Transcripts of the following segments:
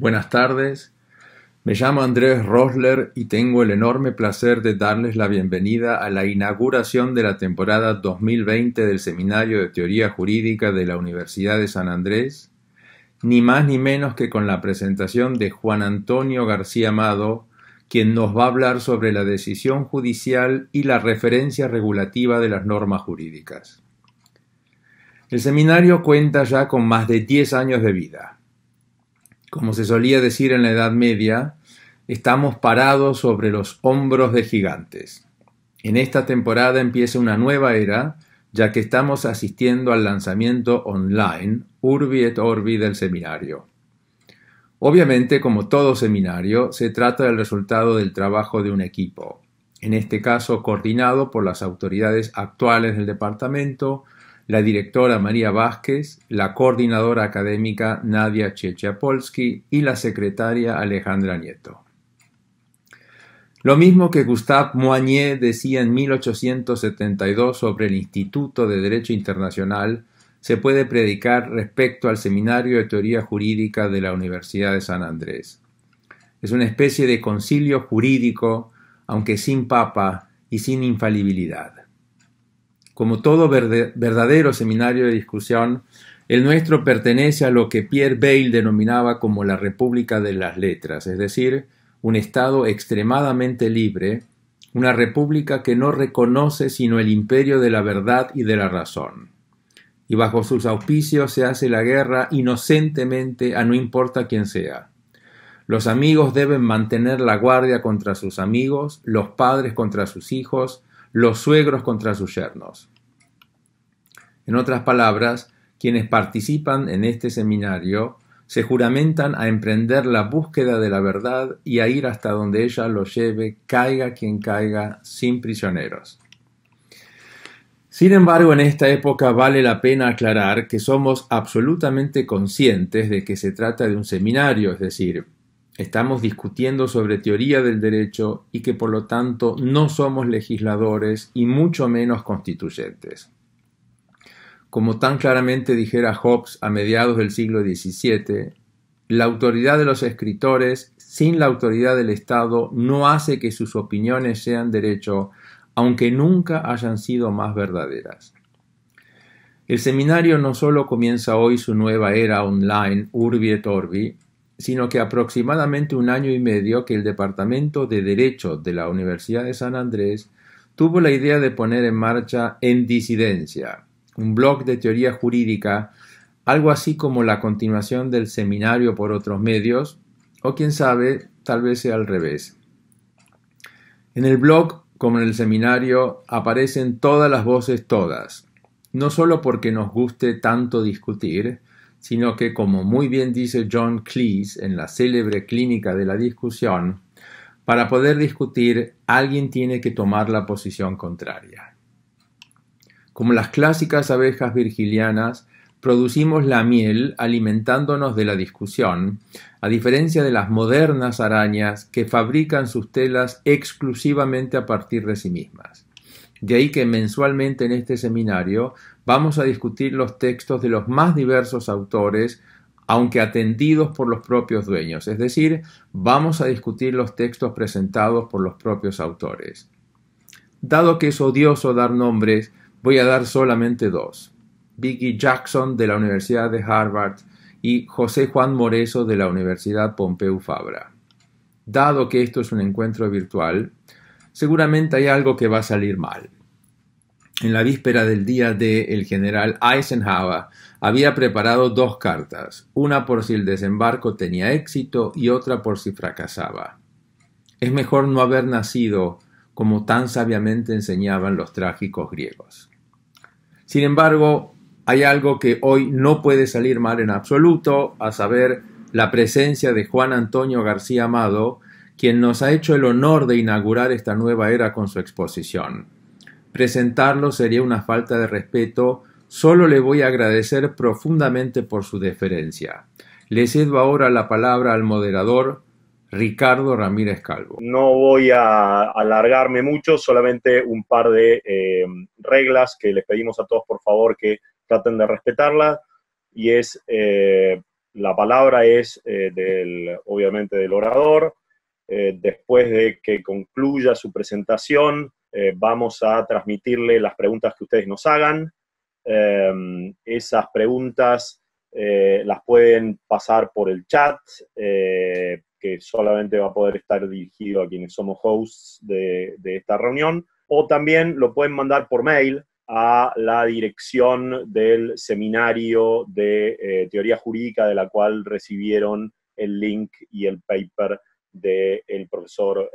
Buenas tardes. Me llamo Andrés Rosler y tengo el enorme placer de darles la bienvenida a la inauguración de la temporada 2020 del Seminario de Teoría Jurídica de la Universidad de San Andrés, ni más ni menos que con la presentación de Juan Antonio García Amado, quien nos va a hablar sobre la decisión judicial y la referencia regulativa de las normas jurídicas. El seminario cuenta ya con más de 10 años de vida como se solía decir en la Edad Media, estamos parados sobre los hombros de gigantes. En esta temporada empieza una nueva era, ya que estamos asistiendo al lanzamiento online, Urbi et Orbi, del seminario. Obviamente, como todo seminario, se trata del resultado del trabajo de un equipo, en este caso coordinado por las autoridades actuales del departamento, la directora María Vázquez, la coordinadora académica Nadia Chechapolsky y la secretaria Alejandra Nieto. Lo mismo que Gustave Moignet decía en 1872 sobre el Instituto de Derecho Internacional, se puede predicar respecto al Seminario de Teoría Jurídica de la Universidad de San Andrés. Es una especie de concilio jurídico, aunque sin papa y sin infalibilidad. Como todo verdadero seminario de discusión, el nuestro pertenece a lo que Pierre Bayle denominaba como la República de las Letras, es decir, un Estado extremadamente libre, una república que no reconoce sino el imperio de la verdad y de la razón. Y bajo sus auspicios se hace la guerra inocentemente a no importa quién sea. Los amigos deben mantener la guardia contra sus amigos, los padres contra sus hijos, los suegros contra sus yernos. En otras palabras, quienes participan en este seminario se juramentan a emprender la búsqueda de la verdad y a ir hasta donde ella lo lleve, caiga quien caiga, sin prisioneros. Sin embargo, en esta época vale la pena aclarar que somos absolutamente conscientes de que se trata de un seminario, es decir, estamos discutiendo sobre teoría del derecho y que por lo tanto no somos legisladores y mucho menos constituyentes. Como tan claramente dijera Hobbes a mediados del siglo XVII, la autoridad de los escritores sin la autoridad del Estado no hace que sus opiniones sean derecho, aunque nunca hayan sido más verdaderas. El seminario no solo comienza hoy su nueva era online, Urbi et Orbi, sino que aproximadamente un año y medio que el Departamento de Derecho de la Universidad de San Andrés tuvo la idea de poner en marcha En Disidencia, un blog de teoría jurídica, algo así como la continuación del seminario por otros medios, o quién sabe, tal vez sea al revés. En el blog, como en el seminario, aparecen todas las voces todas, no solo porque nos guste tanto discutir, sino que, como muy bien dice John Cleese en la célebre clínica de la discusión, para poder discutir alguien tiene que tomar la posición contraria. Como las clásicas abejas virgilianas, producimos la miel alimentándonos de la discusión, a diferencia de las modernas arañas que fabrican sus telas exclusivamente a partir de sí mismas. De ahí que mensualmente en este seminario vamos a discutir los textos de los más diversos autores, aunque atendidos por los propios dueños, es decir, vamos a discutir los textos presentados por los propios autores. Dado que es odioso dar nombres, voy a dar solamente dos. Vicky Jackson de la Universidad de Harvard y José Juan Moreso de la Universidad Pompeu Fabra. Dado que esto es un encuentro virtual, seguramente hay algo que va a salir mal en la víspera del día de el general Eisenhower, había preparado dos cartas, una por si el desembarco tenía éxito y otra por si fracasaba. Es mejor no haber nacido como tan sabiamente enseñaban los trágicos griegos. Sin embargo, hay algo que hoy no puede salir mal en absoluto, a saber, la presencia de Juan Antonio García Amado, quien nos ha hecho el honor de inaugurar esta nueva era con su exposición. Presentarlo sería una falta de respeto, solo le voy a agradecer profundamente por su deferencia. Le cedo ahora la palabra al moderador Ricardo Ramírez Calvo. No voy a alargarme mucho, solamente un par de em, reglas que les pedimos a todos por favor que traten de respetarlas y es eh, la palabra es eh, del, obviamente del orador. Eh, después de que concluya su presentación, eh, vamos a transmitirle las preguntas que ustedes nos hagan. Em, esas preguntas eh, las pueden pasar por el chat, eh, que solamente va a poder estar dirigido a quienes somos hosts de, esta reunión, o también lo pueden mandar por mail a la dirección del seminario de teoría jurídica de la cual recibieron el link y el paper del profesor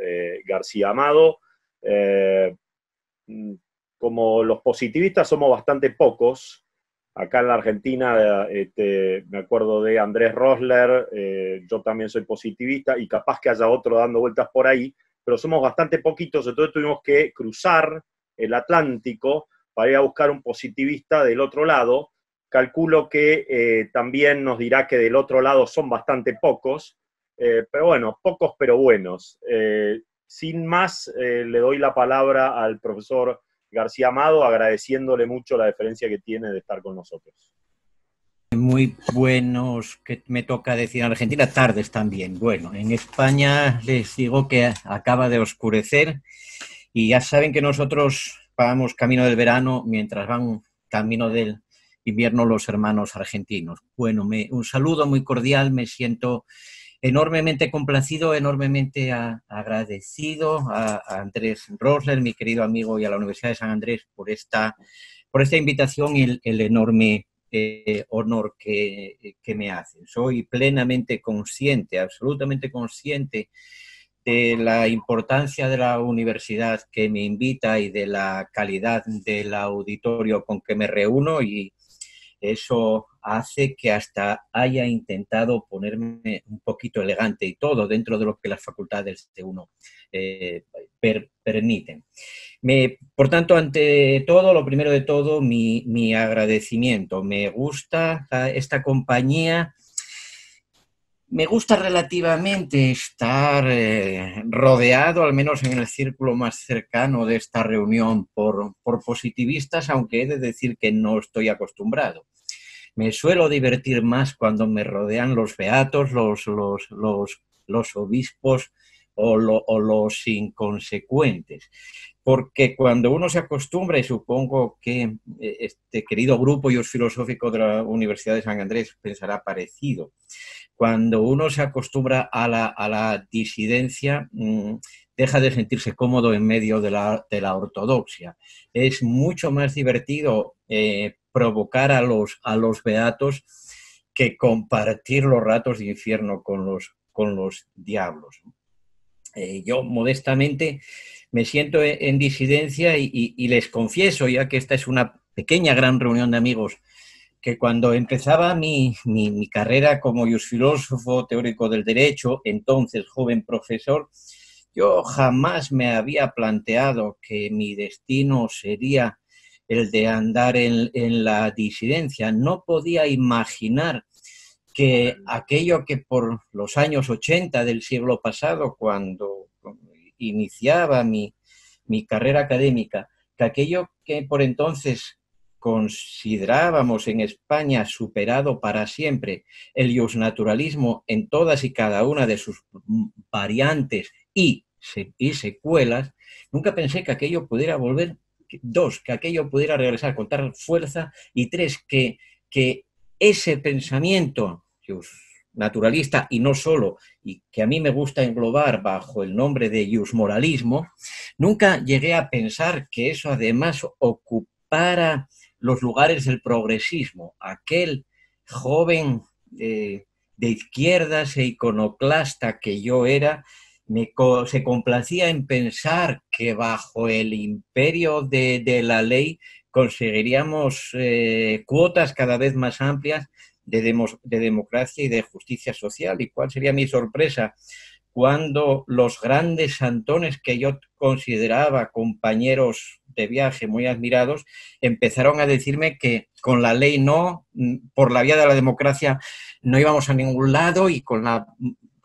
García Amado. Eh, mm, como los positivistas somos bastante pocos, acá en la Argentina eh, este, me acuerdo de Andrés Rosler, eh, yo también soy positivista y capaz que haya otro dando vueltas por ahí, pero somos bastante poquitos, entonces tuvimos que cruzar el Atlántico para ir a buscar un positivista del otro lado. Calculo que también nos dirá que del otro lado son bastante pocos, pero bueno, pocos pero buenos. Eh, sin más, eh, le doy la palabra al profesor García Amado, agradeciéndole mucho la deferencia que tiene de estar con nosotros. Muy buenos, que me toca decir en Argentina, tardes también. Bueno, en España les digo que acaba de oscurecer y ya saben que nosotros vamos camino del verano mientras van camino del invierno los hermanos argentinos. Bueno, un saludo muy cordial, me siento enormemente complacido, enormemente agradecido a, Andrés Rosler, mi querido amigo, y a la Universidad de San Andrés por esta, por esta invitación y el, enorme eh, honor que, que, me hacen. Soy plenamente consciente, absolutamente consciente de la importancia de la universidad que me invita y de la calidad del auditorio con que me reúno y eso hace que hasta haya intentado ponerme un poquito elegante y todo dentro de lo que las facultades de uno eh, permiten. por tanto, ante todo, lo primero de todo, mi, agradecimiento. Me gusta esta compañía me gusta relativamente estar eh, rodeado, al menos en el círculo más cercano de esta reunión, por, positivistas, aunque he de decir que no estoy acostumbrado me suelo divertir más cuando me rodean los beatos, los, los, los, obispos o, los inconsecuentes. Porque cuando uno se acostumbra, y supongo que eh, este querido grupo y filosófico de la Universidad de San Andrés pensará parecido, cuando uno se acostumbra a la, a la disidencia, mm, deja de sentirse cómodo en medio de la, ortodoxia. Es mucho más divertido eh, provocar a los, a los beatos que compartir los ratos de infierno con los, con los diablos. Eh, yo modestamente me siento en, disidencia y, les confieso, ya que esta es una pequeña gran reunión de amigos, que cuando empezaba mi, mi carrera como filósofo teórico del derecho, entonces joven profesor, yo jamás me había planteado que mi destino sería el de andar en, la disidencia. No podía imaginar que aquello que por los años 80 del siglo pasado, cuando iniciaba mi, mi carrera académica, que aquello que por entonces considerábamos en España superado para siempre, el naturalismo en todas y cada una de sus variantes y y secuelas, nunca pensé que aquello pudiera volver, dos, que aquello pudiera regresar con tal fuerza, y tres, que, que ese pensamiento naturalista y no solo, y que a mí me gusta englobar bajo el nombre de moralismo, nunca llegué a pensar que eso además ocupara los lugares del progresismo, aquel joven eh, de izquierdas e iconoclasta que yo era, me, se complacía en pensar que bajo el imperio de, la ley conseguiríamos eh, cuotas cada vez más amplias de, de democracia y de justicia social. ¿Y cuál sería mi sorpresa? cuando los grandes santones que yo consideraba compañeros de viaje muy admirados empezaron a decirme que con la ley no, mm, por la vía de la democracia no íbamos a ningún lado y con la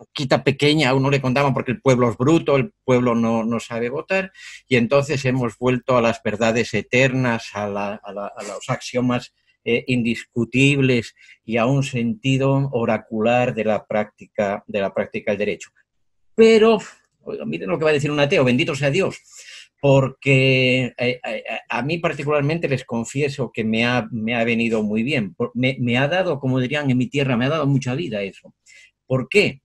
poquita pequeña, aún no le contaban porque el pueblo es bruto, el pueblo no, sabe votar, y entonces hemos vuelto a las verdades eternas, a, los axiomas eh, indiscutibles y a un sentido oracular de la práctica, de la práctica del derecho. Pero, miren lo que va a decir un ateo, bendito sea Dios, porque eh, eh, a, mí particularmente les confieso que me ha, venido muy bien. me, ha dado, como dirían en mi tierra, me ha dado mucha vida eso. ¿Por qué?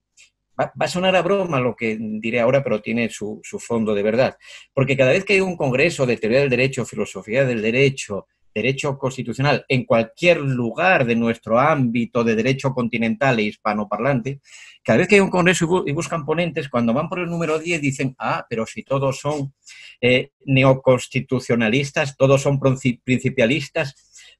va, a sonar a broma lo que diré ahora, pero tiene su, su, fondo de verdad. Porque cada vez que hay un congreso de teoría del derecho, filosofía del derecho, derecho constitucional, en cualquier lugar de nuestro ámbito de derecho continental e hispanoparlante, cada vez que hay un congreso y buscan ponentes, cuando van por el número 10 dicen, ah, pero si todos son eh, neoconstitucionalistas, todos son principialistas,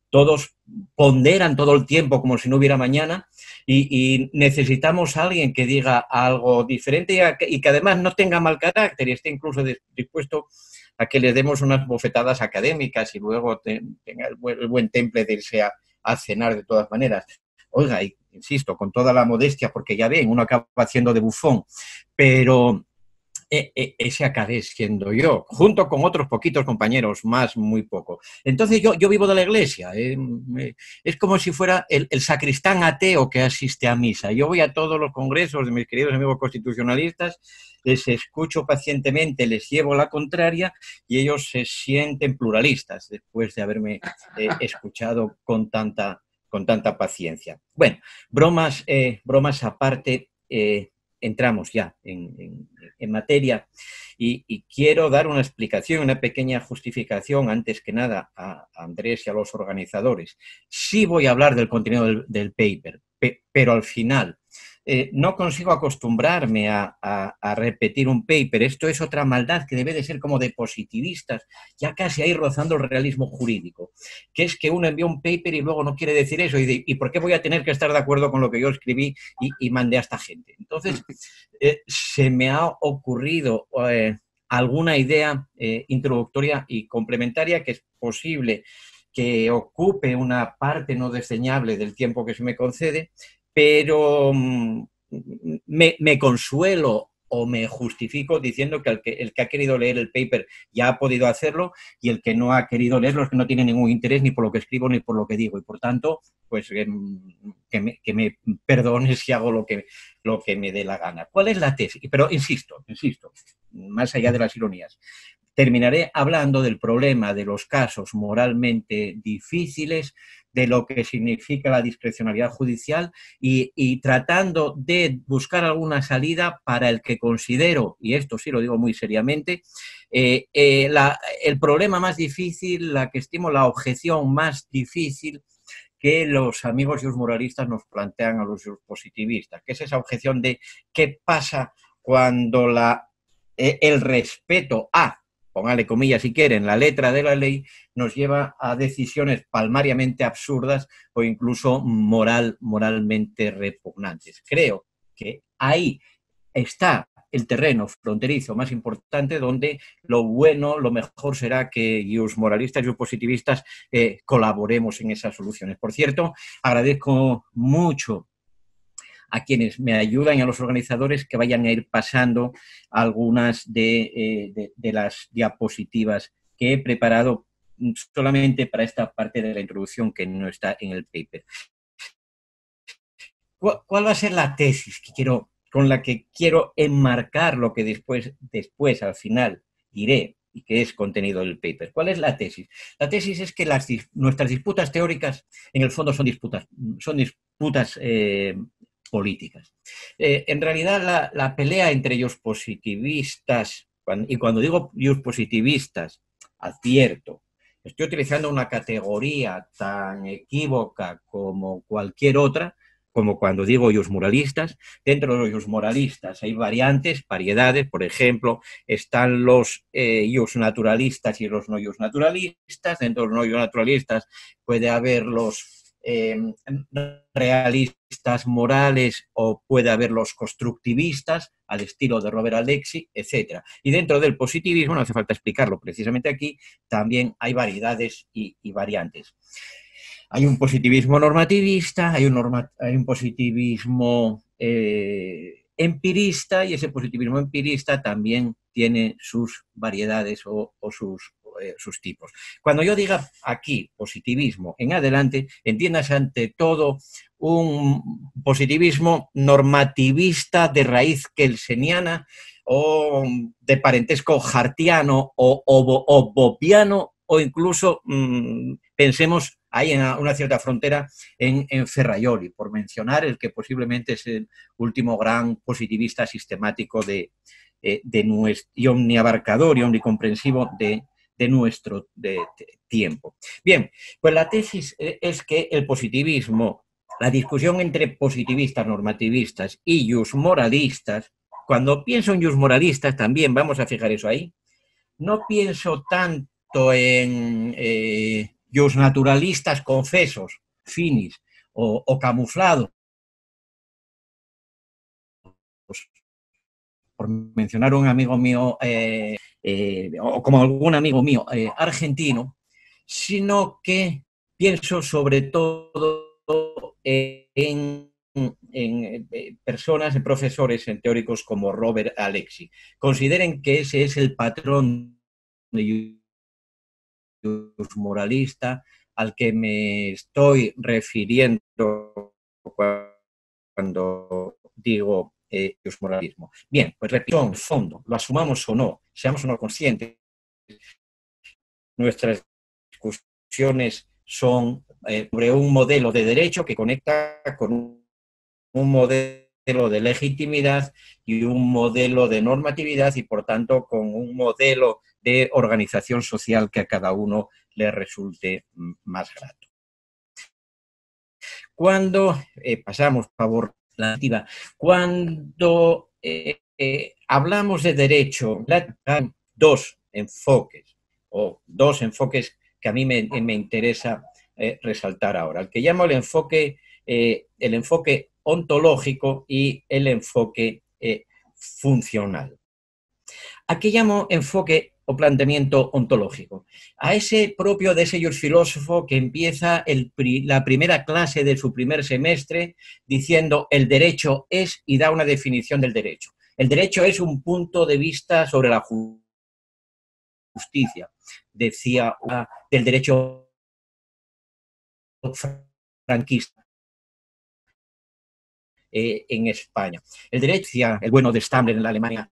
todos ponderan todo el tiempo como si no hubiera mañana, y, necesitamos alguien que diga algo diferente y, que además no tenga mal carácter y esté incluso dispuesto a que le demos unas bofetadas académicas y luego tenga el buen, temple de irse a, a, cenar de todas maneras. Oiga, insisto, con toda la modestia, porque ya ven, uno acaba haciendo de bufón, pero e, e, ese acabé siendo yo, junto con otros poquitos compañeros más, muy poco. Entonces yo, yo vivo de la iglesia, eh, es como si fuera el, sacristán ateo que asiste a misa. Yo voy a todos los congresos de mis queridos amigos constitucionalistas, les escucho pacientemente, les llevo la contraria y ellos se sienten pluralistas después de haberme eh, escuchado con tanta, con tanta paciencia. Bueno, bromas, eh, bromas aparte entramos ya en, materia y, quiero dar una explicación, una pequeña justificación antes que nada a Andrés y a los organizadores. Sí voy a hablar del contenido del, paper, pero al final, eh, no consigo acostumbrarme a, repetir un paper. Esto es otra maldad que debe de ser como de positivistas, ya casi ahí rozando el realismo jurídico, que es que uno envía un paper y luego no quiere decir eso. ¿Y, ¿y por qué voy a tener que estar de acuerdo con lo que yo escribí y, mandé a esta gente? Entonces, eh, se me ha ocurrido... Eh, alguna idea introductoria y complementaria que es posible que ocupe una parte no desdeñable del tiempo que se me concede pero mm, me, consuelo o me justifico diciendo que el, que ha querido leer el paper ya ha podido hacerlo y el que no ha querido leerlo es que no tiene ningún interés ni por lo que escribo ni por lo que digo y por tanto pues em, que, me, perdone si hago lo que, lo que me dé la gana. ¿Cuál es la tesis? Pero insisto, insisto, más allá de las ironías, terminaré hablando del problema de los casos moralmente difíciles, de lo que significa la discrecionalidad judicial y, tratando de buscar alguna salida para el que considero, y esto sí lo digo muy seriamente, eh, eh, el problema más difícil, la que estimo la objeción más difícil que los amigos y los moralistas nos plantean a los positivistas, que es esa objeción de qué pasa cuando la, e, el respeto a póngale comillas si quieren, la letra de la ley, nos lleva a decisiones palmariamente absurdas o incluso moral, moralmente repugnantes. Creo que ahí está el terreno fronterizo más importante donde lo bueno, lo mejor será que los moralistas y positivistas eh, colaboremos en esas soluciones. Por cierto, agradezco mucho a quienes me ayudan y a los organizadores que vayan a ir pasando algunas eh, de, las diapositivas que he preparado solamente para esta parte de la introducción que no está en el paper. ¿Cuál va a ser la tesis que quiero, con la que quiero enmarcar lo que después, después, al final, diré y que es contenido del paper? ¿Cuál es la tesis? La tesis es que nuestras disputas teóricas, en el fondo, son disputas, son disputas eh, políticas. Eh, en realidad, la, pelea entre ellos positivistas, y cuando digo ellos positivistas, acierto, estoy utilizando una categoría tan equívoca como cualquier otra, como cuando digo ellos moralistas. dentro de los moralistas hay variantes, variedades, por ejemplo, están los eh, ellos naturalistas y los no ellos naturalistas, dentro de los no naturalistas puede haber los Em, realistas morales o puede haber los constructivistas al estilo de Robert Alexi, etc. Y dentro del positivismo, no hace falta explicarlo precisamente aquí, también hay variedades y, variantes. Hay un positivismo normativista, hay un, positivismo eh, empirista y ese positivismo empirista también tiene sus variedades o, o, sus, eh, sus tipos. Cuando yo diga aquí positivismo en adelante, entiendas ante todo un positivismo normativista de raíz kelseniana o mm, de parentesco jartiano o bopiano o incluso mm, pensemos ahí en una cierta frontera en, en, Ferraioli, por mencionar el que posiblemente es el último gran positivista sistemático de, eh, y omniabarcador y omnicomprensivo de, de nuestro tiempo. Bien, pues la tesis e, es que el positivismo, la discusión entre positivistas, normativistas y moralistas, cuando pienso en moralistas también, vamos a fijar eso ahí, no pienso tanto en eh, naturalistas confesos, finis o, camuflados, por mencionar un amigo mío, eh, eh, o como algún amigo mío eh, argentino, sino que pienso sobre todo en, eh, personas, en profesores, en teóricos como Robert Alexi. Consideren que ese es el patrón moralista al que me estoy refiriendo cuando digo eh, moralismo. Bien, pues repito, en fondo, lo asumamos o no, seamos o no conscientes, nuestras discusiones son eh, sobre un modelo de derecho que conecta con un modelo de legitimidad y un modelo de normatividad y, por tanto, con un modelo de organización social que a cada uno le resulte mm, más grato. Cuando eh, pasamos por favor. Cuando eh, eh, hablamos de derecho, hay dos enfoques, o dos enfoques que a mí me, interesa eh, resaltar ahora, el que llamo el enfoque, el enfoque ontológico y el enfoque funcional. Aquí llamo enfoque o planteamiento ontológico. A ese propio de ese filósofo que empieza el la primera clase de su primer semestre diciendo el derecho es y da una definición del derecho. El derecho es un punto de vista sobre la justicia, decía el ah, del derecho franquista. Eh, en España. El derecho, decía el bueno de Stamler en la Alemania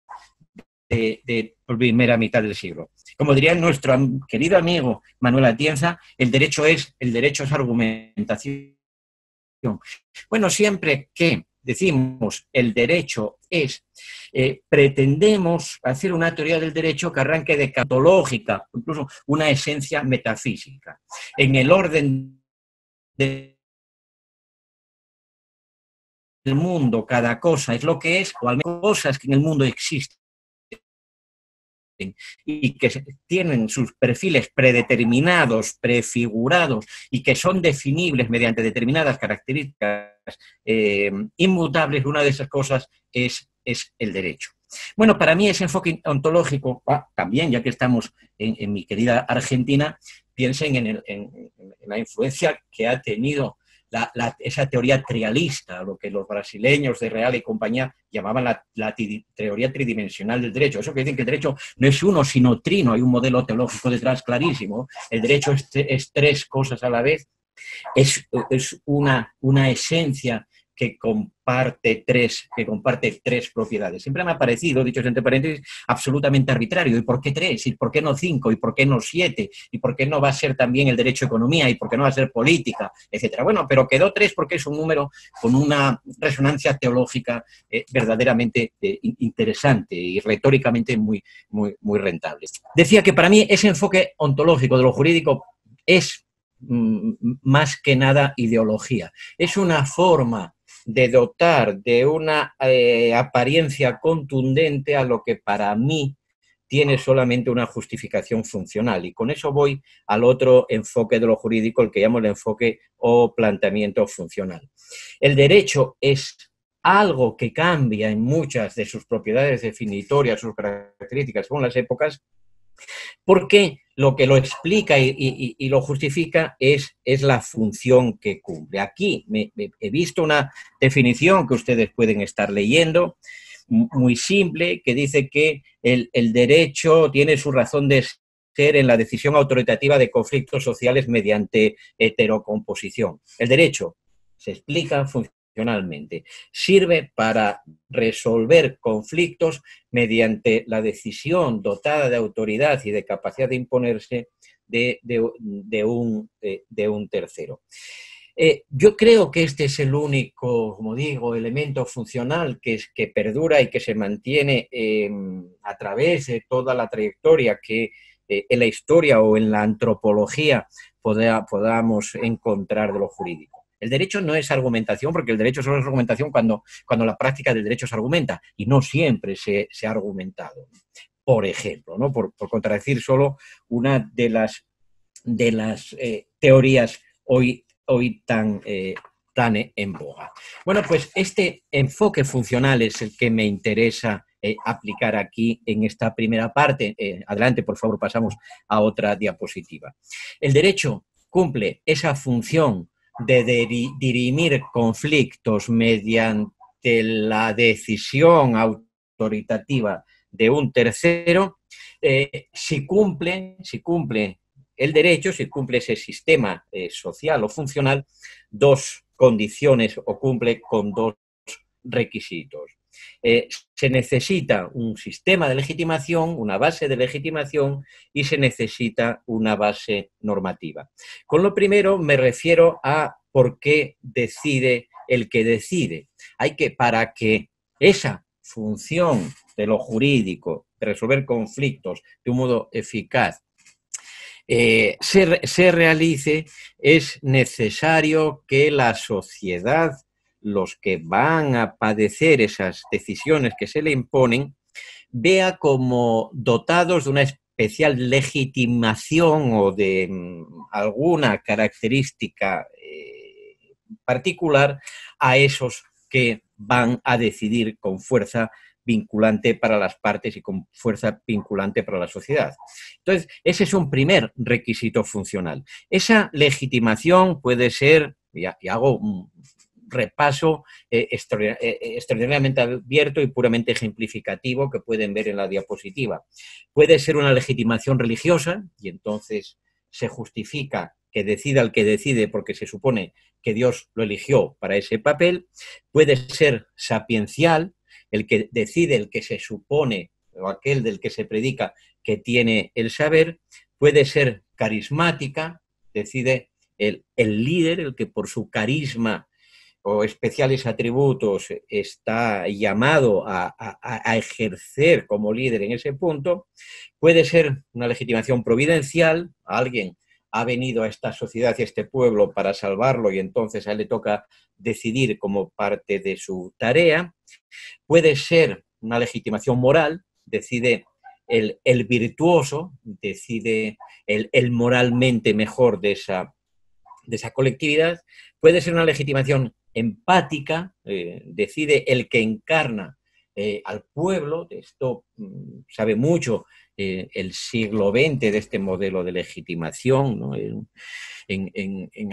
de, primera mitad del siglo. Como diría nuestro querido amigo Manuel Atienza, el derecho es, el derecho es argumentación. Bueno, siempre que decimos el derecho es, eh, pretendemos hacer una teoría del derecho que arranque de catológica, incluso una esencia metafísica. En el orden del mundo, cada cosa es lo que es, o al menos cosas que en el mundo existen y que tienen sus perfiles predeterminados, prefigurados y que son definibles mediante determinadas características eh, inmutables, una de esas cosas es, es el derecho. Bueno, para mí ese enfoque ontológico, ah, también ya que estamos en, mi querida Argentina, piensen en, la influencia que ha tenido esa teoría trialista, lo que los brasileños de Real y compañía llamaban la, teoría tridimensional del derecho. Eso que dicen que el derecho no es uno, sino trino, hay un modelo teológico detrás clarísimo. El derecho es, tres cosas a la vez, es, una, una esencia que comparte tres, que comparte tres propiedades. Siempre me ha parecido, dicho entre paréntesis, absolutamente arbitrario. ¿Y por qué tres? ¿Y por qué no cinco? ¿Y por qué no siete? ¿Y por qué no va a ser también el derecho a economía? ¿Y por qué no va a ser política? Etcétera. Bueno, pero quedó tres porque es un número con una resonancia teológica eh, verdaderamente eh, interesante y retóricamente muy, muy, rentable. Decía que para mí ese enfoque ontológico de lo jurídico es mm, más que nada ideología. Es una forma de dotar de una eh, apariencia contundente a lo que para mí tiene solamente una justificación funcional. Y con eso voy al otro enfoque de lo jurídico, el que llamo el enfoque o planteamiento funcional. El derecho es algo que cambia en muchas de sus propiedades definitorias, sus características según las épocas, porque lo que lo explica y, lo justifica es, es, la función que cumple. Aquí he visto una definición que ustedes pueden estar leyendo, muy simple, que dice que el, el derecho tiene su razón de ser en la decisión autoritativa de conflictos sociales mediante heterocomposición. El derecho se explica, Sirve para resolver conflictos mediante la decisión dotada de autoridad y de capacidad de imponerse de, un, eh, de un, tercero. Eh, yo creo que este es el único, como digo, elemento funcional que, que perdura y que se mantiene em, a través de toda la trayectoria que eh, en la historia o en la antropología podamos encontrar de lo jurídico. El derecho no es argumentación, porque el derecho solo es argumentación cuando, cuando la práctica del derecho se argumenta, y no siempre se, ha argumentado, por ejemplo, ¿no? por, contradecir solo una de las, de las eh, teorías hoy, hoy tan, eh, tan en boga. Bueno, pues este enfoque funcional es el que me interesa eh, aplicar aquí en esta primera parte. adelante, por favor, pasamos a otra diapositiva. El derecho cumple esa función de dirimir conflictos mediante la decisión autoritativa de un tercero, eh, si si cumple el derecho, si cumple ese sistema eh, social o funcional, dos condiciones o cumple con dos requisitos. Eh, se necesita un sistema de legitimación, una base de legitimación y se necesita una base normativa. Con lo primero me refiero a por qué decide el que decide. Hay que, para que esa función de lo jurídico, de resolver conflictos de un modo eficaz, eh, se realice, es necesario que la sociedad los que van a padecer esas decisiones que se le imponen, vea como dotados de una especial legitimación o de mm, alguna característica eh, particular a esos que van a decidir con fuerza vinculante para las partes y con fuerza vinculante para la sociedad. Entonces, ese es un primer requisito funcional. Esa legitimación puede ser, y hago repaso eh, eh, eh, extraordinariamente abierto y puramente ejemplificativo que pueden ver en la diapositiva. Puede ser una legitimación religiosa y entonces se justifica que decida el que decide porque se supone que Dios lo eligió para ese papel. Puede ser sapiencial, el que decide, el que se supone o aquel del que se predica que tiene el saber. Puede ser carismática, decide el, el, líder, el que por su carisma o especiales atributos está llamado a, ejercer como líder en ese punto, puede ser una legitimación providencial, alguien ha venido a esta sociedad y a este pueblo para salvarlo y entonces a él le toca decidir como parte de su tarea, puede ser una legitimación moral, decide el, virtuoso, decide el, el moralmente mejor de esa de esa colectividad, puede ser una legitimación empática, eh, decide el que encarna eh, al pueblo, esto mm, sabe mucho eh, el siglo XX de este modelo de legitimación. En,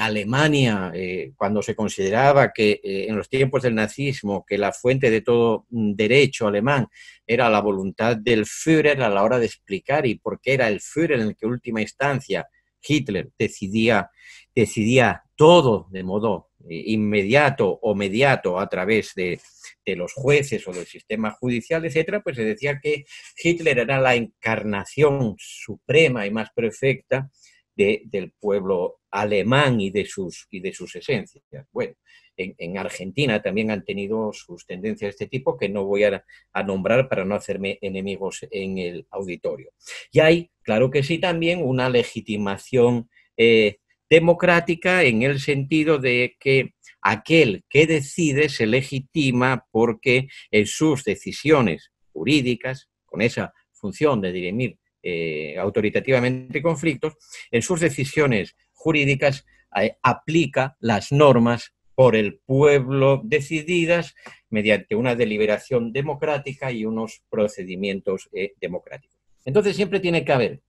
Alemania, cuando se consideraba que en los tiempos del nazismo, que la fuente de todo mm, derecho alemán era la voluntad del Führer a la hora de explicar y por qué era el Führer en el que última instancia Hitler decidía, decidía todo de modo eh, inmediato o mediato a través de, los jueces o del sistema judicial, etcétera, pues se decía que Hitler era la encarnación suprema y más perfecta del pueblo alemán y de sus, y de sus esencias. Bueno, en, Argentina también han tenido sus tendencias de este tipo que no voy a, nombrar para no hacerme enemigos en el auditorio. Y hay, claro que sí, también una legitimación eh, democrática en el sentido de que aquel que decide se legitima porque en eh, sus decisiones jurídicas, con esa función de dirimir eh, autoritativamente conflictos, en sus decisiones jurídicas eh, aplica las normas por el pueblo decididas mediante una deliberación democrática y unos procedimientos democráticos. Entonces siempre tiene que haber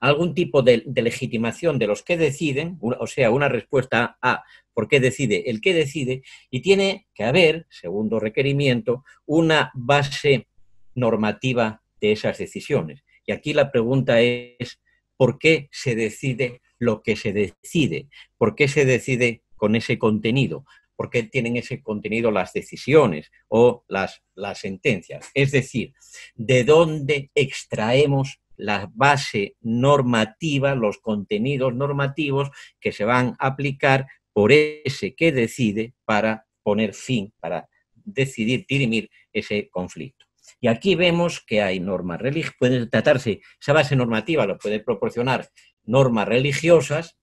algún tipo de, legitimación de los que deciden, o sea, una respuesta a por qué decide el que decide, y tiene que haber, segundo requerimiento, una base normativa de esas decisiones. Y aquí la pregunta es, ¿por qué se decide lo que se decide? ¿Por qué se decide con ese contenido? ¿Por qué tienen ese contenido las decisiones o las, las sentencias? Es decir, ¿de dónde extraemos la base normativa, los contenidos normativos que se van a aplicar por ese que decide para poner fin, para decidir, dirimir ese conflicto. Y aquí vemos que hay normas religiosas, puede tratarse, esa base normativa lo puede proporcionar normas religiosas,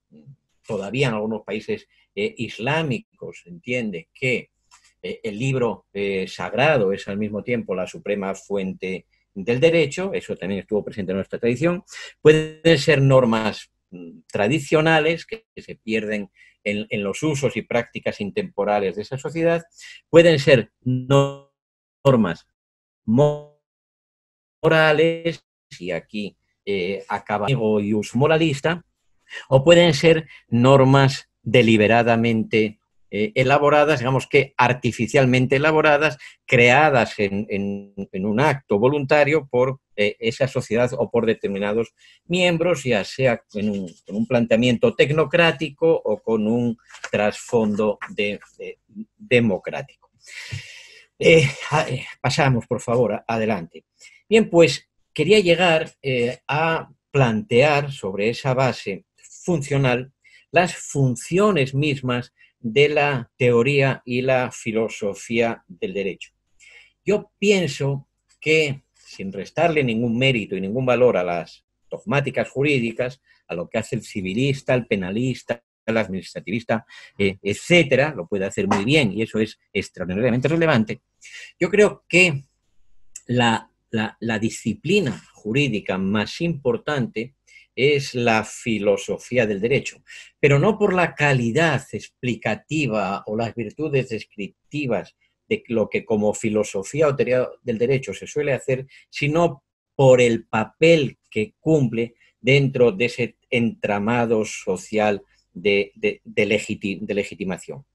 todavía en algunos países eh, islámicos entiende que eh, el libro eh, sagrado es al mismo tiempo la suprema fuente del derecho, eso también estuvo presente en nuestra tradición, pueden ser normas mm, tradicionales que se pierden en, los usos y prácticas intemporales de esa sociedad, pueden ser normas morales, y aquí eh, acaba ego ius moralista, o pueden ser normas deliberadamente eh, elaboradas, digamos que artificialmente elaboradas, creadas en, un acto voluntario por eh, esa sociedad o por determinados miembros, ya sea con un planteamiento tecnocrático o con un trasfondo de, democrático. Eh, pasamos, por favor, adelante. Bien, pues quería llegar a plantear sobre esa base funcional las funciones mismas de la teoría y la filosofía del derecho. Yo pienso que, sin restarle ningún mérito y ningún valor a las dogmáticas jurídicas, a lo que hace el civilista, el penalista, el administrativista, etc., eh, etcétera, lo puede hacer muy bien y eso es extraordinariamente relevante. Yo creo que la disciplina jurídica más importante es la filosofía del derecho, pero no por la calidad explicativa o las virtudes descriptivas de lo que como filosofía o teoría del derecho se suele hacer, sino por el papel que cumple dentro de ese entramado social de, legitimación.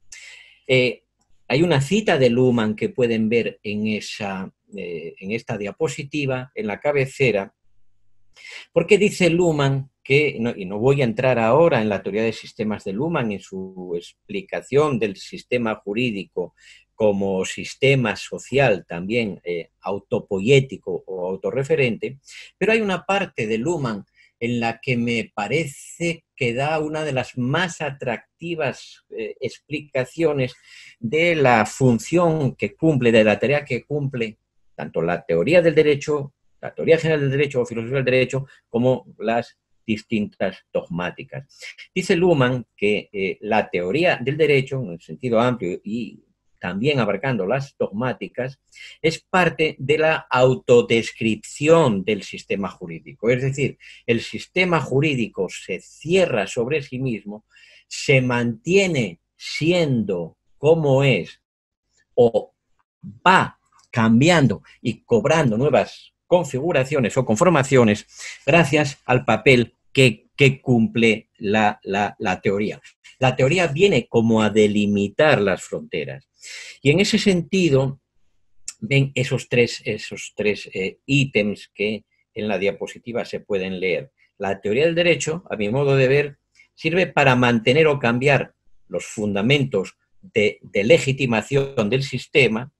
Eh, hay una cita de Luhmann que pueden ver en, esa, eh, en esta diapositiva, en la cabecera, porque dice Luhmann que, y no voy a entrar ahora en la teoría de sistemas de Luhmann, en su explicación del sistema jurídico como sistema social también eh, o autorreferente, pero hay una parte de Luhmann en la que me parece que da una de las más atractivas eh, explicaciones de la función que cumple, de la tarea que cumple tanto la teoría del derecho la teoría general del derecho o filosofía del derecho como las distintas dogmáticas. Dice Luhmann que eh, la teoría del derecho, en el sentido amplio y también abarcando las dogmáticas, es parte de la autodescripción del sistema jurídico. Es decir, el sistema jurídico se cierra sobre sí mismo, se mantiene siendo como es o va cambiando y cobrando nuevas configuraciones o conformaciones gracias al papel que, cumple la, teoría. La teoría viene como a delimitar las fronteras. Y en ese sentido, ven esos tres, esos tres eh, ítems que en la diapositiva se pueden leer. La teoría del derecho, a mi modo de ver, sirve para mantener o cambiar los fundamentos de legitimación del sistema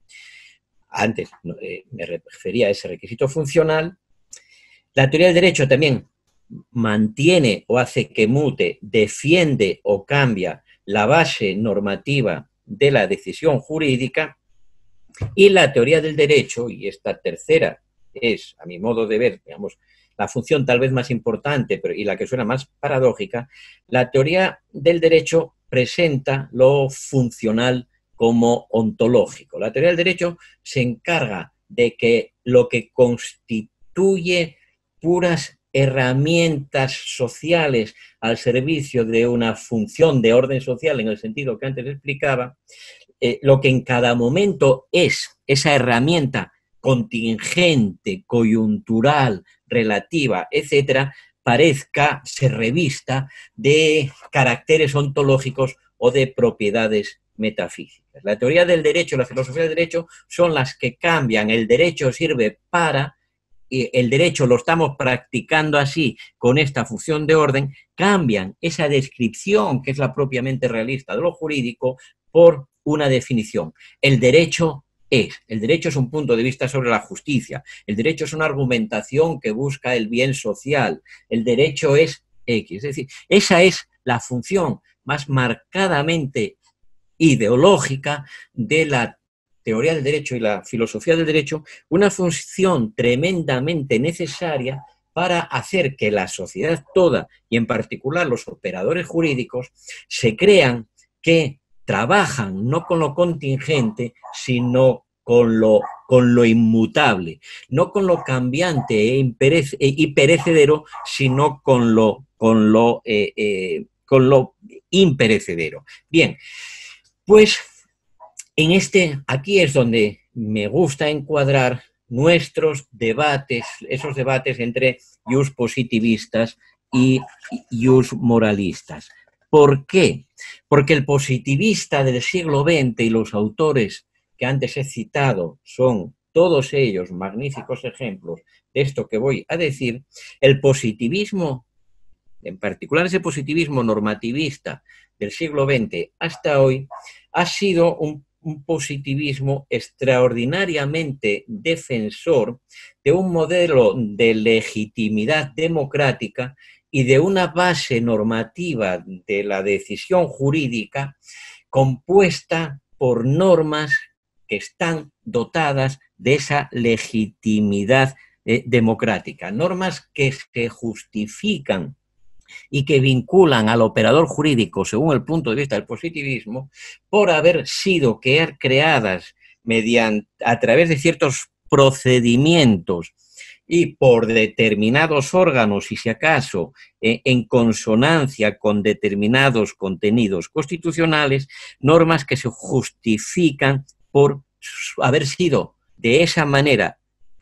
antes eh, me refería a ese requisito funcional. La teoría del derecho también mantiene o hace que mute, defiende o cambia la base normativa de la decisión jurídica y la teoría del derecho, y esta tercera es, a mi modo de ver, digamos, la función tal vez más importante pero, y la que suena más paradójica, la teoría del derecho presenta lo funcional como ontológico. La teoría del derecho se encarga de que lo que constituye puras herramientas sociales al servicio de una función de orden social en el sentido que antes explicaba, eh, lo que en cada momento es esa herramienta contingente, coyuntural, relativa, etcétera, parezca, se revista de caracteres ontológicos o de propiedades metafísicas. La teoría del derecho, la filosofía del derecho son las que cambian. El derecho sirve para, el derecho lo estamos practicando así, con esta función de orden, cambian esa descripción que es la propiamente realista de lo jurídico por una definición. El derecho es. El derecho es un punto de vista sobre la justicia. El derecho es una argumentación que busca el bien social. El derecho es X. Es decir, esa es la función más marcadamente ideológica de la teoría del derecho y la filosofía del derecho, una función tremendamente necesaria para hacer que la sociedad toda, y en particular los operadores jurídicos, se crean que trabajan no con lo contingente, sino con lo, con lo inmutable, no con lo cambiante y e e perecedero, sino con lo, con lo, eh, eh, con lo imperecedero. Bien, pues en este, aquí es donde me gusta encuadrar nuestros debates, esos debates entre yus positivistas y yus moralistas. ¿Por qué? Porque el positivista del siglo XX y los autores que antes he citado son todos ellos magníficos ejemplos de esto que voy a decir, el positivismo, en particular ese positivismo normativista del siglo XX hasta hoy ha sido un, positivismo extraordinariamente defensor de un modelo de legitimidad democrática y de una base normativa de la decisión jurídica compuesta por normas que están dotadas de esa legitimidad eh, democrática, normas que se justifican y que vinculan al operador jurídico, según el punto de vista del positivismo, por haber sido creadas mediante, a través de ciertos procedimientos y por determinados órganos y si acaso e-, en consonancia con determinados contenidos constitucionales, normas que se justifican por haber sido de esa manera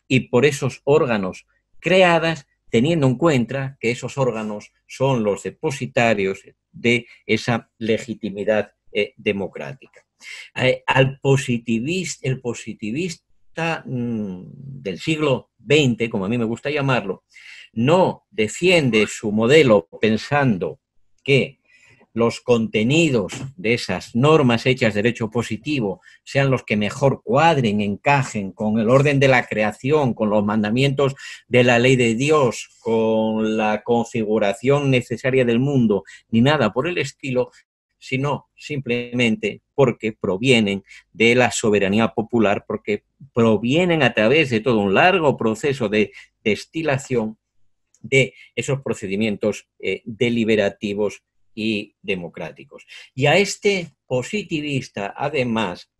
y por esos órganos creadas, teniendo en cuenta que esos órganos son los depositarios de esa legitimidad eh, democrática. Eh, al el positivista mm, del siglo XX, como a mí me gusta llamarlo, no defiende su modelo pensando que los contenidos de esas normas hechas de derecho positivo sean los que mejor cuadren, encajen con el orden de la creación, con los mandamientos de la ley de Dios, con la configuración necesaria del mundo, ni nada por el estilo, sino simplemente porque provienen de la soberanía popular, porque provienen a través de todo un largo proceso de destilación de esos procedimientos eh, deliberativos y democráticos. Y a este positivista, además,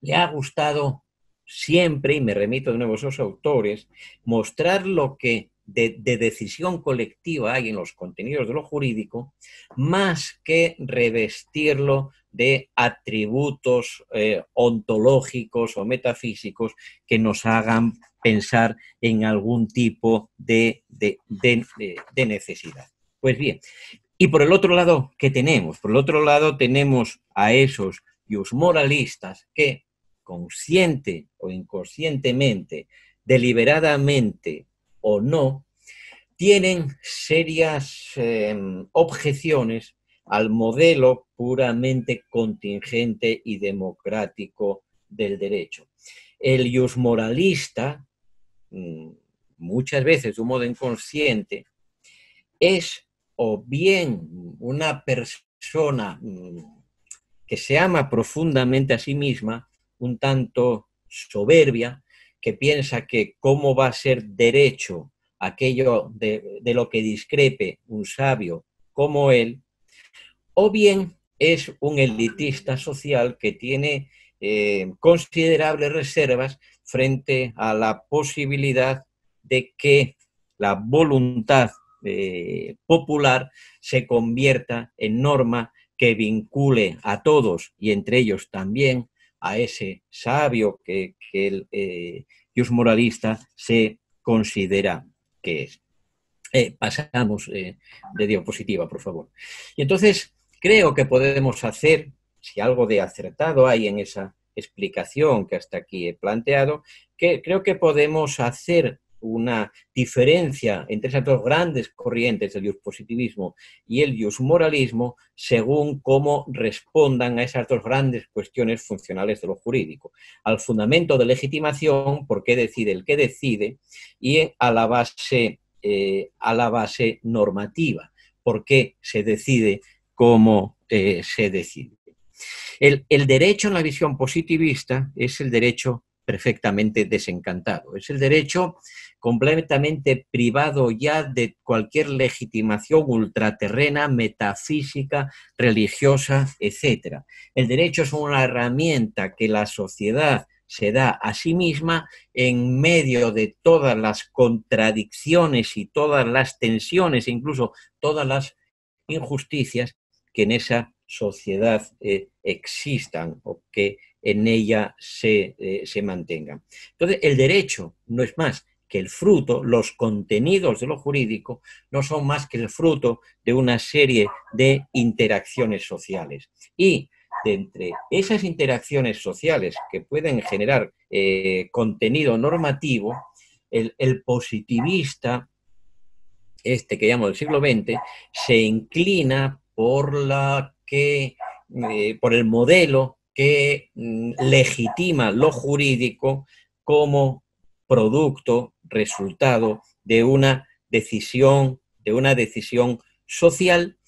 le ha gustado siempre, y me remito de nuevo a esos autores, mostrar lo que de, decisión colectiva hay en los contenidos de lo jurídico, más que revestirlo de atributos eh, ontológicos o metafísicos que nos hagan pensar en algún tipo de, de necesidad. Pues bien, y por el otro lado, ¿qué tenemos? Por el otro lado tenemos a esos los moralistas que consciente o inconscientemente, deliberadamente o no, tienen serias em, objeciones al modelo puramente contingente y democrático del derecho. El moralista, mm, muchas veces de un modo inconsciente, es o bien una persona mm, que se ama profundamente a sí misma, un tanto soberbia, que piensa que cómo va a ser derecho aquello de, lo que discrepe un sabio como él, o bien es un elitista social que tiene eh, considerables reservas frente a la posibilidad de que la voluntad eh, popular se convierta en norma que vincule a todos y entre ellos también a ese sabio que, el eh, moralista se considera que es. Eh, pasamos eh, de diapositiva, por favor. Y entonces creo que podemos hacer, si algo de acertado hay en esa explicación que hasta aquí he planteado, que creo que podemos hacer una diferencia entre esas dos grandes corrientes, el positivismo y el moralismo, según cómo respondan a esas dos grandes cuestiones funcionales de lo jurídico. Al fundamento de legitimación, por qué decide el que decide, y a la base, eh, a la base normativa, por qué se decide cómo eh, se decide. El, el derecho en la visión positivista es el derecho perfectamente desencantado. Es el derecho completamente privado ya de cualquier legitimación ultraterrena, metafísica, religiosa, etc. El derecho es una herramienta que la sociedad se da a sí misma en medio de todas las contradicciones y todas las tensiones, incluso todas las injusticias que en esa sociedad eh, existan o que en ella se, eh, mantenga. mantengan. Entonces, el derecho no es más que el fruto, los contenidos de lo jurídico, no son más que el fruto de una serie de interacciones sociales. Y de entre esas interacciones sociales que pueden generar eh, contenido normativo, el, positivista, este que llamo del siglo XX, se inclina por la que eh, por el modelo que mm, legitima lo jurídico como producto, resultado de una decisión, de una decisión social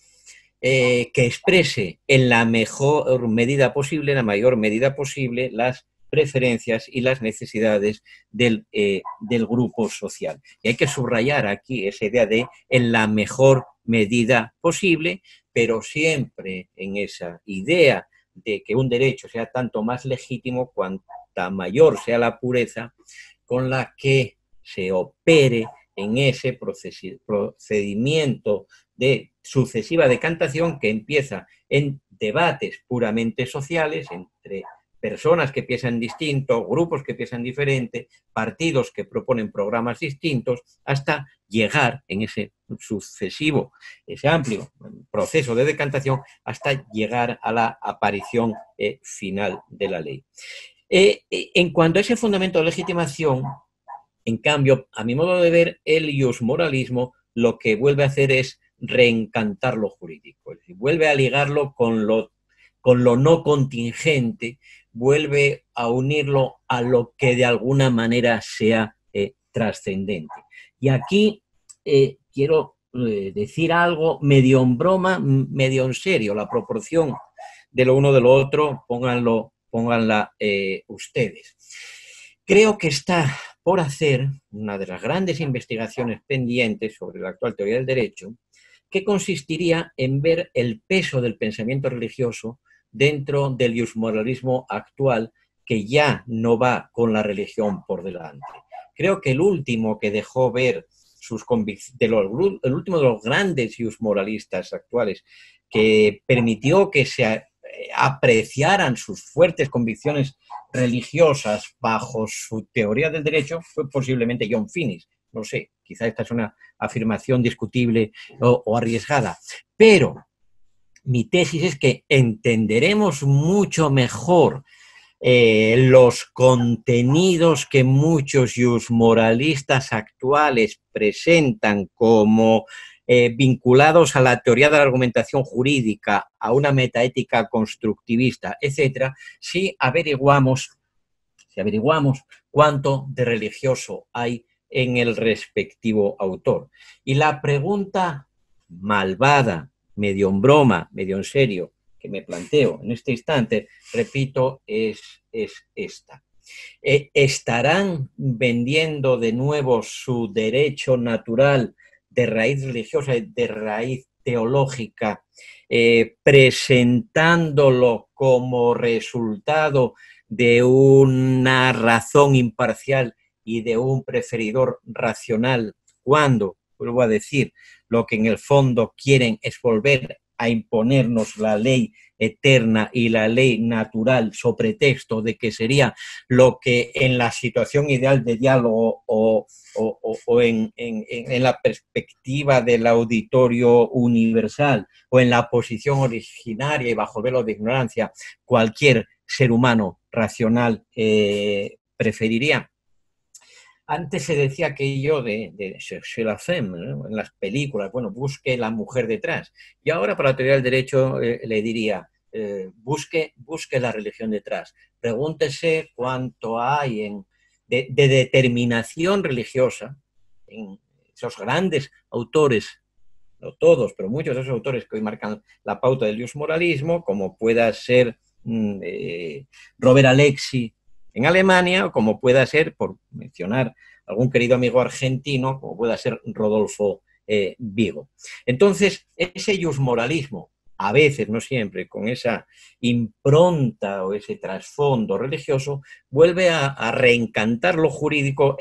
eh, que exprese en la mejor medida posible, en la mayor medida posible, las preferencias y las necesidades del, eh, del grupo social. Y hay que subrayar aquí esa idea de en la mejor medida posible, pero siempre en esa idea de que un derecho sea tanto más legítimo cuanta mayor sea la pureza con la que se opere en ese procedimiento de sucesiva decantación que empieza en debates puramente sociales entre personas que piensan distinto, grupos que piensan diferente, partidos que proponen programas distintos, hasta llegar en ese sucesivo, ese amplio proceso de decantación, hasta llegar a la aparición eh, final de la ley. Eh, eh, en cuanto a ese fundamento de legitimación, en cambio, a mi modo de ver, el ius moralismo lo que vuelve a hacer es reencantar lo jurídico, es vuelve a ligarlo con con lo no contingente, vuelve a unirlo a lo que de alguna manera sea eh, trascendente. Y aquí eh, quiero eh, decir algo medio en broma, medio en serio, la proporción de lo uno de lo otro, pónganlo, pónganla ustedes. Creo que está por hacer una de las grandes investigaciones pendientes sobre la actual teoría del derecho, que consistiría en ver el peso del pensamiento religioso dentro del yusmoralismo actual que ya no va con la religión por delante. Creo que el último que dejó ver sus de el último de los grandes moralistas actuales que permitió que se eh, apreciaran sus fuertes convicciones religiosas bajo su teoría del derecho fue posiblemente John Finnis. No sé, quizá esta es una afirmación discutible o arriesgada, pero mi tesis es que entenderemos mucho mejor eh, los contenidos que muchos moralistas actuales presentan como eh, vinculados a la teoría de la argumentación jurídica, a una metaética constructivista, etcétera, si averiguamos, si averiguamos cuánto de religioso hay en el respectivo autor. Y la pregunta malvada medio en broma, medio en serio, que me planteo en este instante, repito, es, es esta. E, ¿Estarán vendiendo de nuevo su derecho natural de raíz religiosa y de raíz teológica, eh, presentándolo como resultado de una razón imparcial y de un preferidor racional, ¿Cuándo? vuelvo a decir, lo que en el fondo quieren es volver a imponernos la ley eterna y la ley natural sobre texto de que sería lo que en la situación ideal de diálogo o, en, la perspectiva del auditorio universal o en la posición originaria y bajo velo de ignorancia cualquier ser humano racional eh, preferiría antes se decía aquello de, de la femme, en las películas, bueno, busque la mujer detrás. Y ahora para la teoría del derecho eh, le diría, eh, busque, busque la religión detrás. Pregúntese cuánto hay en, de, determinación religiosa en esos grandes autores no todos, pero muchos de esos autores que hoy marcan la pauta del moralismo, como pueda ser mm, eh, Robert Alexi en Alemania, como pueda ser, por mencionar algún querido amigo argentino, como pueda ser Rodolfo eh, Vigo. Entonces, ese moralismo, a veces, no siempre, con esa impronta o ese trasfondo religioso, vuelve a reencantar lo jurídico,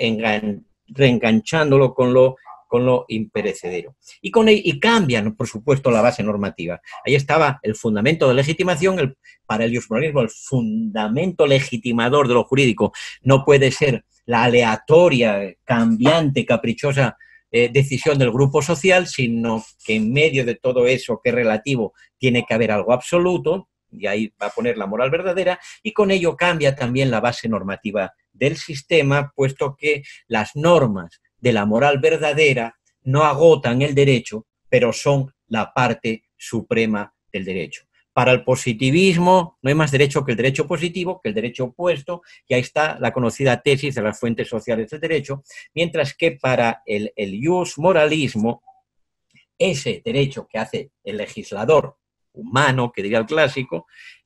reenganchándolo con lo lo imperecedero. Y, con, y cambian, por supuesto, la base normativa. Ahí estaba el fundamento de legitimación, el, para el jurisprudencialismo, el fundamento legitimador de lo jurídico no puede ser la aleatoria, cambiante, caprichosa eh, decisión del grupo social, sino que en medio de todo eso que es relativo tiene que haber algo absoluto, y ahí va a poner la moral verdadera, y con ello cambia también la base normativa del sistema, puesto que las normas de la moral verdadera no agotan el derecho, pero son la parte suprema del derecho. Para el positivismo no hay más derecho que el derecho positivo, que el derecho opuesto, y ahí está la conocida tesis de las fuentes sociales del derecho, mientras que para el, el moralismo, ese derecho que hace el legislador humano, que diría el clásico,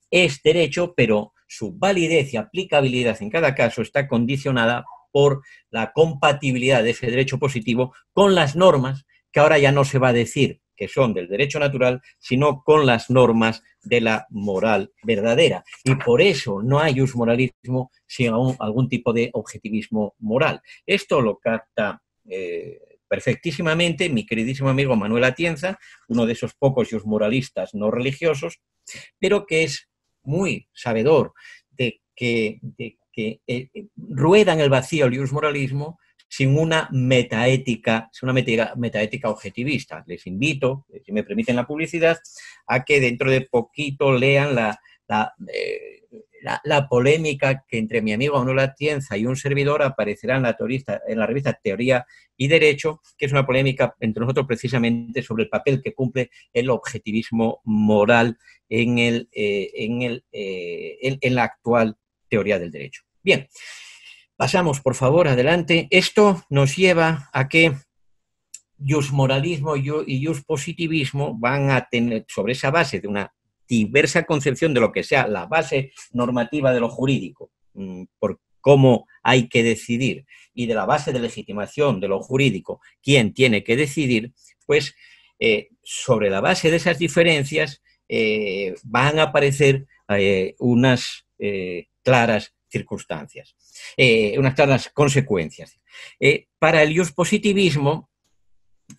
es derecho, pero su validez y aplicabilidad en cada caso está condicionada por la compatibilidad de ese derecho positivo con las normas que ahora ya no se va a decir que son del derecho natural, sino con las normas de la moral verdadera. Y por eso no hay moralismo, sino algún tipo de objetivismo moral. Esto lo capta eh, perfectísimamente mi queridísimo amigo Manuel Atienza, uno de esos pocos moralistas no religiosos, pero que es muy sabedor de que, eh, eh el vacío el moralismo sin una metaética, sin una metaética objetivista. Les invito, eh, si me permiten la publicidad, a que dentro de poquito lean la, la, eh, polémica que entre mi amigo Manuel tienza y un servidor aparecerá en la, en la revista Teoría y Derecho, que es una polémica entre nosotros precisamente sobre el papel que cumple el objetivismo moral en, el, en, el, en la actual teoría del derecho. Bien, pasamos por favor adelante. Esto nos lleva a que moralismo y positivismo van a tener, sobre esa base de una diversa concepción de lo que sea la base normativa de lo jurídico, mm, por cómo hay que decidir, y de la base de legitimación de lo jurídico, quién tiene que decidir, pues eh, sobre la base de esas diferencias eh, van a aparecer eh, unas claras circunstancias, eh, unas claras consecuencias. Eh, para el positivismo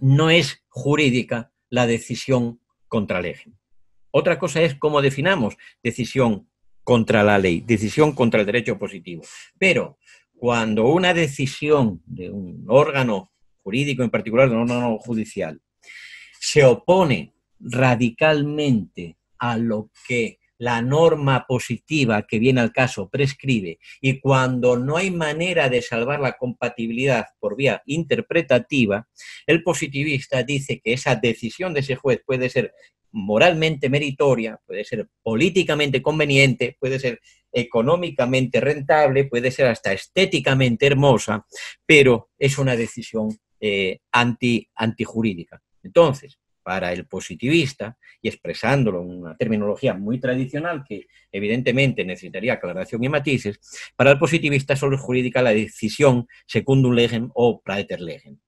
no es jurídica la decisión contra el eje. Otra cosa es cómo definamos decisión contra la ley, decisión contra el derecho positivo. Pero cuando una decisión de un órgano jurídico, en particular de un órgano judicial, se opone radicalmente a lo que la norma positiva que viene al caso prescribe y cuando no hay manera de salvar la compatibilidad por vía interpretativa, el positivista dice que esa decisión de ese juez puede ser moralmente meritoria, puede ser políticamente conveniente, puede ser económicamente rentable, puede ser hasta estéticamente hermosa, pero es una decisión eh, anti, antijurídica. Entonces, para el positivista y expresándolo en una terminología muy tradicional que evidentemente necesitaría aclaración y matices, para el positivista solo jurídica la decisión secundum legem o praeter legem.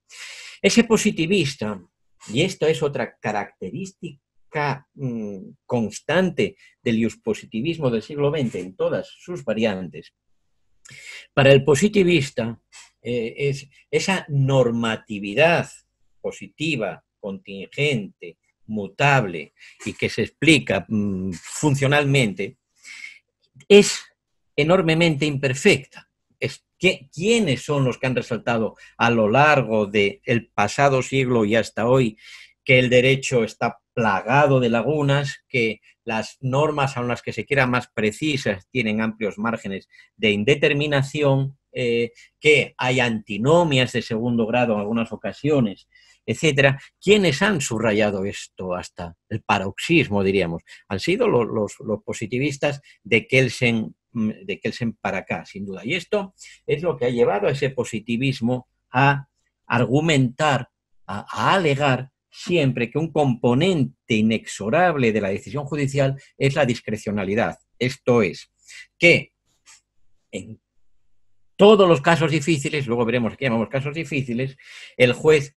Ese positivista, y esto es otra característica mm, constante del positivismo del siglo XX en todas sus variantes, para el positivista eh, es esa normatividad positiva contingente, mutable y que se explica mm, funcionalmente, es enormemente imperfecta. Es, ¿Quiénes son los que han resaltado a lo largo del pasado siglo y hasta hoy que el derecho está plagado de lagunas, que las normas, aun las que se quieran más precisas, tienen amplios márgenes de indeterminación eh, que hay antinomias de segundo grado en algunas ocasiones, etcétera. ¿Quiénes han subrayado esto hasta el paroxismo, diríamos? Han sido los, positivistas de Kelsen, mm, de Kelsen para acá, sin duda. Y esto es lo que ha llevado a ese positivismo a argumentar, a alegar siempre que un componente inexorable de la decisión judicial es la discrecionalidad. Esto es, que en todos los casos difíciles, luego veremos qué llamamos casos difíciles, el juez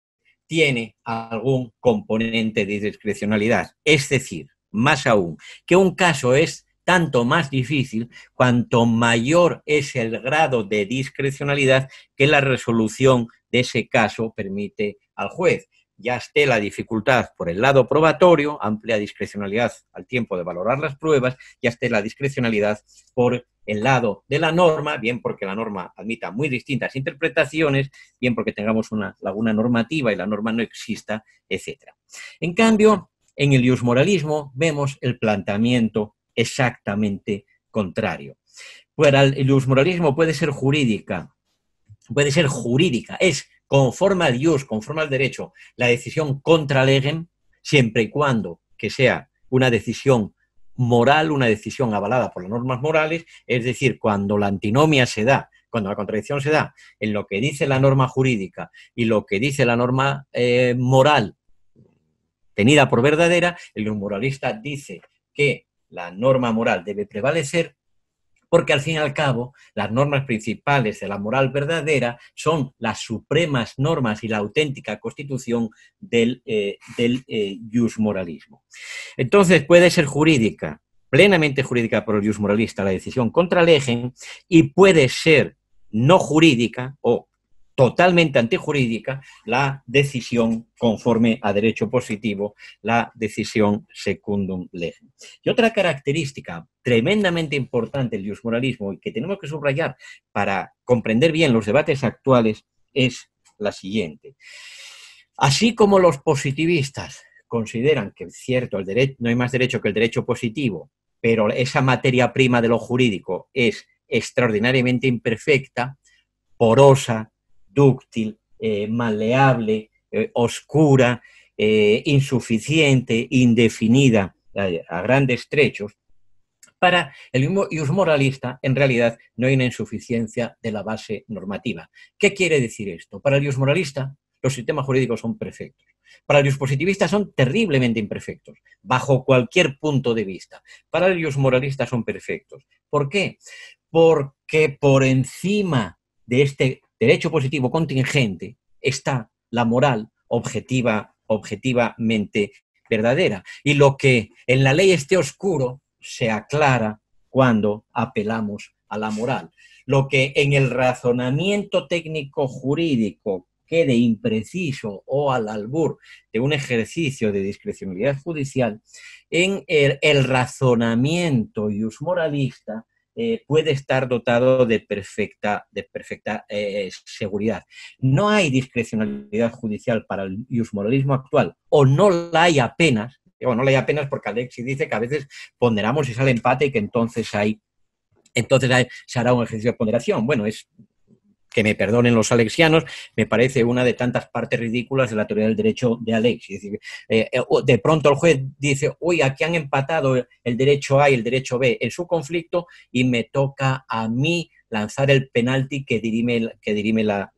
tiene algún componente de discrecionalidad. Es decir, más aún, que un caso es tanto más difícil cuanto mayor es el grado de discrecionalidad que la resolución de ese caso permite al juez ya esté la dificultad por el lado probatorio, amplia discrecionalidad al tiempo de valorar las pruebas, ya esté la discrecionalidad por el lado de la norma, bien porque la norma admita muy distintas interpretaciones, bien porque tengamos una laguna normativa y la norma no exista, etc. En cambio, en el iusmoralismo vemos el planteamiento exactamente contrario. Para el iusmoralismo puede ser jurídica, puede ser jurídica, es conforme al Dios, conforme al derecho, la decisión contra legem, siempre y cuando que sea una decisión moral, una decisión avalada por las normas morales, es decir, cuando la antinomia se da, cuando la contradicción se da en lo que dice la norma jurídica y lo que dice la norma eh, moral tenida por verdadera, el moralista dice que la norma moral debe prevalecer porque al fin y al cabo las normas principales de la moral verdadera son las supremas normas y la auténtica constitución del, jus eh, eh, moralismo. Entonces puede ser jurídica, plenamente jurídica por el jus moralista la decisión contra legen y puede ser no jurídica o totalmente antijurídica la decisión conforme a derecho positivo, la decisión secundum legem. Y otra característica tremendamente importante del moralismo y que tenemos que subrayar para comprender bien los debates actuales es la siguiente. Así como los positivistas consideran que, cierto, el derecho, no hay más derecho que el derecho positivo, pero esa materia prima de lo jurídico es extraordinariamente imperfecta, porosa, dúctil, eh, maleable, eh, oscura, eh, insuficiente, indefinida a, grandes trechos, para el ius moralista en realidad no hay una insuficiencia de la base normativa. ¿Qué quiere decir esto? Para el ius moralista los sistemas jurídicos son perfectos. Para el positivistas son terriblemente imperfectos, bajo cualquier punto de vista. Para los moralistas son perfectos. ¿Por qué? Porque por encima de este derecho positivo contingente está la moral objetiva, objetivamente verdadera. Y lo que en la ley esté oscuro se aclara cuando apelamos a la moral. Lo que en el razonamiento técnico jurídico quede impreciso o al albur de un ejercicio de discrecionalidad judicial, en el, razonamiento yus moralista eh, puede estar dotado de perfecta, de perfecta eh, seguridad. No hay discrecionalidad judicial para el iusmoralismo actual, o no la hay apenas, digo no la hay apenas porque Alexis dice que a veces ponderamos y sale empate y que entonces hay entonces se hará un ejercicio de ponderación. Bueno, es que me perdonen los alexianos, me parece una de tantas partes ridículas de la teoría del derecho de Alex. Eh, eh, de pronto el juez dice, uy, aquí han empatado el derecho A y el derecho B en su conflicto y me toca a mí lanzar el penalti que dirime, que dirime la,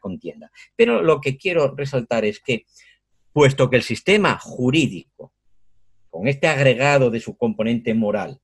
contienda. Pero lo que quiero resaltar es que, puesto que el sistema jurídico, con este agregado de su componente moral,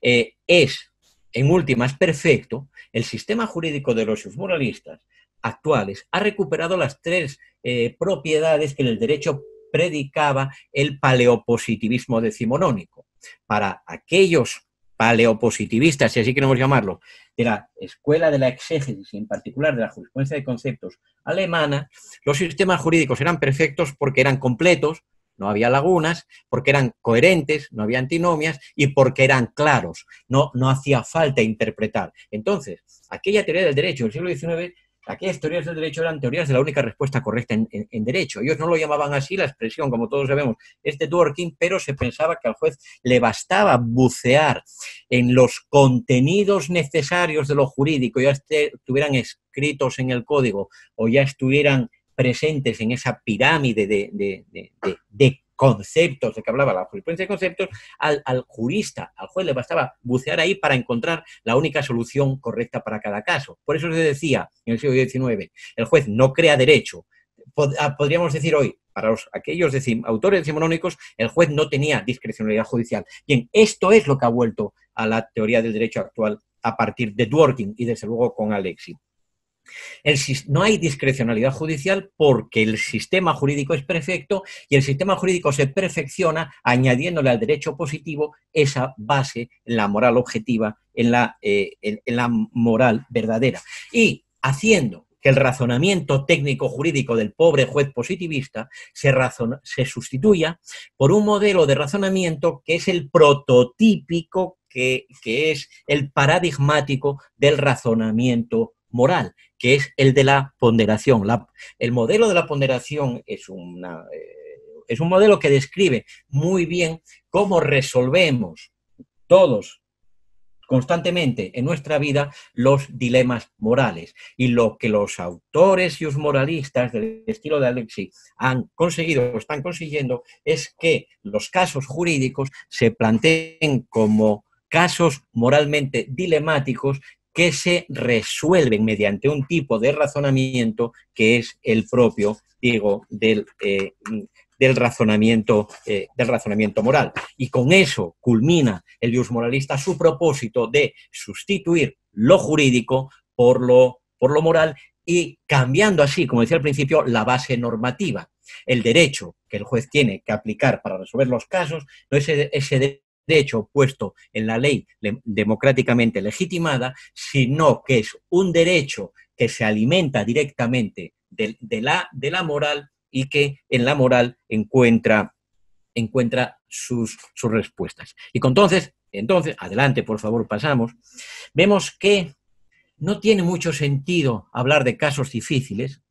eh, es en última, es perfecto, el sistema jurídico de los moralistas actuales ha recuperado las tres eh, propiedades que en el derecho predicaba el paleopositivismo decimonónico. Para aquellos paleopositivistas, si así queremos llamarlo, de la escuela de la exégesis, en particular de la jurisprudencia de conceptos alemana, los sistemas jurídicos eran perfectos porque eran completos, no había lagunas, porque eran coherentes, no había antinomias y porque eran claros, no, no hacía falta interpretar. Entonces, aquella teoría del derecho del siglo XIX aquellas teorías del derecho eran teorías de la única respuesta correcta en, derecho. Ellos no lo llamaban así, la expresión, como todos sabemos, es de pero se pensaba que al juez le bastaba bucear en los contenidos necesarios de lo jurídico, ya este, estuvieran escritos en el código o ya estuvieran presentes en esa pirámide de, conceptos de que hablaba la jurisprudencia de conceptos, al, jurista, al juez le bastaba bucear ahí para encontrar la única solución correcta para cada caso. Por eso se decía en el siglo XIX, el juez no crea derecho. Ah, podríamos decir hoy, para aquellos autores decimonónicos, el juez no tenía discrecionalidad judicial. Bien, esto es lo que ha vuelto a la teoría del derecho actual a partir de Dworkin y desde luego con Alexis no hay discrecionalidad judicial porque el sistema jurídico es perfecto y el sistema jurídico se perfecciona añadiéndole al derecho positivo esa base en la moral objetiva, en la, eh, moral verdadera. Y haciendo que el razonamiento técnico jurídico del pobre juez positivista se, sustituya por un modelo de razonamiento que es el prototípico, que es el paradigmático del razonamiento moral, que es el de la ponderación. La, el modelo de la ponderación es, una, eh, es un modelo que describe muy bien cómo resolvemos todos constantemente en nuestra vida los dilemas morales. Y lo que los autores y los moralistas del estilo de Alexis han conseguido o están consiguiendo es que los casos jurídicos se planteen como casos moralmente dilemáticos que se resuelven mediante un tipo de razonamiento que es el propio, digo, del, eh, razonamiento, eh, del razonamiento moral. Y con eso culmina el dios moralista su propósito de sustituir lo jurídico por lo, por lo moral y cambiando así, como decía al principio, la base normativa. El derecho que el juez tiene que aplicar para resolver los casos no es ese derecho puesto en la ley democráticamente legitimada, sino que es un derecho que se alimenta directamente de, la, de la moral y que en la moral encuentra, encuentra sus, respuestas. Y entonces, entonces, adelante, por favor, pasamos, vemos que no tiene mucho sentido hablar de casos difíciles,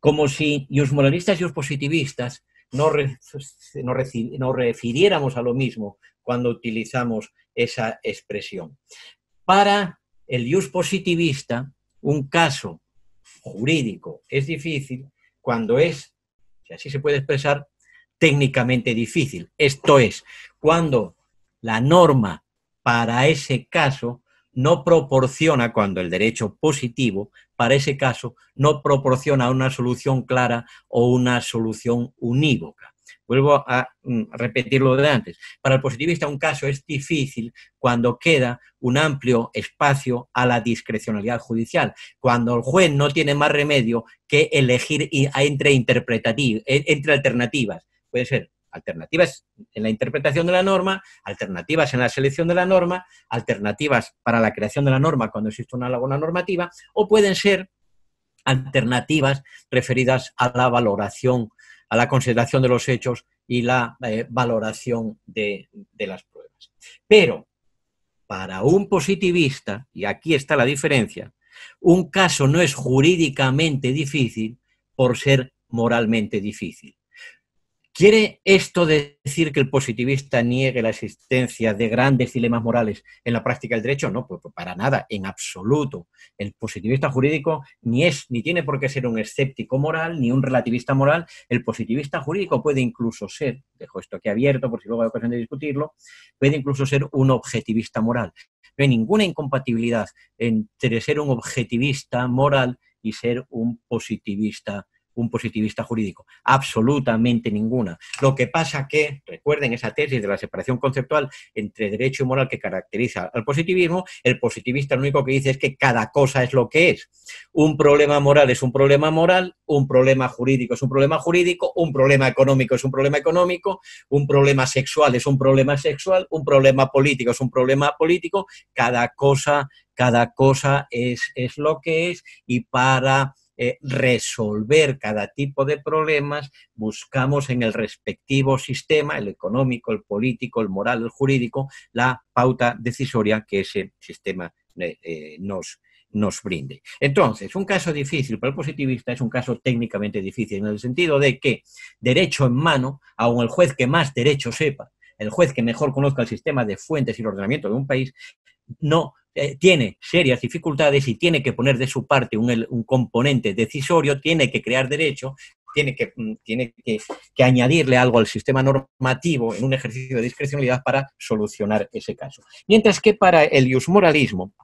como si los moralistas y los positivistas no no refiriéramos a lo mismo cuando utilizamos esa expresión. Para el ius positivista, un caso jurídico es difícil cuando es, si así se puede expresar, técnicamente difícil. Esto es, cuando la norma para ese caso no proporciona, cuando el derecho positivo, para ese caso, no proporciona una solución clara o una solución unívoca. Vuelvo mm, a repetir lo de antes. Para el positivista un caso es difícil cuando queda un amplio espacio a la discrecionalidad judicial, cuando el juez no tiene más remedio que elegir entre, e, entre alternativas. Pueden ser alternativas en la interpretación de la norma, alternativas en la selección de la norma, alternativas para la creación de la norma cuando existe una laguna normativa, o pueden ser alternativas referidas a la valoración a la consideración de los hechos y la eh, valoración de las pruebas. Pero para un positivista, y aquí está la diferencia, un caso no es jurídicamente difícil por ser moralmente difícil. ¿Quiere esto decir que el positivista niegue la existencia de grandes dilemas morales en la práctica del derecho? No, pues, pues para nada, en absoluto. El positivista jurídico ni es ni tiene por qué ser un escéptico moral ni un relativista moral. El positivista jurídico puede incluso ser, dejo esto aquí abierto por si luego hay ocasión de discutirlo, puede incluso ser un objetivista moral. No hay ninguna incompatibilidad entre ser un objetivista moral y ser un positivista un positivista jurídico, absolutamente ninguna. Lo que pasa que, recuerden esa tesis de la separación conceptual entre derecho y moral que caracteriza al positivismo, el positivista lo único que dice es que cada cosa es lo que es. Un problema moral es un problema moral, un problema jurídico es un problema jurídico, un problema económico es un problema económico, un problema sexual es un problema sexual, un problema político es un problema político, cada cosa, cada cosa es, es lo que es y para eh, resolver cada tipo de problemas, buscamos en el respectivo sistema, el económico, el político, el moral, el jurídico, la pauta decisoria que ese sistema eh, eh, nos, nos brinde. Entonces, un caso difícil para el positivista es un caso técnicamente difícil, en el sentido de que derecho en mano, aun el juez que más derecho sepa, el juez que mejor conozca el sistema de fuentes y el ordenamiento de un país, no eh, tiene serias dificultades y tiene que poner de su parte un, componente decisorio, tiene que crear derecho, tiene, que, mm, tiene que, añadirle algo al sistema normativo en un ejercicio de discrecionalidad para solucionar ese caso. Mientras que para el iusmoralismo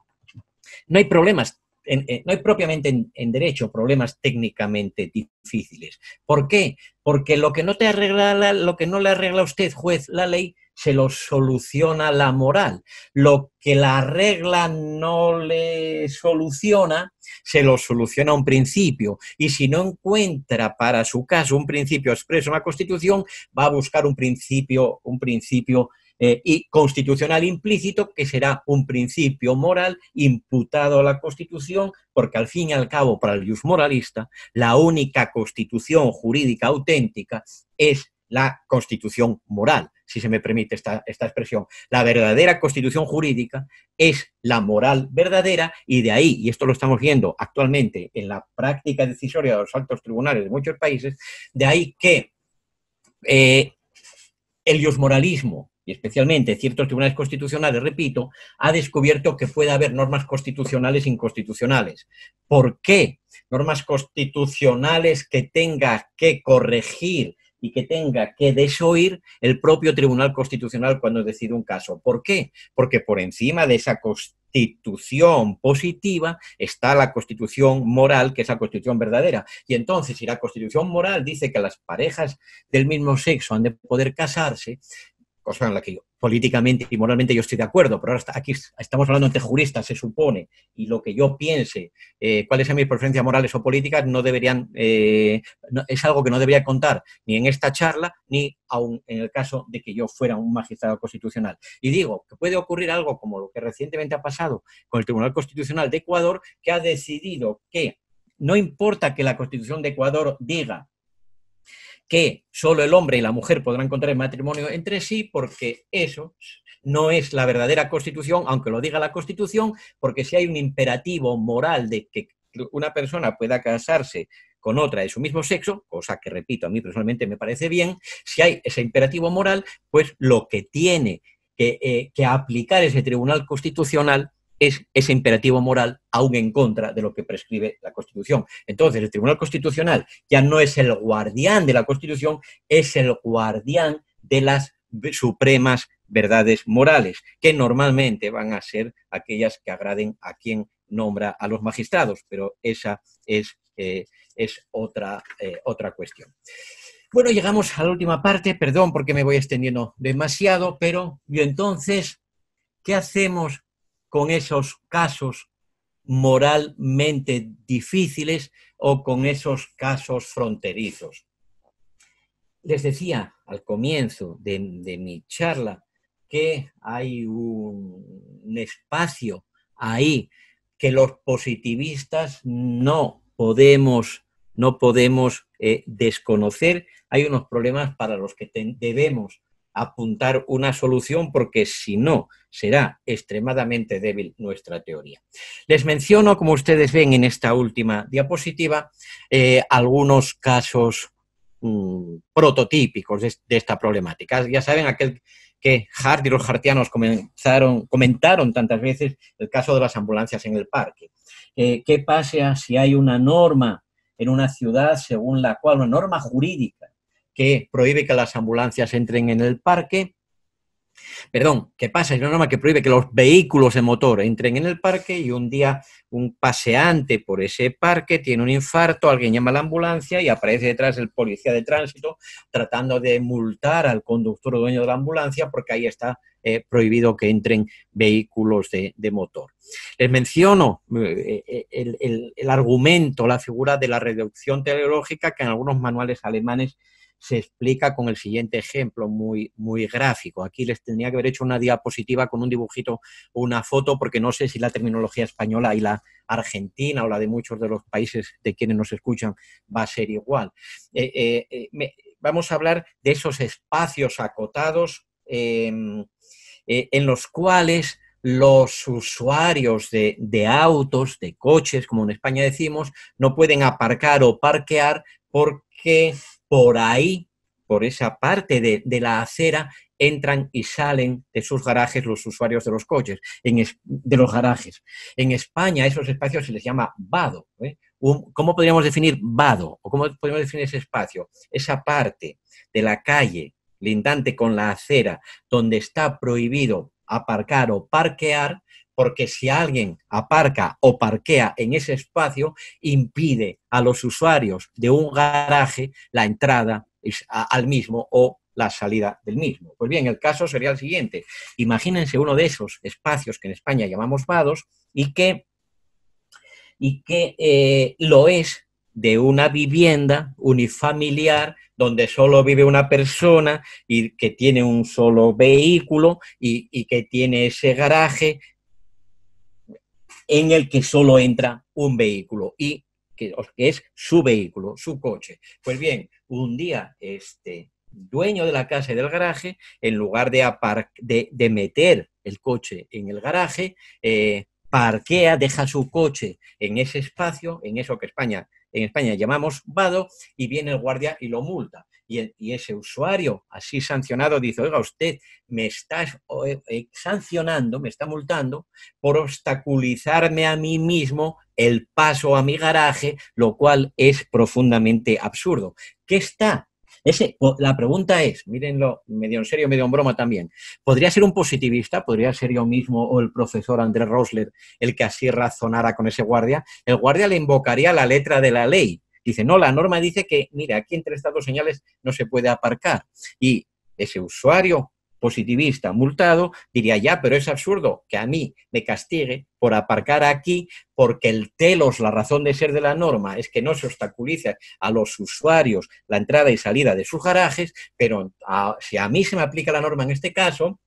no hay problemas. Eh, no hay propiamente en, derecho problemas técnicamente difíciles. ¿Por qué? Porque lo que no te arregla, lo que no le arregla a usted, juez, la ley, se lo soluciona la moral. Lo que la regla no le soluciona, se lo soluciona un principio. Y si no encuentra para su caso un principio expreso en la Constitución, va a buscar un principio, un principio eh, y constitucional implícito, que será un principio moral imputado a la Constitución, porque al fin y al cabo, para el jus moralista, la única constitución jurídica auténtica es la constitución moral, si se me permite esta, expresión. La verdadera constitución jurídica es la moral verdadera y de ahí, y esto lo estamos viendo actualmente en la práctica decisoria de los altos tribunales de muchos países, de ahí que eh, el moralismo y especialmente ciertos tribunales constitucionales, repito, ha descubierto que puede haber normas constitucionales inconstitucionales. ¿Por qué? Normas constitucionales que tenga que corregir y que tenga que desoír el propio Tribunal Constitucional cuando decide un caso. ¿Por qué? Porque por encima de esa constitución positiva está la constitución moral, que es la constitución verdadera. Y entonces, si la constitución moral dice que las parejas del mismo sexo han de poder casarse, cosa en la que yo políticamente y moralmente yo estoy de acuerdo, pero ahora aquí estamos hablando entre juristas, se supone, y lo que yo piense, eh, cuáles sean mis preferencias morales o políticas, no deberían, eh, es algo que no debería contar ni en esta charla, ni aún en el caso de que yo fuera un magistrado constitucional. Y digo que puede ocurrir algo como lo que recientemente ha pasado con el Tribunal Constitucional de Ecuador, que ha decidido que no importa que la Constitución de Ecuador diga que solo el hombre y la mujer podrán contraer matrimonio entre sí, porque eso no es la verdadera constitución, aunque lo diga la constitución, porque si hay un imperativo moral de que una persona pueda casarse con otra de su mismo sexo, cosa que, repito, a mí personalmente me parece bien, si hay ese imperativo moral, pues lo que tiene que, eh, que aplicar ese tribunal constitucional es ese imperativo moral aún en contra de lo que prescribe la Constitución. Entonces, el Tribunal Constitucional ya no es el guardián de la Constitución, es el guardián de las supremas verdades morales, que normalmente van a ser aquellas que agraden a quien nombra a los magistrados, pero esa es, eh, otra, eh, otra cuestión. Bueno, llegamos a la última parte, perdón porque me voy extendiendo demasiado, pero yo entonces, ¿qué hacemos con esos casos moralmente difíciles o con esos casos fronterizos. Les decía al comienzo de, mi charla que hay un, espacio ahí que los positivistas no podemos, no podemos eh, desconocer. Hay unos problemas para los que debemos apuntar una solución porque si no, será extremadamente débil nuestra teoría. Les menciono, como ustedes ven en esta última diapositiva, eh, algunos casos mm, prototípicos de, esta problemática. Ya saben, aquel que Hart y los hartianos comenzaron, comentaron tantas veces, el caso de las ambulancias en el parque. Eh, ¿Qué pasa si hay una norma en una ciudad según la cual, una norma jurídica, que prohíbe que las ambulancias entren en el parque, perdón, ¿qué pasa, es una norma que prohíbe que los vehículos de motor entren en el parque y un día un paseante por ese parque tiene un infarto, alguien llama a la ambulancia y aparece detrás el policía de tránsito tratando de multar al conductor o dueño de la ambulancia porque ahí está eh, prohibido que entren vehículos de, motor. Les menciono eh, eh, el, el argumento, la figura de la reducción teleológica que en algunos manuales alemanes se explica con el siguiente ejemplo muy, muy gráfico. Aquí les tendría que haber hecho una diapositiva con un dibujito o una foto, porque no sé si la terminología española y la argentina o la de muchos de los países de quienes nos escuchan va a ser igual. Eh, eh, eh, vamos a hablar de esos espacios acotados em, en los cuales los usuarios de, autos, de coches, como en España decimos, no pueden aparcar o parquear porque por ahí, por esa parte de, la acera, entran y salen de sus garajes los usuarios de los coches, en de los garajes. En España esos espacios se les llama vado. ¿eh? ¿Cómo podríamos definir vado? ¿O cómo podríamos definir ese espacio? Esa parte de la calle lindante con la acera, donde está prohibido aparcar o parquear, porque si alguien aparca o parquea en ese espacio, impide a los usuarios de un garaje la entrada al mismo o la salida del mismo. Pues bien, el caso sería el siguiente. Imagínense uno de esos espacios que en España llamamos vados y que, y que eh, lo es de una vivienda unifamiliar donde solo vive una persona y que tiene un solo vehículo y que tiene ese garaje en el que solo entra un vehículo y que, es su vehículo, su coche. Pues bien, un día este dueño de la casa y del garaje, en lugar de, de, de meter el coche en el garaje, eh, parquea, deja su coche en ese espacio, en eso que España, en España llamamos vado, y viene el guardia y lo multa. E-, y, ese usuario así sancionado dice, oiga, usted me está eh, eh, sancionando, me está multando por obstaculizarme a mí mismo el paso a mi garaje, lo cual es profundamente absurdo. ¿Qué está ese, la pregunta es, mírenlo medio en serio, medio en broma también, ¿podría ser un positivista? ¿Podría ser yo mismo o el profesor Andrés Rosler el que así razonara con ese guardia? El guardia le invocaría la letra de la ley, Dice, no, la norma dice que, mira, aquí entre estas dos señales no se puede aparcar. Y ese usuario positivista multado diría, ya, pero es absurdo que a mí me castigue por aparcar aquí porque el telos, la razón de ser de la norma, es que no se obstaculiza a los usuarios la entrada y salida de sus garajes, pero si a mí se me aplica la norma en este caso,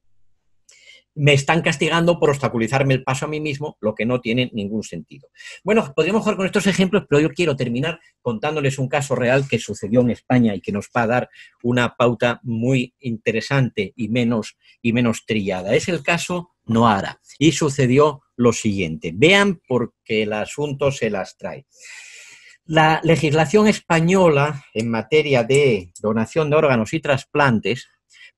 me están castigando por obstaculizarme el paso a mí mismo, lo que no tiene ningún sentido. Bueno, podríamos jugar con estos ejemplos, pero yo quiero terminar contándoles un caso real que sucedió en España y que nos va a dar una pauta muy interesante y menos, y menos trillada. Es el caso Noara. Y sucedió lo siguiente. Vean porque el asunto se las trae. La legislación española en materia de donación de órganos y trasplantes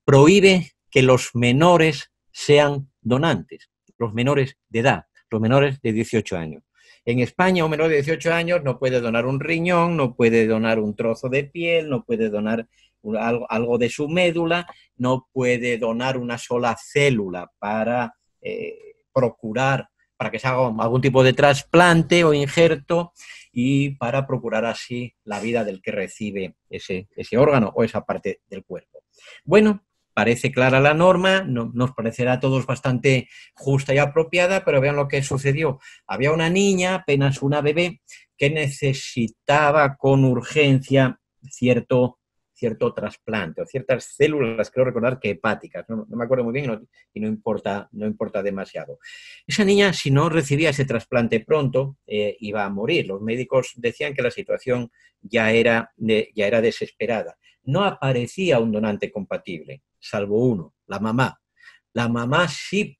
prohíbe que los menores sean donantes, los menores de edad, los menores de 18 años. En España, un menor de 18 años no puede donar un riñón, no puede donar un trozo de piel, no puede donar algo, de su médula, no puede donar una sola célula para eh, procurar, para que se haga algún tipo de trasplante o injerto y para procurar así la vida del que recibe ese, ese órgano o esa parte del cuerpo. Bueno, parece clara la norma, no, nos parecerá a todos bastante justa y apropiada, pero vean lo que sucedió. Había una niña, apenas una bebé, que necesitaba con urgencia cierto, cierto trasplante o ciertas células, creo recordar que hepáticas, no, me acuerdo muy bien y, no, importa, no importa demasiado. Esa niña, si no recibía ese trasplante pronto, eh, iba a morir. Los médicos decían que la situación ya era, ya era desesperada no aparecía un donante compatible, salvo uno, la mamá. La mamá sí,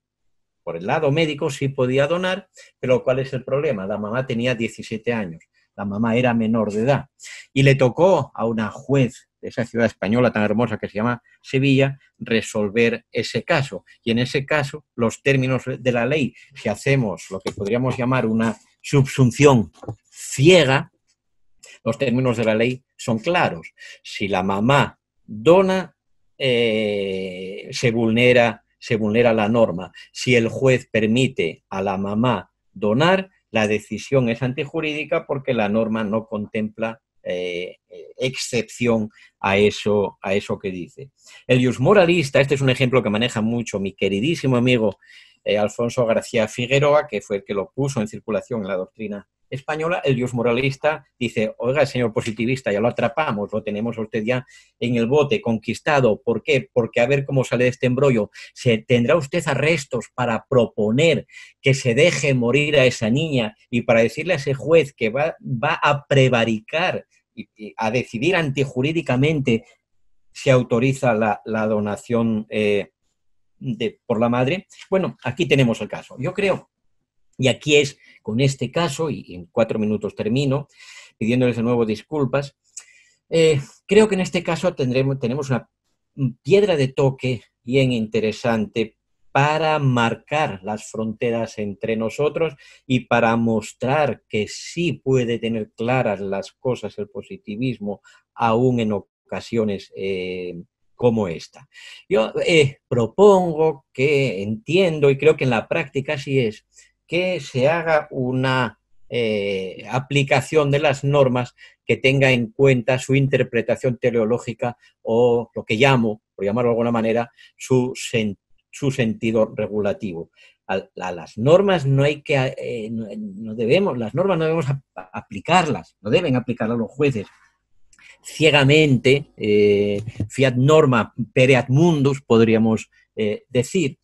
por el lado médico, sí podía donar, pero ¿cuál es el problema? La mamá tenía 17 años, la mamá era menor de edad. Y le tocó a una juez de esa ciudad española tan hermosa que se llama Sevilla, resolver ese caso. Y en ese caso, los términos de la ley, si hacemos lo que podríamos llamar una subsunción ciega, los términos de la ley son claros. Si la mamá dona, eh, se, vulnera, se vulnera la norma. Si el juez permite a la mamá donar, la decisión es antijurídica porque la norma no contempla eh, excepción a eso, a eso que dice. El ius moralista, este es un ejemplo que maneja mucho mi queridísimo amigo eh, Alfonso García Figueroa, que fue el que lo puso en circulación en la doctrina española, el dios moralista dice, oiga, señor positivista, ya lo atrapamos, lo tenemos a usted ya en el bote, conquistado. ¿Por qué? Porque a ver cómo sale de este embrollo. Se, ¿Tendrá usted arrestos para proponer que se deje morir a esa niña y para decirle a ese juez que va, va a prevaricar? Y, a decidir antijurídicamente si autoriza la, donación eh, de, por la madre. Bueno, aquí tenemos el caso. Yo creo, y aquí es con este caso, y en cuatro minutos termino, pidiéndoles de nuevo disculpas. Eh, creo que en este caso tenemos una piedra de toque bien interesante para marcar las fronteras entre nosotros y para mostrar que sí puede tener claras las cosas el positivismo, aún en ocasiones eh, como esta. Yo eh, propongo que entiendo, y creo que en la práctica así es, que se haga una eh, aplicación de las normas que tenga en cuenta su interpretación teleológica o lo que llamo, por llamarlo de alguna manera, su, sentido regulativo. A, las normas no hay que, eh, no, debemos, las normas no debemos aplicarlas, no deben aplicarlas los jueces ciegamente, eh, fiat norma, pereat mundus, podríamos decir,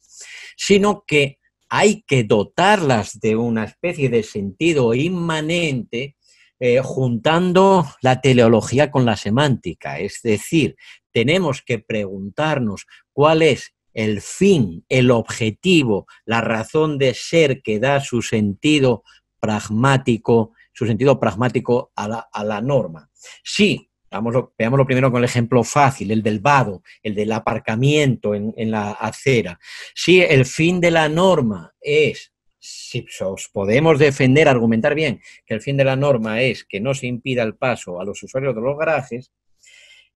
sino que hay que dotarlas de una especie de sentido inmanente eh, juntando la teleología con la semántica. Es decir, tenemos que preguntarnos cuál es el fin, el objetivo, la razón de ser que da su sentido pragmático, su sentido pragmático a la, norma. Sí. Veamos lo primero con el ejemplo fácil, el del vado, el del aparcamiento en, la acera. Si el fin de la norma es, si os podemos defender, argumentar bien, que el fin de la norma es que no se impida el paso a los usuarios de los garajes,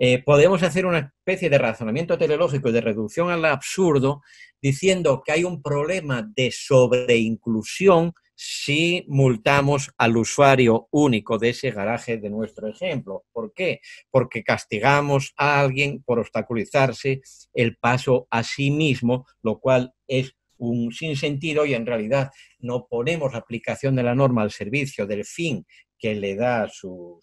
eh, podemos hacer una especie de razonamiento teleológico y de reducción al absurdo diciendo que hay un problema de sobreinclusión si multamos al usuario único de ese garaje de nuestro ejemplo. ¿Por qué? Porque castigamos a alguien por obstaculizarse el paso a sí mismo, lo cual es un sinsentido y en realidad no ponemos la aplicación de la norma al servicio del fin que le da su,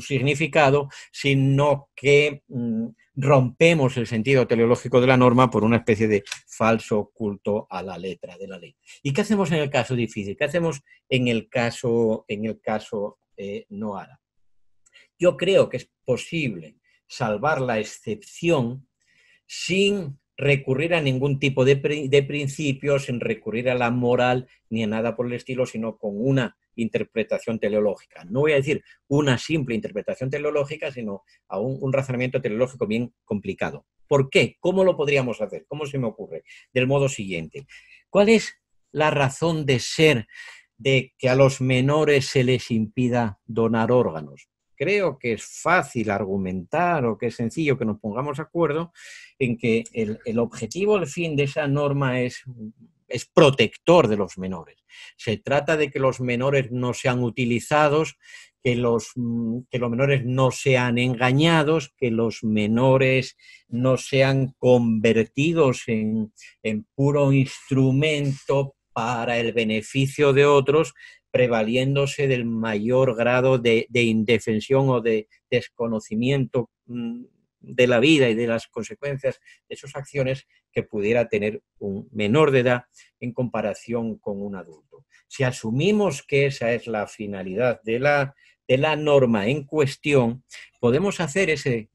significado, sino que mm, rompemos el sentido teleológico de la norma por una especie de falso culto a la letra de la ley. ¿Y qué hacemos en el caso difícil? ¿Qué hacemos en el caso, en el caso eh, no hará? Yo creo que es posible salvar la excepción sin recurrir a ningún tipo de, principios, sin recurrir a la moral ni a nada por el estilo, sino con una interpretación teleológica. No voy a decir una simple interpretación teleológica, sino a un razonamiento teleológico bien complicado. ¿Por qué? ¿Cómo lo podríamos hacer? ¿Cómo se me ocurre? Del modo siguiente. ¿Cuál es la razón de ser de que a los menores se les impida donar órganos? creo que es fácil argumentar o que es sencillo que nos pongamos de acuerdo en que el, objetivo, el fin de esa norma es es protector de los menores. Se trata de que los menores no sean utilizados, que los, mm, los menores no sean engañados, que los menores no sean convertidos en, en puro instrumento para el beneficio de otros, prevaliéndose del mayor grado de, indefensión o de desconocimiento mm, de la vida y de las consecuencias de sus acciones que pudiera tener un menor de edad en comparación con un adulto. Si asumimos que esa es la finalidad de la, norma en cuestión, podemos hacer ese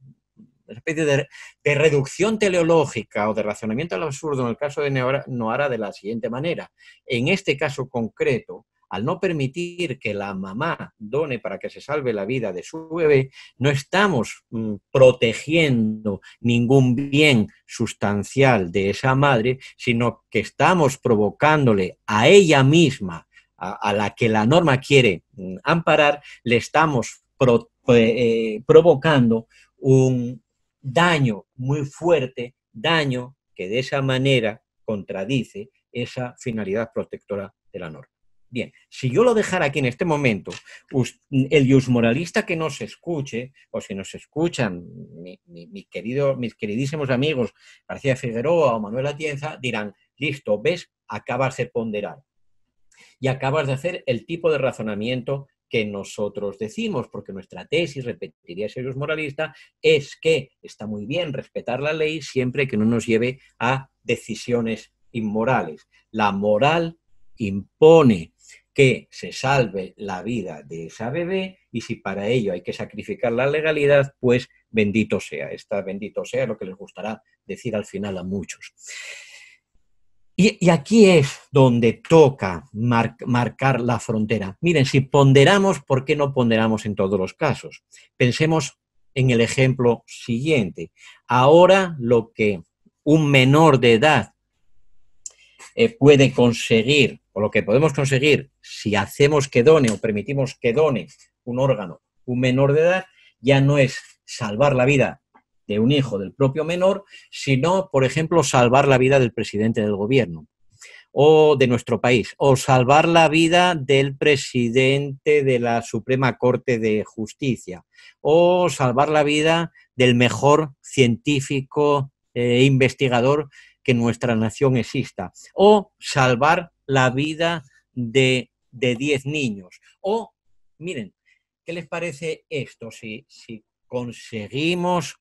especie de, reducción teleológica o de razonamiento al absurdo en el caso de Noara de la siguiente manera. En este caso concreto, al no permitir que la mamá done para que se salve la vida de su bebé, no estamos mm, protegiendo ningún bien sustancial de esa madre, sino que estamos provocándole a ella misma, a, la que la norma quiere mm, amparar, le estamos eh, eh, provocando un daño muy fuerte, daño que de esa manera contradice esa finalidad protectora de la norma. Bien, si yo lo dejara aquí en este momento, el moralista que nos escuche, o si nos escuchan mi, mi, mis queridísimos amigos García Figueroa o Manuel Atienza, dirán, listo, ves, acabas de ponderar. Y acabas de hacer el tipo de razonamiento que nosotros decimos, porque nuestra tesis, repetiría ese Moralista, es que está muy bien respetar la ley siempre que no nos lleve a decisiones inmorales. La moral impone que se salve la vida de esa bebé y si para ello hay que sacrificar la legalidad, pues bendito sea. Está bendito sea lo que les gustará decir al final a muchos. Y, aquí es donde toca marcar la frontera. Miren, si ponderamos, ¿por qué no ponderamos en todos los casos? Pensemos en el ejemplo siguiente. Ahora lo que un menor de edad eh, puede conseguir, o lo que podemos conseguir si hacemos que done o permitimos que done un órgano un menor de edad, ya no es salvar la vida de un hijo del propio menor, sino, por ejemplo, salvar la vida del presidente del gobierno o de nuestro país, o salvar la vida del presidente de la Suprema Corte de Justicia, o salvar la vida del mejor científico e investigador que nuestra nación exista, o salvar la vida de 10 niños, o, miren, ¿qué les parece esto? Si, si conseguimos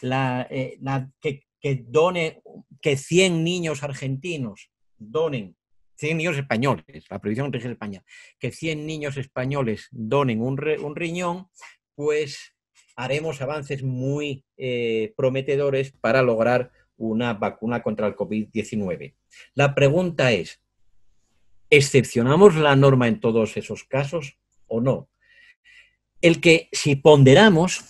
la, eh, que, que, done, que 100 niños argentinos donen 100 niños españoles, la prohibición de España, que 100 niños españoles donen un, riñón, pues haremos avances muy eh, prometedores para lograr una vacuna contra el COVID-19. La pregunta es, ¿excepcionamos la norma en todos esos casos o no? El que si ponderamos,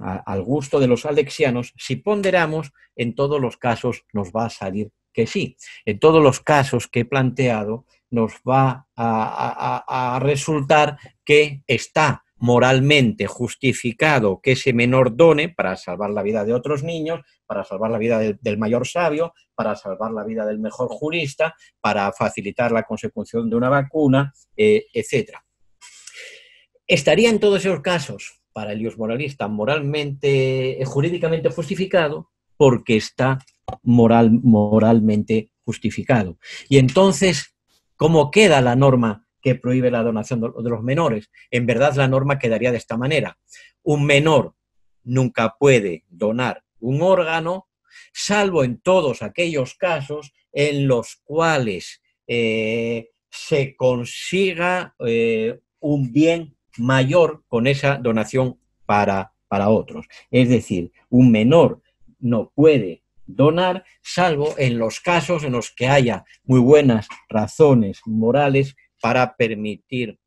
al gusto de los alexianos, si ponderamos, en todos los casos nos va a salir que sí. En todos los casos que he planteado, nos va a resultar que está moralmente justificado que ese menor done para salvar la vida de otros niños, para salvar la vida del mayor sabio, para salvar la vida del mejor jurista, para facilitar la consecución de una vacuna, eh, etcétera. etc. Estaría en todos esos casos, para el moralista, moralmente, eh, jurídicamente justificado, porque está moral, moralmente justificado. Y entonces, ¿cómo queda la norma que prohíbe la donación de los menores. En verdad, la norma quedaría de esta manera. Un menor nunca puede donar un órgano, salvo en todos aquellos casos en los cuales eh, se consiga eh, un bien mayor con esa donación para, para otros. Es decir, un menor no puede donar, salvo en los casos en los que haya muy buenas razones morales para permitir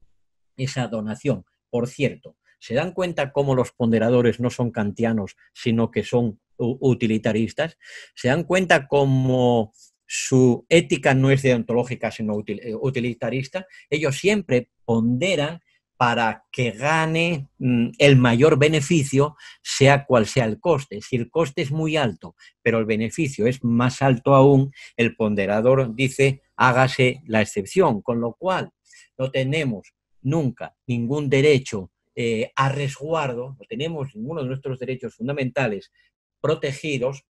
esa donación. Por cierto, ¿se dan cuenta cómo los ponderadores no son kantianos, sino que son utilitaristas? ¿Se dan cuenta cómo su ética no es deontológica, sino eh, utilitarista? Ellos siempre ponderan para que gane mm, el mayor beneficio, sea cual sea el coste. Si el coste es muy alto, pero el beneficio es más alto aún, el ponderador dice, hágase la excepción, con lo cual no tenemos nunca ningún derecho eh, a resguardo, no tenemos ninguno de nuestros derechos fundamentales protegidos,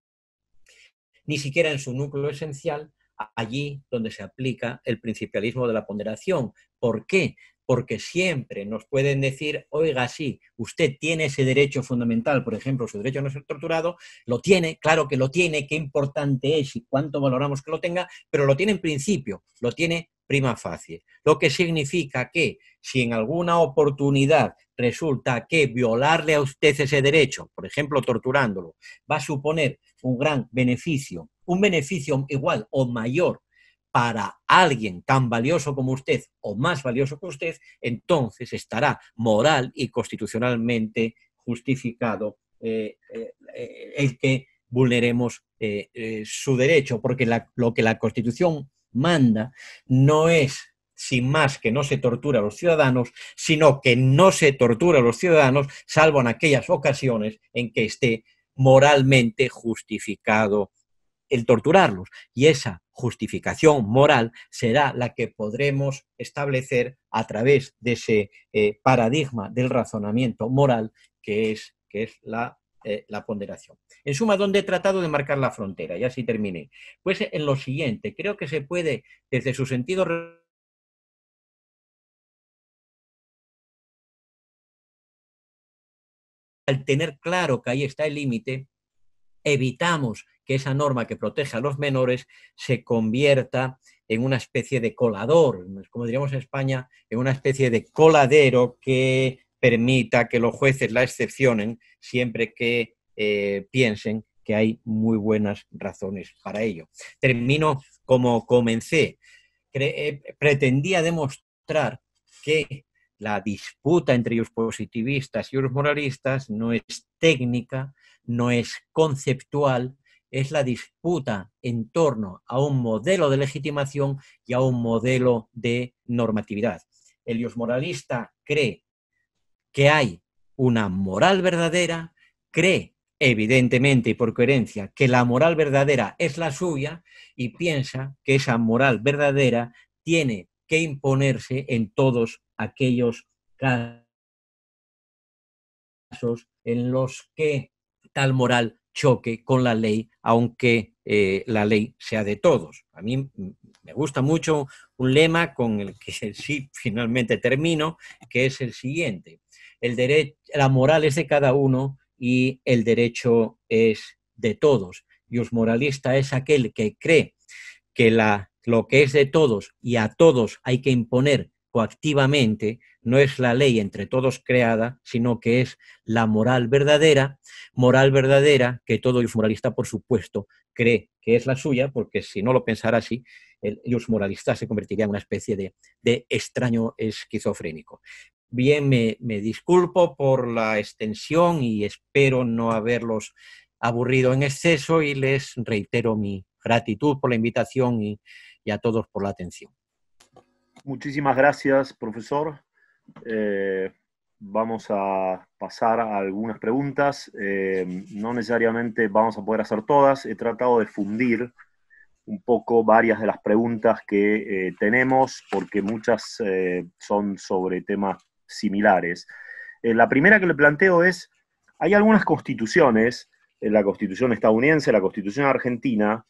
ni siquiera en su núcleo esencial, allí donde se aplica el principialismo de la ponderación. ¿Por qué? porque siempre nos pueden decir, oiga, sí, usted tiene ese derecho fundamental, por ejemplo, su derecho a no ser torturado, lo tiene, claro que lo tiene, qué importante es y cuánto valoramos que lo tenga, pero lo tiene en principio, lo tiene prima facie, lo que significa que si en alguna oportunidad resulta que violarle a usted ese derecho, por ejemplo, torturándolo, va a suponer un gran beneficio, un beneficio igual o mayor para alguien tan valioso como usted o más valioso que usted, entonces estará moral y constitucionalmente justificado eh, eh, eh, el que vulneremos su derecho, porque lo que la Constitución manda no es sin más que no se tortura a los ciudadanos, sino que no se tortura a los ciudadanos, salvo en aquellas ocasiones en que esté moralmente justificado el torturarlos. Y esa justificación moral será la que podremos establecer a través de ese eh, paradigma del razonamiento moral que es, que es eh, la, ponderación. En suma, ¿dónde he tratado de marcar la frontera? Ya así terminé. Pues en lo siguiente, creo que se puede, desde su sentido al tener claro que ahí está el límite, evitamos que esa norma que protege a los menores se convierta en una especie de colador, como diríamos en España, en una especie de coladero que permita que los jueces la excepcionen siempre que eh, piensen que hay muy buenas razones para ello. Termino como comencé. Eh, pretendía demostrar que la disputa entre los positivistas y los moralistas no es técnica, no es conceptual, es la disputa en torno a un modelo de legitimación y a un modelo de normatividad. El moralista cree que hay una moral verdadera, cree evidentemente y por coherencia que la moral verdadera es la suya y piensa que esa moral verdadera tiene que imponerse en todos aquellos casos en los que tal moral choque con la ley, aunque eh, la ley sea de todos. A mí me gusta mucho un lema con el que sí finalmente termino, que es el siguiente. El la moral es de cada uno y el derecho es de todos. Y moralista es aquel que cree que la, lo que es de todos y a todos hay que imponer activamente no es la ley entre todos creada, sino que es la moral verdadera, moral verdadera que todo moralista, por supuesto, cree que es la suya, porque si no lo pensara así, el moralista se convertiría en una especie de, extraño esquizofrénico. Bien, me, disculpo por la extensión y espero no haberlos aburrido en exceso y les reitero mi gratitud por la invitación y a todos por la atención. Muchísimas gracias, profesor. Eh, vamos a pasar a algunas preguntas. Eh, no necesariamente vamos a poder hacer todas. He tratado de fundir un poco varias de las preguntas que eh, tenemos, porque muchas son sobre temas similares. la primera que le planteo es, hay algunas constituciones, la constitución estadounidense, la constitución argentina,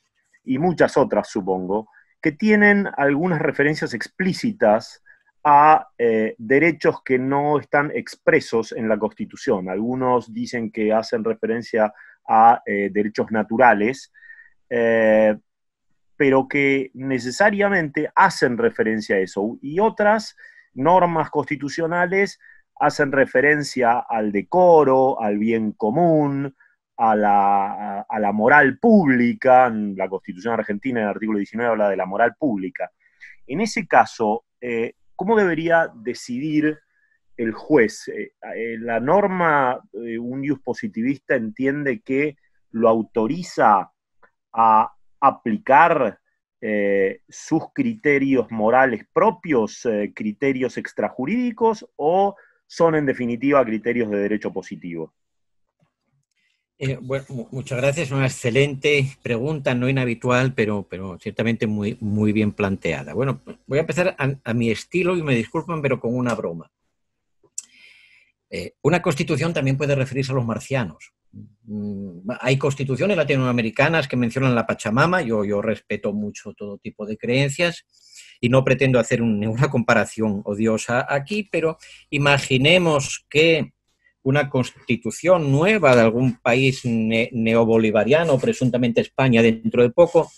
y muchas otras, supongo, que tienen algunas referencias explícitas a eh, derechos que no están expresos en la Constitución. Algunos dicen que hacen referencia a eh, derechos naturales, eh, pero que necesariamente hacen referencia a eso. Y otras normas constitucionales hacen referencia al decoro, al bien común, a la, moral pública, la Constitución argentina en el artículo 19 habla de la moral pública. En ese caso, eh, ¿cómo debería decidir el juez? Eh, eh, la norma un positivista entiende que lo autoriza a aplicar sus criterios morales propios, criterios extrajurídicos, o son en definitiva criterios de derecho positivo? Eh, bueno, muchas gracias. Una excelente pregunta, no inhabitual, pero, pero ciertamente muy, muy bien planteada. Bueno, voy a empezar a, mi estilo y me disculpan, pero con una broma. Eh, una constitución también puede referirse a los marcianos. Mm, hay constituciones latinoamericanas que mencionan la Pachamama. Yo, yo respeto mucho todo tipo de creencias y no pretendo hacer una ninguna comparación odiosa aquí, pero imaginemos que una constitución nueva de algún país neobolivariano, presuntamente España dentro de poco,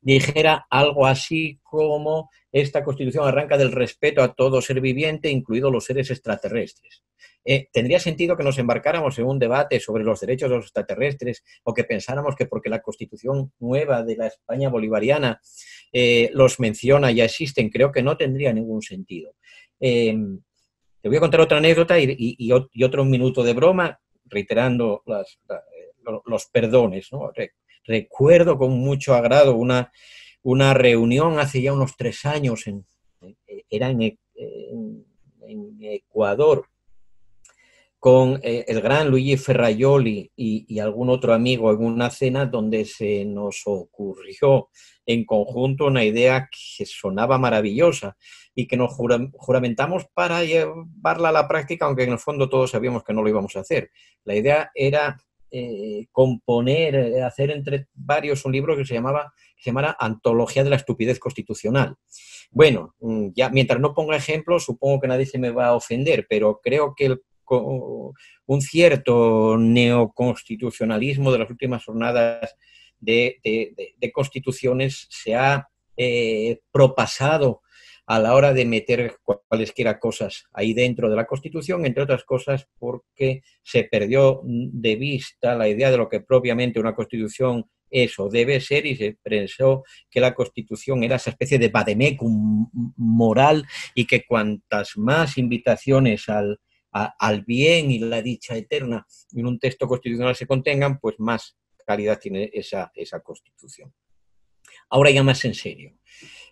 dijera algo así como esta constitución arranca del respeto a todo ser viviente, incluidos los seres extraterrestres. Eh, ¿Tendría sentido que nos embarcáramos en un debate sobre los derechos de los extraterrestres o que pensáramos que porque la constitución nueva de la España bolivariana eh, los menciona, ya existen? Creo que no tendría ningún sentido. Eh, te voy a contar otra anécdota y, otro minuto de broma, reiterando eh, los perdones. Recuerdo con mucho agrado una, reunión hace ya unos tres años, en, eh, era en e, Ecuador, con eh, el gran Luigi Ferraioli y, algún otro amigo en una cena donde se nos ocurrió en conjunto una idea que sonaba maravillosa y que nos juramentamos para llevarla a la práctica, aunque en el fondo todos sabíamos que no lo íbamos a hacer. La idea era eh, componer, eh, hacer entre varios un libro que se llamaba Antología de la Estupidez Constitucional. Bueno, mm, ya mientras no ponga ejemplos, supongo que nadie se me va a ofender, pero creo que el un cierto neoconstitucionalismo de las últimas jornadas de, constituciones se ha eh, propasado a la hora de meter cualesquiera cosas ahí dentro de la Constitución, entre otras cosas porque se perdió de vista la idea de lo que propiamente una Constitución eso debe ser y se pensó que la Constitución era esa especie de vademecum moral y que cuantas más invitaciones al, al bien y la dicha eterna en un texto constitucional se contengan, pues más calidad tiene esa, constitución. Ahora ya más en serio.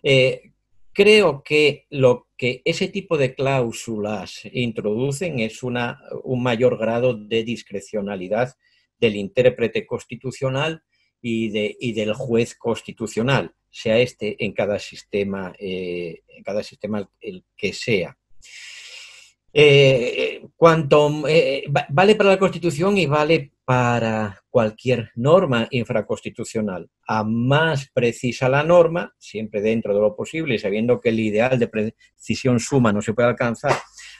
Eh, creo que lo que ese tipo de cláusulas introducen es una, un mayor grado de discrecionalidad del intérprete constitucional y, de, del juez constitucional, sea este en cada sistema, eh, en cada sistema el que sea. Eh, cuanto, eh, vale para la Constitución y vale para cualquier norma infraconstitucional. A más precisa la norma, siempre dentro de lo posible, sabiendo que el ideal de precisión suma no se puede alcanzar,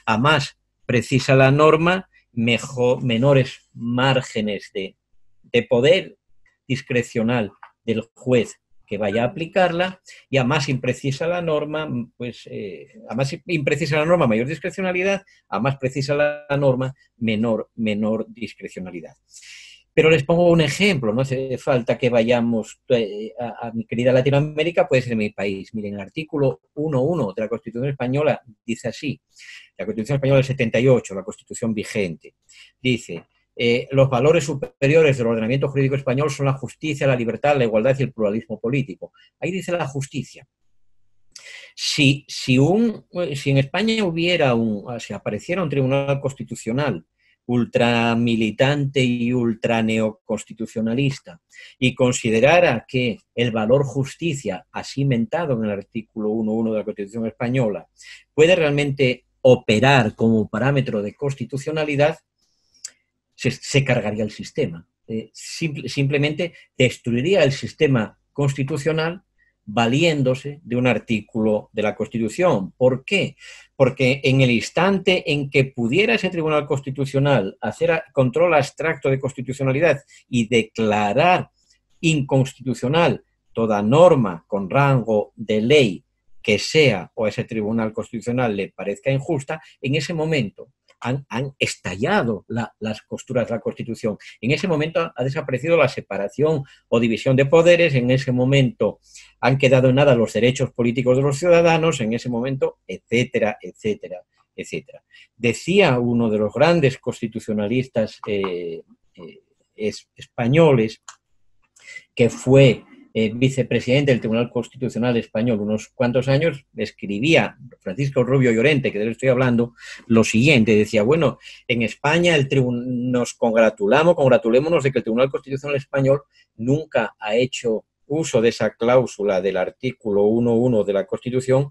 a más precisa la norma, mejor, menores márgenes de poder discrecional del juez que vaya a aplicarla y a más imprecisa la norma, pues eh, a más imprecisa la norma, mayor discrecionalidad, a más precisa la norma, menor, menor discrecionalidad. Pero les pongo un ejemplo, no hace falta que vayamos eh, a, a mi querida Latinoamérica, puede ser mi país. Miren, el artículo 1.1 de la Constitución Española dice así, la Constitución Española del 78, la Constitución vigente, dice, eh, los valores superiores del ordenamiento jurídico español son la justicia, la libertad, la igualdad y el pluralismo político. Ahí dice la justicia. Si, un, si en España hubiera un, si apareciera un tribunal constitucional ultramilitante y ultraneoconstitucionalista y considerara que el valor justicia, mentado en el artículo 1.1 de la Constitución española, puede realmente operar como parámetro de constitucionalidad, se, cargaría el sistema. Eh, simplemente destruiría el sistema constitucional valiéndose de un artículo de la Constitución. ¿Por qué? Porque en el instante en que pudiera ese Tribunal Constitucional hacer control abstracto de constitucionalidad y declarar inconstitucional toda norma con rango de ley que sea o a ese Tribunal Constitucional le parezca injusta, en ese momento han, estallado las costuras de la Constitución. En ese momento ha desaparecido la separación o división de poderes, en ese momento han quedado en nada los derechos políticos de los ciudadanos, en ese momento, etcétera, etcétera, etcétera. Decía uno de los grandes constitucionalistas eh, eh, españoles, que fue eh, vicepresidente del Tribunal Constitucional Español unos cuantos años, escribía Francisco Rubio Llorente, que de él estoy hablando, lo siguiente, decía, bueno, en España el nos congratulamos, congratulémonos de que el Tribunal Constitucional Español nunca ha hecho uso de esa cláusula del artículo 1.1 de la Constitución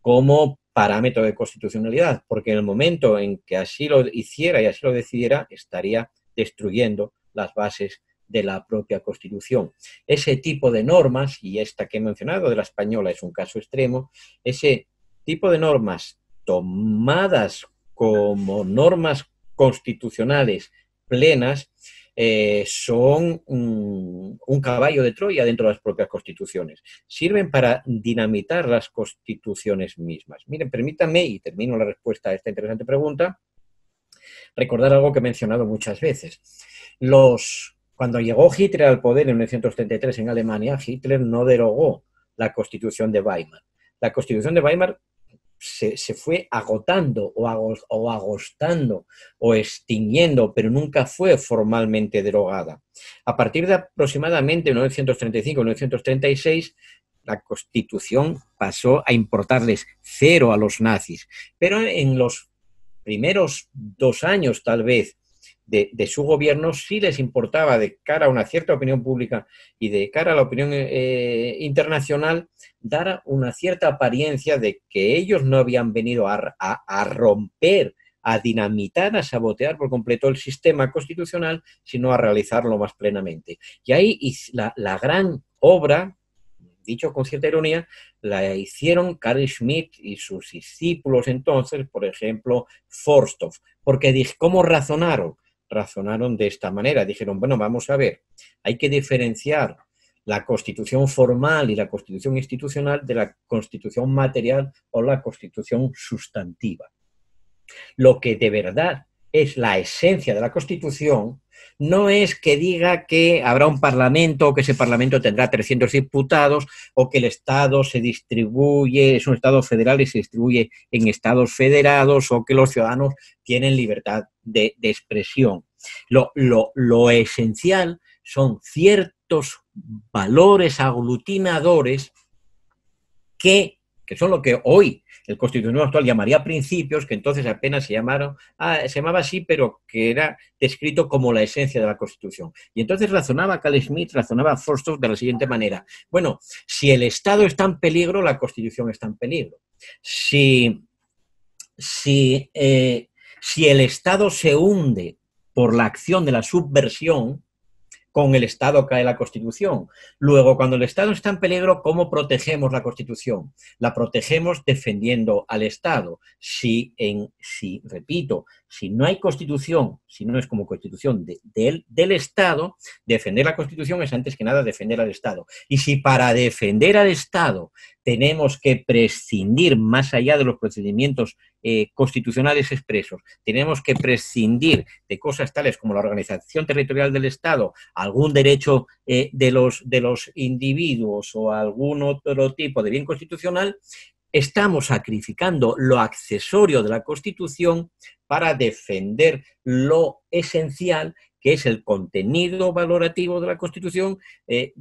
como parámetro de constitucionalidad, porque en el momento en que así lo hiciera y así lo decidiera, estaría destruyendo las bases de la propia Constitución. Ese tipo de normas, y esta que he mencionado de la española es un caso extremo, ese tipo de normas tomadas como normas constitucionales plenas eh, son un, mm, un caballo de Troya dentro de las propias constituciones. Sirven para dinamitar las constituciones mismas. Miren, permítanme, y termino la respuesta a esta interesante pregunta, recordar algo que he mencionado muchas veces. Los cuando llegó Hitler al poder en 1933 en Alemania, Hitler no derogó la constitución de Weimar. La constitución de Weimar se, fue agotando o, o agostando o extinguiendo, pero nunca fue formalmente derogada. A partir de aproximadamente 1935-1936, la constitución pasó a importarles cero a los nazis, pero en los primeros dos años tal vez de, su gobierno sí les importaba de cara a una cierta opinión pública y de cara a la opinión eh, eh, internacional dar una cierta apariencia de que ellos no habían venido a, romper, a dinamitar, a sabotear por completo el sistema constitucional, sino a realizarlo más plenamente. Y ahí la, gran obra dicho con cierta ironía, la hicieron Carl Schmitt y sus discípulos entonces, por ejemplo, Forstov, porque ¿cómo razonaron? razonaron de esta manera. Dijeron, bueno, vamos a ver, hay que diferenciar la constitución formal y la constitución institucional de la constitución material o la constitución sustantiva. Lo que de verdad es la esencia de la Constitución, no es que diga que habrá un parlamento o que ese parlamento tendrá 300 diputados o que el Estado se distribuye, es un Estado federal y se distribuye en Estados federados o que los ciudadanos tienen libertad de, expresión. Lo, esencial son ciertos valores aglutinadores que son lo que hoy el constitucional actual llamaría principios, que entonces apenas se llamaron, ah, se llamaba así, pero que era descrito como la esencia de la Constitución. Y entonces razonaba Cal Smith, razonaba Forstov de la siguiente manera. Bueno, si el Estado está en peligro, la Constitución está en peligro. Si, si, eh, si el Estado se hunde por la acción de la subversión, con el Estado cae la Constitución. Luego, cuando el Estado está en peligro, ¿cómo protegemos la Constitución? La protegemos defendiendo al Estado. Si, en, si repito, si no hay Constitución, si no es como Constitución del Estado, defender la Constitución es antes que nada defender al Estado. Y si para defender al Estado tenemos que prescindir, más allá de los procedimientos eh, constitucionales expresos. Tenemos que prescindir de cosas tales como la organización territorial del Estado, algún derecho eh, de, los, de los individuos o algún otro tipo de bien constitucional. Estamos sacrificando lo accesorio de la Constitución para defender lo esencial que es el contenido valorativo de la Constitución eh,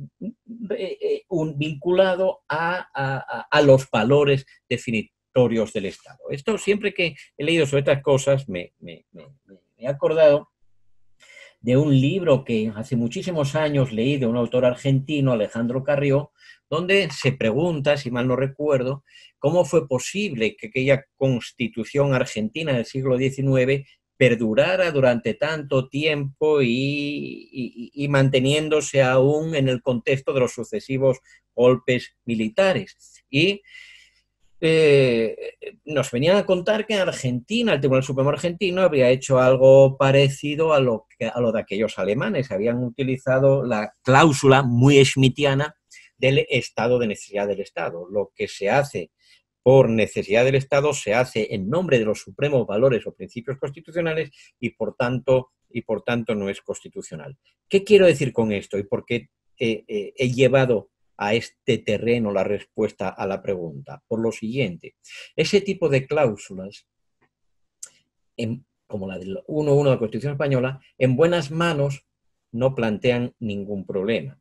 vinculado a, a, a, los valores definitivos del Estado. Esto siempre que he leído sobre estas cosas me, he acordado de un libro que hace muchísimos años leí de un autor argentino, Alejandro Carrió, donde se pregunta, si mal no recuerdo, cómo fue posible que aquella constitución argentina del siglo XIX perdurara durante tanto tiempo y, y manteniéndose aún en el contexto de los sucesivos golpes militares. Y eh, nos venían a contar que en Argentina, el Tribunal Supremo argentino había hecho algo parecido a lo, que, a lo de aquellos alemanes, habían utilizado la cláusula muy schmittiana del estado de necesidad del Estado. Lo que se hace por necesidad del Estado se hace en nombre de los supremos valores o principios constitucionales y por tanto, no es constitucional. ¿Qué quiero decir con esto y por qué he llevado a este terreno la respuesta a la pregunta. Por lo siguiente, ese tipo de cláusulas, en, como la del 1.1 de la Constitución Española, en buenas manos no plantean ningún problema.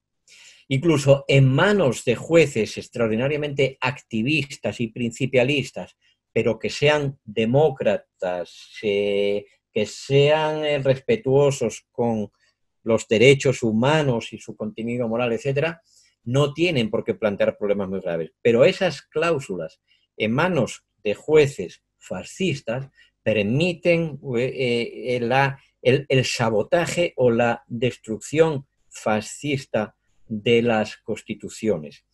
Incluso en manos de jueces extraordinariamente activistas y principialistas, pero que sean demócratas, eh, que sean eh, respetuosos con los derechos humanos y su contenido moral, etcétera, no tienen por qué plantear problemas muy graves. Pero esas cláusulas en manos de jueces fascistas permiten eh, eh, el, el, sabotaje o la destrucción fascista de las constituciones.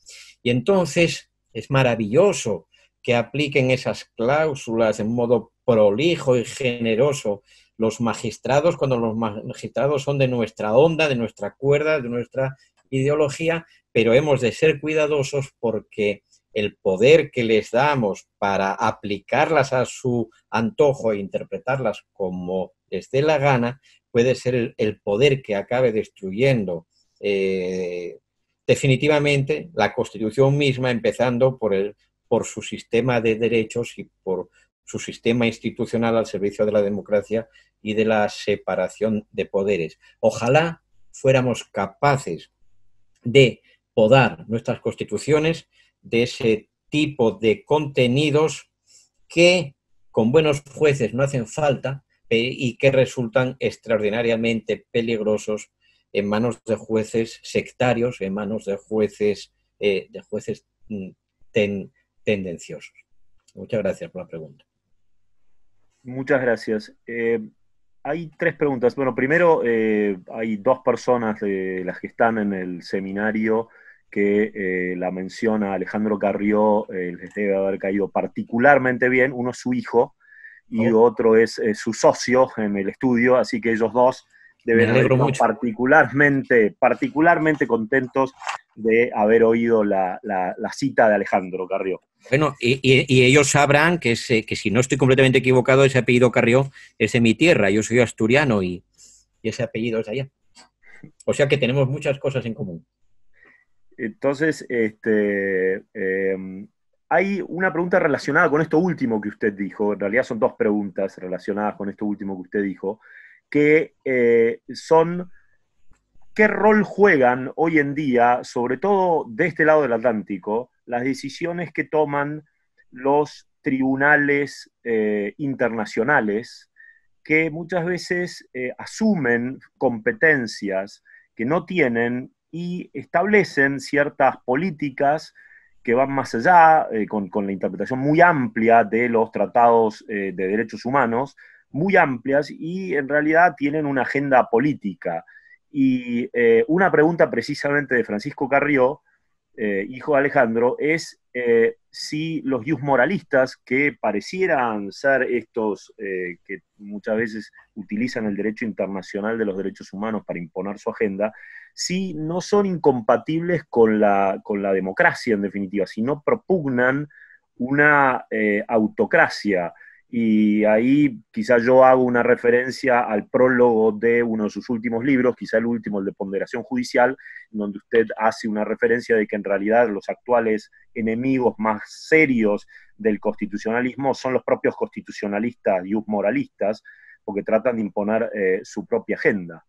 Y entonces es maravilloso que apliquen esas cláusulas en modo prolijo y generoso los magistrados, cuando los magistrados son de nuestra onda, de nuestra cuerda, de nuestra ideología, pero hemos de ser cuidadosos porque el poder que les damos para aplicarlas a su antojo e interpretarlas como les dé la gana, puede ser el, poder que acabe destruyendo eh, definitivamente la Constitución misma, empezando por, el, por su sistema de derechos y por su sistema institucional al servicio de la democracia y de la separación de poderes. Ojalá fuéramos capaces de podar nuestras constituciones de ese tipo de contenidos que con buenos jueces no hacen falta eh, y que resultan extraordinariamente peligrosos en manos de jueces sectarios, en manos de jueces, eh, de jueces mm, tendenciosos. Muchas gracias por la pregunta. Muchas gracias. Eh, hay tres preguntas. Bueno, primero, hay dos personas de las que están en el seminario que eh, la menciona Alejandro Carrió, el eh, les debe haber caído particularmente bien. Uno es su hijo y oh. otro es eh, su socio en el estudio, así que ellos dos deben estar particularmente, particularmente contentos de haber oído la, cita de Alejandro Carrió. Bueno, y, ellos sabrán que, si no estoy completamente equivocado, ese apellido Carrió es de mi tierra, yo soy asturiano y, y ese apellido es allá. O sea que tenemos muchas cosas en común. Entonces, este, em, hay una pregunta relacionada con esto último que usted dijo, en realidad son dos preguntas relacionadas con esto último que usted dijo, que eh, son qué rol juegan hoy en día, sobre todo de este lado del Atlántico, las decisiones que toman los tribunales eh, internacionales que muchas veces eh, asumen competencias que no tienen y establecen ciertas políticas que van más allá, eh, con, la interpretación muy amplia de los tratados eh, de derechos humanos, muy amplias y en realidad tienen una agenda política. Y eh, una pregunta precisamente de Francisco Carrió, hijo de Alejandro, es si los yusmoralistas, moralistas, que parecieran ser estos eh, que muchas veces utilizan el derecho internacional de los derechos humanos para imponer su agenda, si no son incompatibles con la, con la democracia en definitiva, si no propugnan una eh, autocracia, y ahí quizás yo hago una referencia al prólogo de uno de sus últimos libros, quizá el último, el de Ponderación Judicial, donde usted hace una referencia de que en realidad los actuales enemigos más serios del constitucionalismo son los propios constitucionalistas y moralistas, porque tratan de imponer eh, su propia agenda.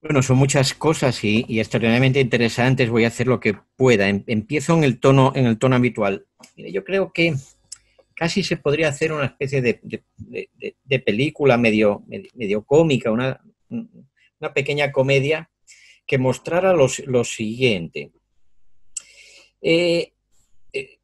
Bueno, son muchas cosas y, y, extraordinariamente interesantes. Voy a hacer lo que pueda. Em-, empiezo en el tono, en el tono habitual. Mire, yo creo que casi se podría hacer una especie de, película medio, medio, cómica, una, pequeña comedia que mostrara lo siguiente. Eh, eh,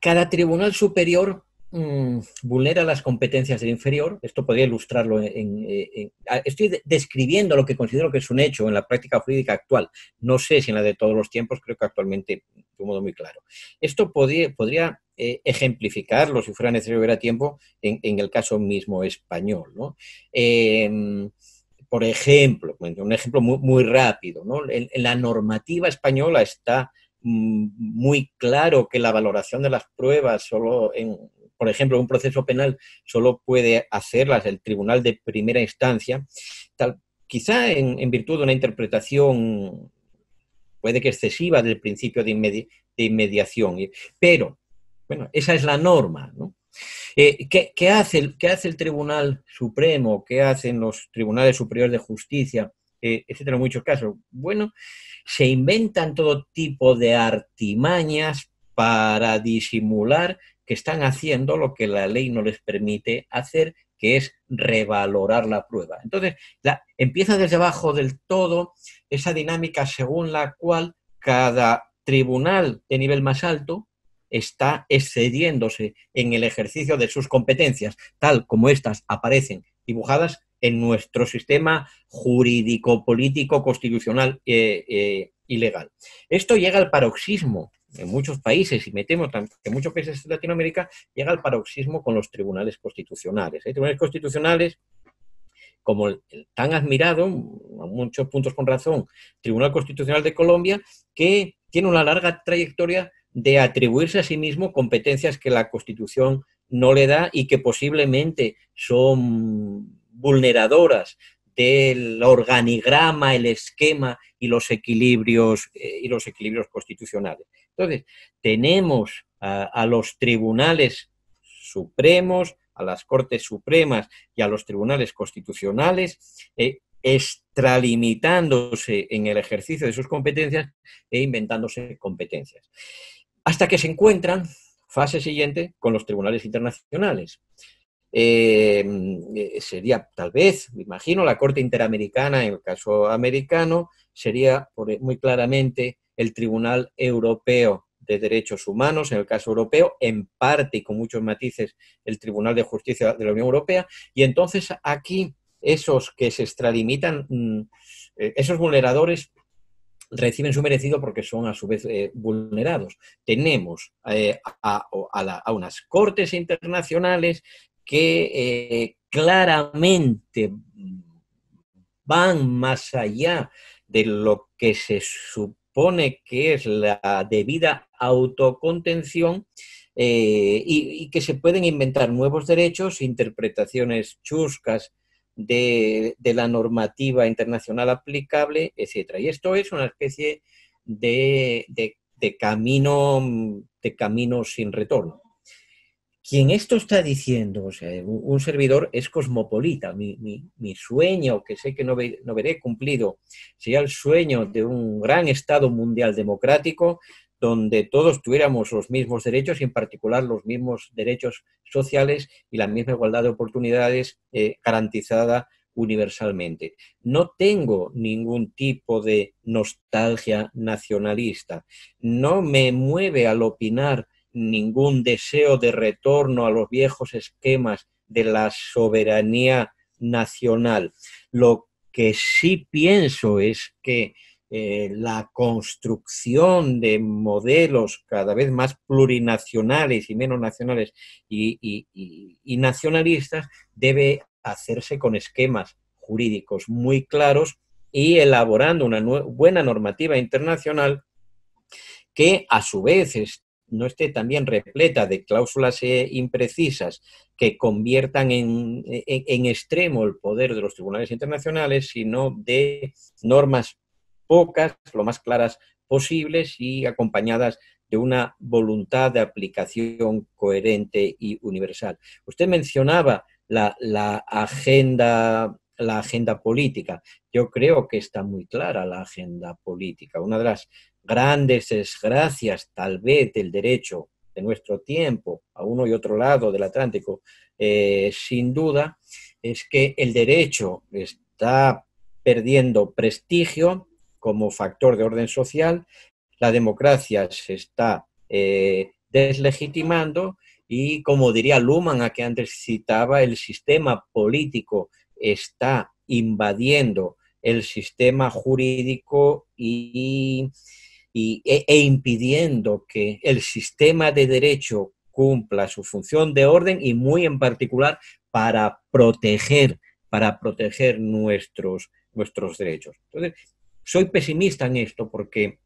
cada tribunal superior Mm, vulnera las competencias del inferior. Esto podría ilustrarlo en, Estoy describiendo lo que considero que es un hecho en la práctica jurídica actual. No sé si en la de todos los tiempos, creo que actualmente de un modo muy claro. Esto podría, podría eh, ejemplificarlo, si fuera necesario, hubiera tiempo, en, el caso mismo español. Em, por ejemplo, un ejemplo muy, muy rápido, ¿no? en, la normativa española está mm, muy claro que la valoración de las pruebas solo en, por ejemplo, un proceso penal solo puede hacerlas el tribunal de primera instancia, tal, quizá en, virtud de una interpretación puede que excesiva del principio de, inmediación, pero bueno, esa es la norma, eh, ¿qué, hace el, hace el, Tribunal Supremo? ¿Qué hacen los Tribunales Superiores de Justicia? Eh, etcétera, muchos casos. Bueno, se inventan todo tipo de artimañas para disimular que están haciendo lo que la ley no les permite hacer, que es revalorar la prueba. Entonces, la, empieza desde abajo del todo esa dinámica según la cual cada tribunal de nivel más alto está excediéndose en el ejercicio de sus competencias, tal como éstas aparecen dibujadas en nuestro sistema jurídico, político, constitucional y eh, eh, legal. Esto llega al paroxismo en muchos países, y me temo que muchos países de Latinoamérica, llega al paroxismo con los tribunales constitucionales. Hay ¿eh? tribunales constitucionales como tan admirado, a muchos puntos con razón, Tribunal Constitucional de Colombia, que tiene una larga trayectoria de atribuirse a sí mismo competencias que la Constitución no le da y que posiblemente son vulneradoras del organigrama, el esquema y los equilibrios eh, y los equilibrios constitucionales. Entonces, tenemos a, los tribunales supremos, a las Cortes Supremas y a los tribunales constitucionales, eh, extralimitándose en el ejercicio de sus competencias e inventándose competencias. Hasta que se encuentran, fase siguiente, con los tribunales internacionales. Em, eh, sería tal vez, me imagino, la Corte Interamericana, en el caso americano, sería muy claramente el Tribunal Europeo de Derechos Humanos, en el caso europeo, en parte y con muchos matices el Tribunal de Justicia de la Unión Europea, y entonces aquí esos que se extralimitan, mm, eh, esos vulneradores reciben su merecido porque son a su vez eh, vulnerados. Tenemos eh, a, unas cortes internacionales que claramente van más allá de lo que se supone supone que es la debida autocontención eh, y, que se pueden inventar nuevos derechos, interpretaciones chuscas de, la normativa internacional aplicable, etc. Y esto es una especie de camino, de camino sin retorno quien esto está diciendo, o sea, un servidor es cosmopolita. Mi, sueño, que sé que no, veré cumplido, sería el sueño de un gran Estado mundial democrático donde todos tuviéramos los mismos derechos y en particular los mismos derechos sociales y la misma igualdad de oportunidades eh, garantizada universalmente. No tengo ningún tipo de nostalgia nacionalista. No me mueve al opinar ningún deseo de retorno a los viejos esquemas de la soberanía nacional. Lo que sí pienso es que eh, la construcción de modelos cada vez más plurinacionales y menos nacionales y, y nacionalistas debe hacerse con esquemas jurídicos muy claros y elaborando una buena normativa internacional que a su vez no esté también repleta de cláusulas eh, imprecisas que conviertan en, extremo el poder de los tribunales internacionales, sino de normas pocas, lo más claras posibles y acompañadas de una voluntad de aplicación coherente y universal. Usted mencionaba la, la agenda la agenda política. Yo creo que está muy clara la agenda política. Una de las grandes desgracias, tal vez, del derecho de nuestro tiempo, a uno y otro lado del Atlántico, eh, sin duda, es que el derecho está perdiendo prestigio como factor de orden social, la democracia se está eh, deslegitimando y, como diría Luhmann, a que antes citaba, el sistema político está invadiendo el sistema jurídico y, e, e, impidiendo que el sistema de derecho cumpla su función de orden y muy en particular para proteger, para proteger nuestros, nuestros derechos. Entonces, soy pesimista en esto porque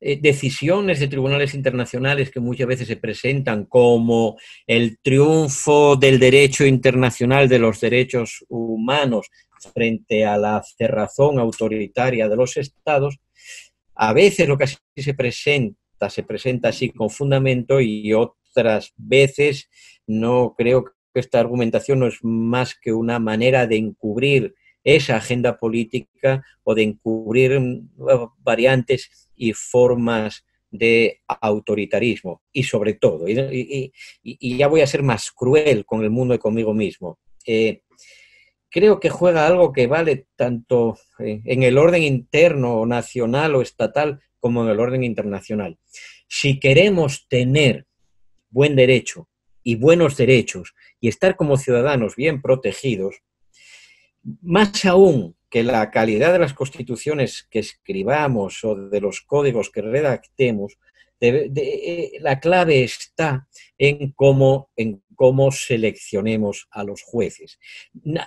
eh, decisiones de tribunales internacionales que muchas veces se presentan como el triunfo del derecho internacional de los derechos humanos frente a la cerrazón autoritaria de los estados, a veces lo que así se presenta, se presenta así con fundamento y otras veces no creo que esta argumentación no es más que una manera de encubrir esa agenda política o de encubrir mm, variantes y formas de autoritarismo y sobre todo, y, ya voy a ser más cruel con el mundo y conmigo mismo, eh, creo que juega algo que vale tanto eh, en el orden interno, nacional o estatal, como en el orden internacional. Si queremos tener buen derecho y buenos derechos y estar como ciudadanos bien protegidos, más aún que la calidad de las constituciones que escribamos o de los códigos que redactemos, eh, la clave está en cómo, en cómo seleccionemos a los jueces.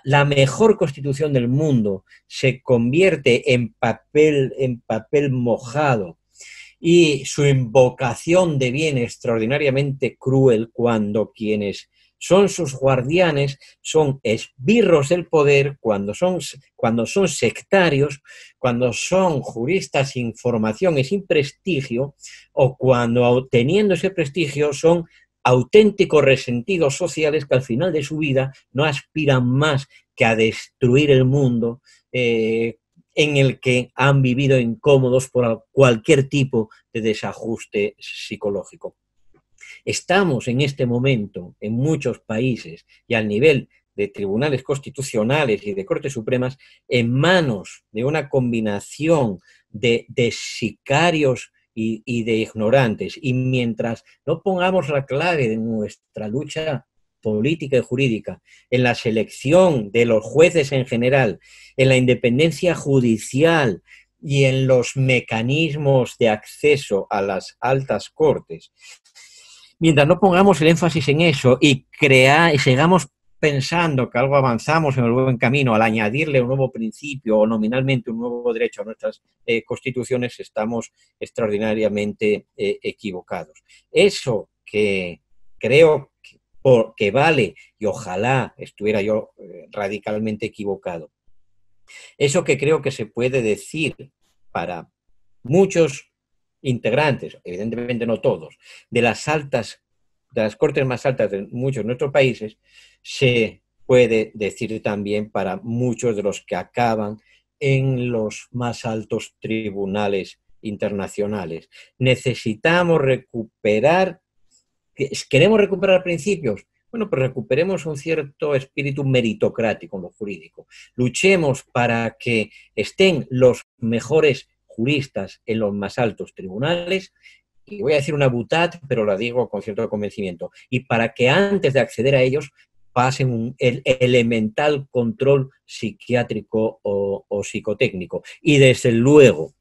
La mejor constitución del mundo se convierte en papel, en papel mojado y su invocación deviene extraordinariamente cruel cuando quienes son sus guardianes, son esbirros del poder, cuando son, cuando son sectarios, cuando son juristas sin formación y sin prestigio, o cuando teniendo ese prestigio son auténticos resentidos sociales que al final de su vida no aspiran más que a destruir el mundo eh, en el que han vivido incómodos por cualquier tipo de desajuste psicológico. Estamos en este momento en muchos países y al nivel de tribunales constitucionales y de Cortes Supremas en manos de una combinación de, sicarios y, de ignorantes. Y mientras no pongamos la clave de nuestra lucha política y jurídica en la selección de los jueces en general, en la independencia judicial y en los mecanismos de acceso a las altas cortes, mientras no pongamos el énfasis en eso y, crea, y sigamos pensando que algo avanzamos en el buen camino al añadirle un nuevo principio o nominalmente un nuevo derecho a nuestras eh, constituciones, estamos extraordinariamente eh, equivocados. Eso que creo que, vale, y ojalá estuviera yo eh, radicalmente equivocado, eso que creo que se puede decir para muchos integrantes, evidentemente no todos, de las altas, de las cortes más altas de muchos de nuestros países, se puede decir también para muchos de los que acaban en los más altos tribunales internacionales. Necesitamos recuperar, queremos recuperar principios, bueno, pues recuperemos un cierto espíritu meritocrático en lo jurídico. Luchemos para que estén los mejores juristas en los más altos tribunales, y voy a decir una butad, pero la digo con cierto convencimiento, y para que antes de acceder a ellos pasen un, el elemental control psiquiátrico o psicotécnico. Y desde luego,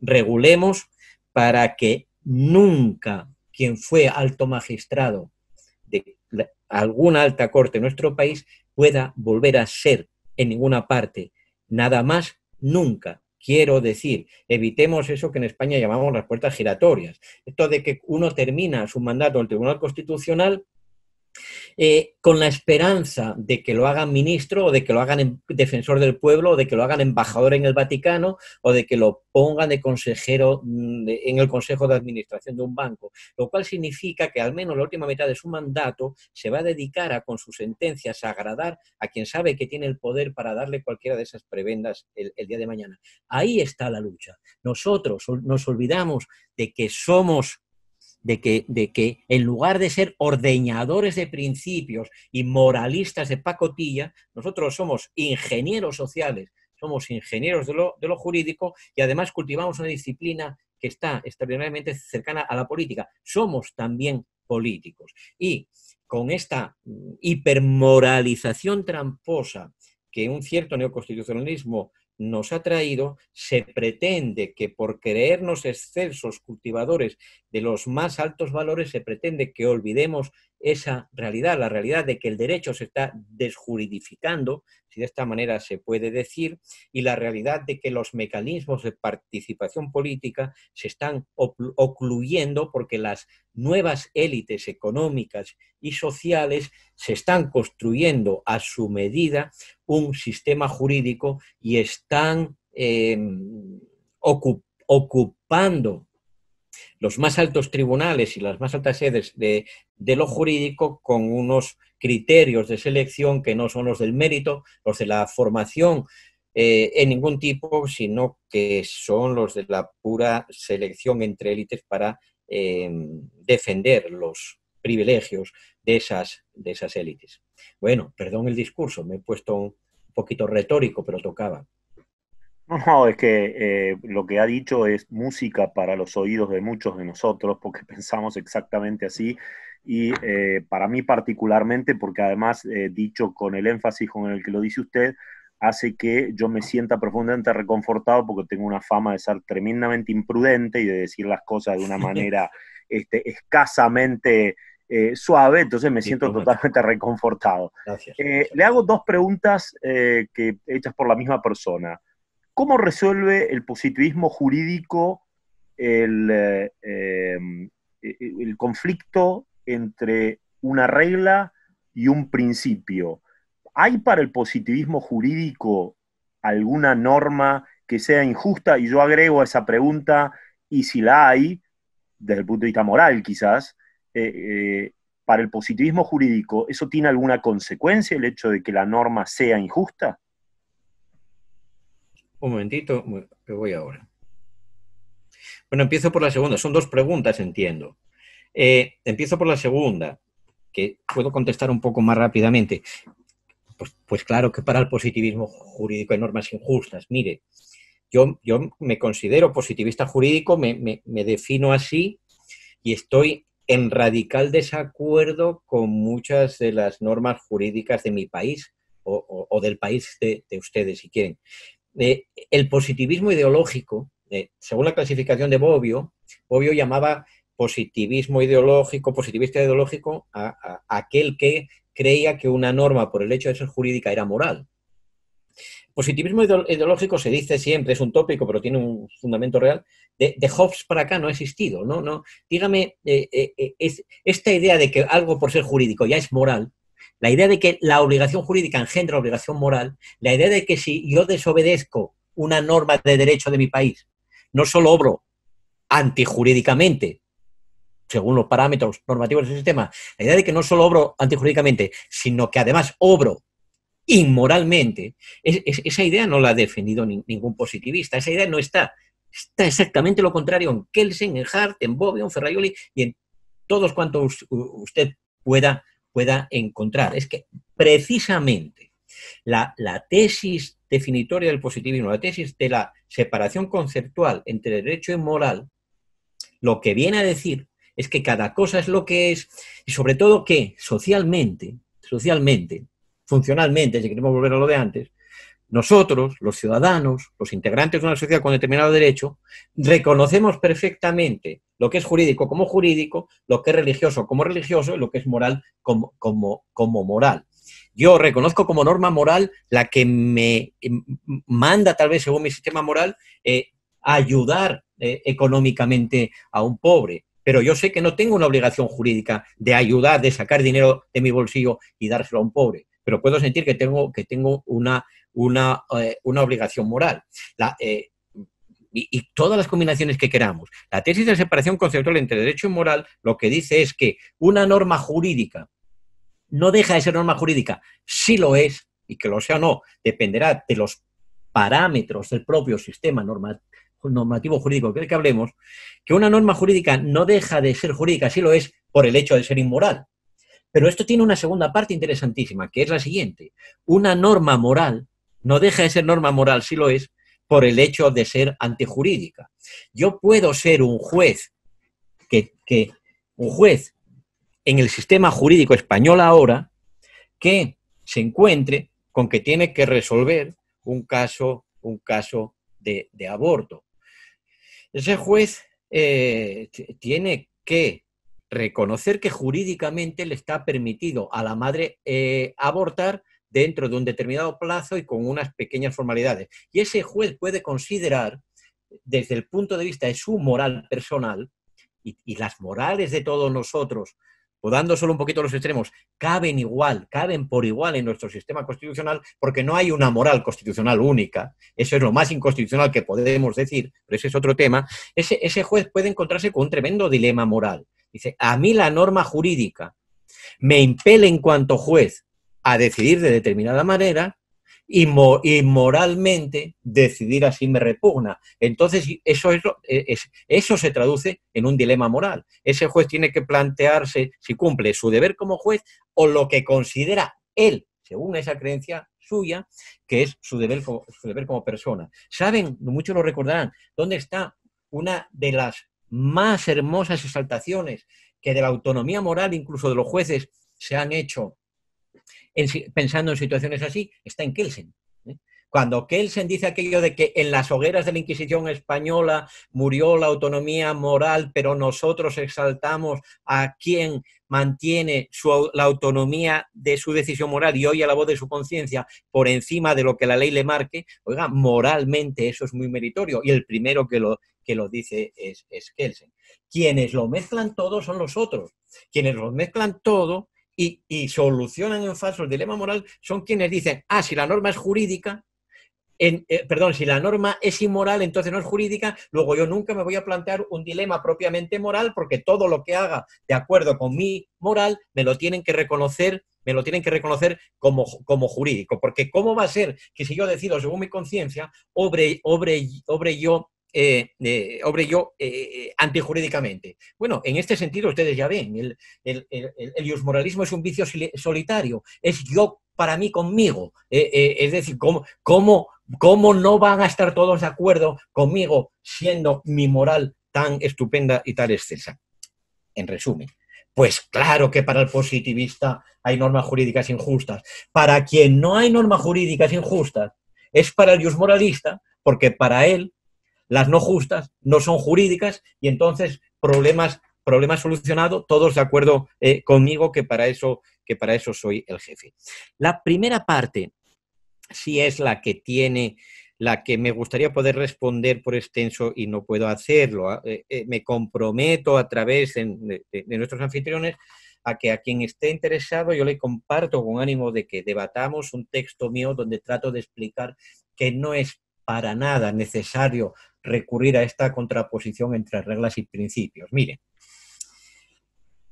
regulemos para que nunca quien fue alto magistrado de alguna alta corte en nuestro país pueda volver a ser en ninguna parte nada más nunca Quiero decir, evitemos eso que en España llamamos las puertas giratorias. Esto de que uno termina su mandato en el Tribunal Constitucional eh, con la esperanza de que lo hagan ministro o de que lo hagan defensor del pueblo o de que lo hagan embajador en el Vaticano o de que lo pongan de consejero mm, en el Consejo de Administración de un banco, lo cual significa que al menos la última mitad de su mandato se va a dedicar a, con sus sentencias, a agradar a quien sabe que tiene el poder para darle cualquiera de esas prebendas el día de mañana. Ahí está la lucha. Nosotros nos olvidamos de que somos de que, de que en lugar de ser ordeñadores de principios y moralistas de pacotilla, nosotros somos ingenieros sociales, somos ingenieros de lo, de lo jurídico y además cultivamos una disciplina que está extraordinariamente cercana a la política. Somos también políticos. Y con esta mm, hipermoralización tramposa que un cierto neoconstitucionalismo nos ha traído, se pretende que por creernos excelsos cultivadores de los más altos valores, se pretende que olvidemos esa realidad, la realidad de que el derecho se está desjuridificando, si de esta manera se puede decir, y la realidad de que los mecanismos de participación política se están ocluyendo porque las nuevas élites económicas y sociales se están construyendo a su medida un sistema jurídico y están em, ocupando los más altos tribunales y las más altas sedes de, lo jurídico con unos criterios de selección que no son los del mérito, los de la formación eh, en ningún tipo, sino que son los de la pura selección entre élites para em, defender los privilegios de esas, de esas élites. Bueno, perdón el discurso, me he puesto un poquito retórico, pero tocaba. No, es que eh, lo que ha dicho es música para los oídos de muchos de nosotros, porque pensamos exactamente así, y eh, para mí particularmente, porque además eh, dicho con el énfasis con el que lo dice usted, hace que yo me sienta profundamente reconfortado porque tengo una fama de ser tremendamente imprudente y de decir las cosas de una manera este, escasamente suave, entonces me siento totalmente reconfortado. le hago dos preguntas que, hechas por la misma persona. ¿Cómo resuelve el positivismo jurídico eh, em, e, e, el, conflicto entre una regla y un principio? ¿Hay para el positivismo jurídico alguna norma que sea injusta? Y yo agrego a esa pregunta, y si la hay, desde el punto de vista moral quizás, eh, eh, para el positivismo jurídico, ¿eso tiene alguna consecuencia el hecho de que la norma sea injusta? Un momentito, me voy ahora. Bueno, empiezo por la segunda. Son dos preguntas, entiendo. Eh, empiezo por la segunda, que puedo contestar un poco más rápidamente. Pues, pues, claro que para el positivismo jurídico hay normas injustas. Mire, yo, yo me considero positivista jurídico, me, defino así y estoy en radical desacuerdo con muchas de las normas jurídicas de mi país o, del país de ustedes, si quieren el positivismo ideológico, eh, según la clasificación de Bobbio, Bobbio llamaba positivismo ideológico, positivista ideológico, a, aquel que creía que una norma por el hecho de ser jurídica era moral. Positivismo ideológico se dice siempre, es un tópico, pero tiene un fundamento real. De, Hobbes para acá no ha existido. ¿no? no dígame, eh, eh, es, esta idea de que algo por ser jurídico ya es moral, la idea de que la obligación jurídica engendra obligación moral, la idea de que si yo desobedezco una norma de derecho de mi país, no solo obro antijurídicamente, según los parámetros normativos del sistema, la idea de que no solo obro antijurídicamente, sino que además obro inmoralmente, esa idea no la ha defendido ningún positivista, esa idea no está. Está exactamente lo contrario en Kelsen, en Hart, en Bobbio, en Ferraioli y en todos cuantos usted pueda pueda encontrar. Es que precisamente la, tesis definitoria del positivismo, la tesis de la separación conceptual entre derecho y moral, lo que viene a decir es que cada cosa es lo que es y sobre todo que socialmente, socialmente, funcionalmente, si queremos volver a lo de antes, nosotros, los ciudadanos, los integrantes de una sociedad con determinado derecho, reconocemos perfectamente lo que es jurídico como jurídico, lo que es religioso como religioso y lo que es moral como, como, como moral. Yo reconozco como norma moral la que me em, manda, tal vez según mi sistema moral, eh, ayudar eh, económicamente a un pobre. Pero yo sé que no tengo una obligación jurídica de ayudar, de sacar dinero de mi bolsillo y dárselo a un pobre. Pero puedo sentir que tengo, que tengo una, una, eh, una obligación moral. La, y, todas las combinaciones que queramos. La tesis de separación conceptual entre derecho y moral lo que dice es que una norma jurídica no deja de ser norma jurídica, si lo es, y que lo sea o no, dependerá de los parámetros del propio sistema normativo jurídico que, que hablemos, que una norma jurídica no deja de ser jurídica, si lo es, por el hecho de ser inmoral. Pero esto tiene una segunda parte interesantísima, que es la siguiente. Una norma moral no deja de ser norma moral, si lo es, por el hecho de ser antijurídica. Yo puedo ser un juez que, un juez en el sistema jurídico español ahora que se encuentre con que tiene que resolver un caso, un caso de, aborto. Ese juez eh, tiene que reconocer que jurídicamente le está permitido a la madre eh, abortar dentro de un determinado plazo y con unas pequeñas formalidades. Y ese juez puede considerar, desde el punto de vista de su moral personal y, las morales de todos nosotros, podando solo un poquito los extremos, caben igual, caben por igual en nuestro sistema constitucional, porque no hay una moral constitucional única. Eso es lo más inconstitucional que podemos decir, pero ese es otro tema. Ese, ese juez puede encontrarse con un tremendo dilema moral. Dice, a mí la norma jurídica me impele en cuanto juez a decidir de determinada manera y, moralmente decidir así me repugna. Entonces, eso, e, es, eso se traduce en un dilema moral. Ese juez tiene que plantearse si cumple su deber como juez o lo que considera él, según esa creencia suya, que es su deber su deber como persona. Saben, muchos lo recordarán, dónde está una de las más hermosas exaltaciones que de la autonomía moral, incluso de los jueces, se han hecho pensando en situaciones así está en Kelsen. ¿eh? Cuando Kelsen dice aquello de que en las hogueras de la Inquisición española murió la autonomía moral, pero nosotros exaltamos a quien mantiene la autonomía de su decisión moral y oye la voz de su conciencia por encima de lo que la ley le marque, oiga, moralmente eso es muy meritorio y el primero que lo, que lo dice es, es Kelsen. Quienes lo mezclan todo son los otros. Quienes lo mezclan todo y, solucionan en falso el dilema moral son quienes dicen, ah, si la norma es jurídica, en, eh, perdón, si la norma es inmoral, entonces no es jurídica, luego yo nunca me voy a plantear un dilema propiamente moral porque todo lo que haga de acuerdo con mi moral me lo tienen que reconocer, me lo tienen que reconocer como, como jurídico, porque ¿cómo va a ser que si yo decido según mi conciencia, obre, obre, obre yo eh, eh obre yo eh, eh, antijurídicamente. Bueno, en este sentido ustedes ya ven, el, el, el, moralismo es un vicio solitario, es yo para mí conmigo. es decir, ¿cómo, cómo, cómo no van a estar todos de acuerdo conmigo siendo mi moral tan estupenda y tan excesa? En resumen, pues claro que para el positivista hay normas jurídicas injustas. Para quien no hay normas jurídicas injustas, es para el moralista porque para él las no justas no son jurídicas y entonces problemas problemas solucionado, todos de acuerdo eh, conmigo que para, eso, que para eso soy el jefe. La primera parte sí es la que tiene, la que me gustaría poder responder por extenso y no puedo hacerlo. ¿ah? Eh, eh, me comprometo a través de nuestros anfitriones a que a quien esté interesado yo le comparto con ánimo de que debatamos un texto mío donde trato de explicar que no es para nada necesario recurrir a esta contraposición entre reglas y principios. Miren,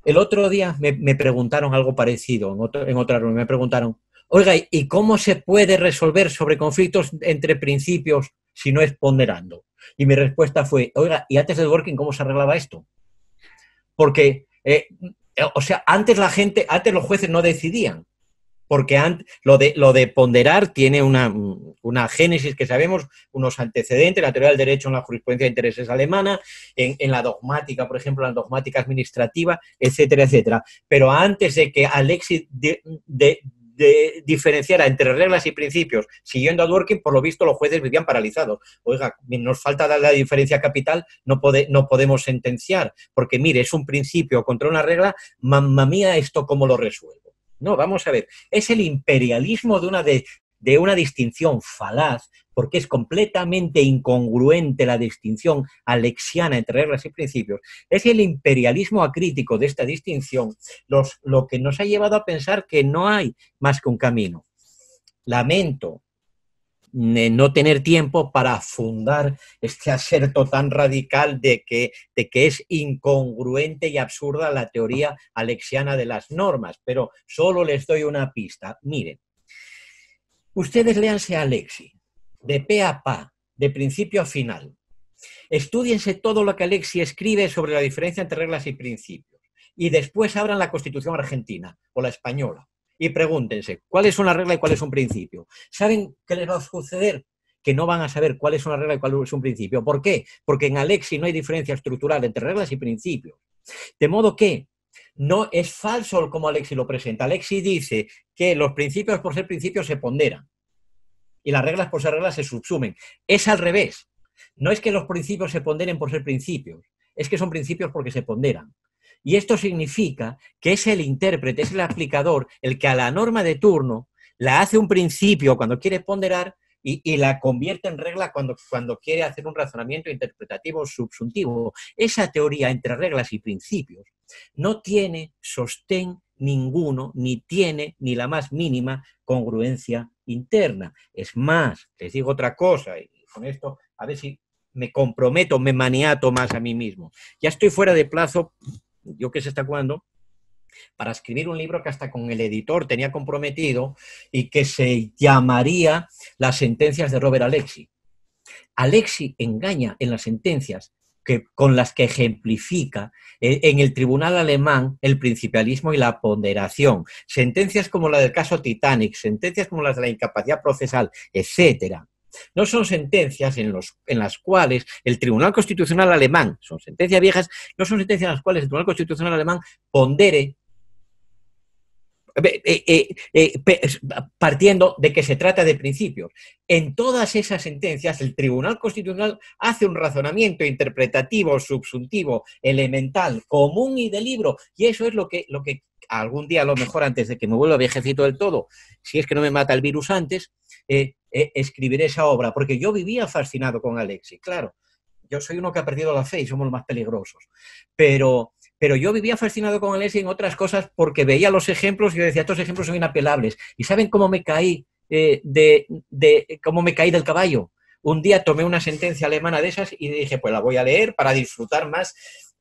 el otro día me, preguntaron algo parecido, en, otra reunión me preguntaron, oiga, ¿y cómo se puede resolver sobre conflictos entre principios si no es ponderando? Y mi respuesta fue, oiga, ¿y antes del working cómo se arreglaba esto? Porque, eh, o sea, antes la gente, antes los jueces no decidían, porque lo de, lo de ponderar tiene una, génesis que sabemos, unos antecedentes, la teoría del derecho en la jurisprudencia de intereses alemana, en, la dogmática, por ejemplo, la dogmática administrativa, etcétera, etcétera. Pero antes de que Alexis diferenciara entre reglas y principios, siguiendo a Dworkin, por lo visto los jueces vivían paralizados. Oiga, nos falta dar la diferencia capital, no, podemos sentenciar, porque mire, es un principio contra una regla, mamma mía, esto cómo lo resuelve? No, vamos a ver, es el imperialismo de una, de, de una distinción falaz, porque es completamente incongruente la distinción alexiana entre reglas y principios, es el imperialismo acrítico de esta distinción los, lo que nos ha llevado a pensar que no hay más que un camino. Lamento no tener tiempo para fundar este acerto tan radical de que, de que es incongruente y absurda la teoría alexiana de las normas, pero solo les doy una pista. Miren, ustedes léanse a Alexi, de p a pa, de principio a final. Estudiense todo lo que Alexi escribe sobre la diferencia entre reglas y principios. Y después abran la Constitución argentina o la española y pregúntense cuál es una regla y cuál es un principio. ¿Saben qué les va a suceder? que no van a saber cuál es una regla y cuál es un principio. ¿Por qué? Porque en Alexi no hay diferencia estructural entre reglas y principios. De modo que no es falso como Alexi lo presenta. Alexi dice que los principios por ser principios se ponderan y las reglas por ser reglas se subsumen. Es al revés. No es que los principios se ponderen por ser principios, es que son principios porque se ponderan. Y esto significa que es el intérprete, es el aplicador, el que a la norma de turno la hace un principio cuando quiere ponderar y, la convierte en regla cuando, cuando quiere hacer un razonamiento interpretativo subsuntivo. Esa teoría entre reglas y principios no tiene sostén ninguno, ni tiene ni la más mínima congruencia interna. Es más, les digo otra cosa, y con esto a ver si me comprometo, me maniato más a mí mismo. Ya estoy fuera de plazo yo que sé está cuándo, para escribir un libro que hasta con el editor tenía comprometido y que se llamaría Las sentencias de Robert Alexi. Alexi engaña en las sentencias que, con las que ejemplifica eh, en el tribunal alemán el principalismo y la ponderación. Sentencias como la del caso Titanic, sentencias como las de la incapacidad procesal, etcétera no son sentencias en, las cuales el Tribunal Constitucional Alemán, son sentencias viejas, no son sentencias en las cuales el Tribunal Constitucional Alemán pondere eh, eh, eh, partiendo de que se trata de principios. En todas esas sentencias, el Tribunal Constitucional hace un razonamiento interpretativo, subsuntivo, elemental, común y de libro, y eso es lo que, lo que algún día, a lo mejor antes de que me vuelva viejecito del todo, si es que no me mata el virus antes, escribiré esa obra, porque yo vivía fascinado con Alexis, claro. Yo soy uno que ha perdido la fe y somos los más peligrosos. Pero, pero yo vivía fascinado con Alexis en otras cosas porque veía los ejemplos y decía, estos ejemplos son inapelables. ¿Y saben cómo me caí, eh, de, cómo me caí del caballo? Un día tomé una sentencia alemana de esas y dije, pues la voy a leer para disfrutar más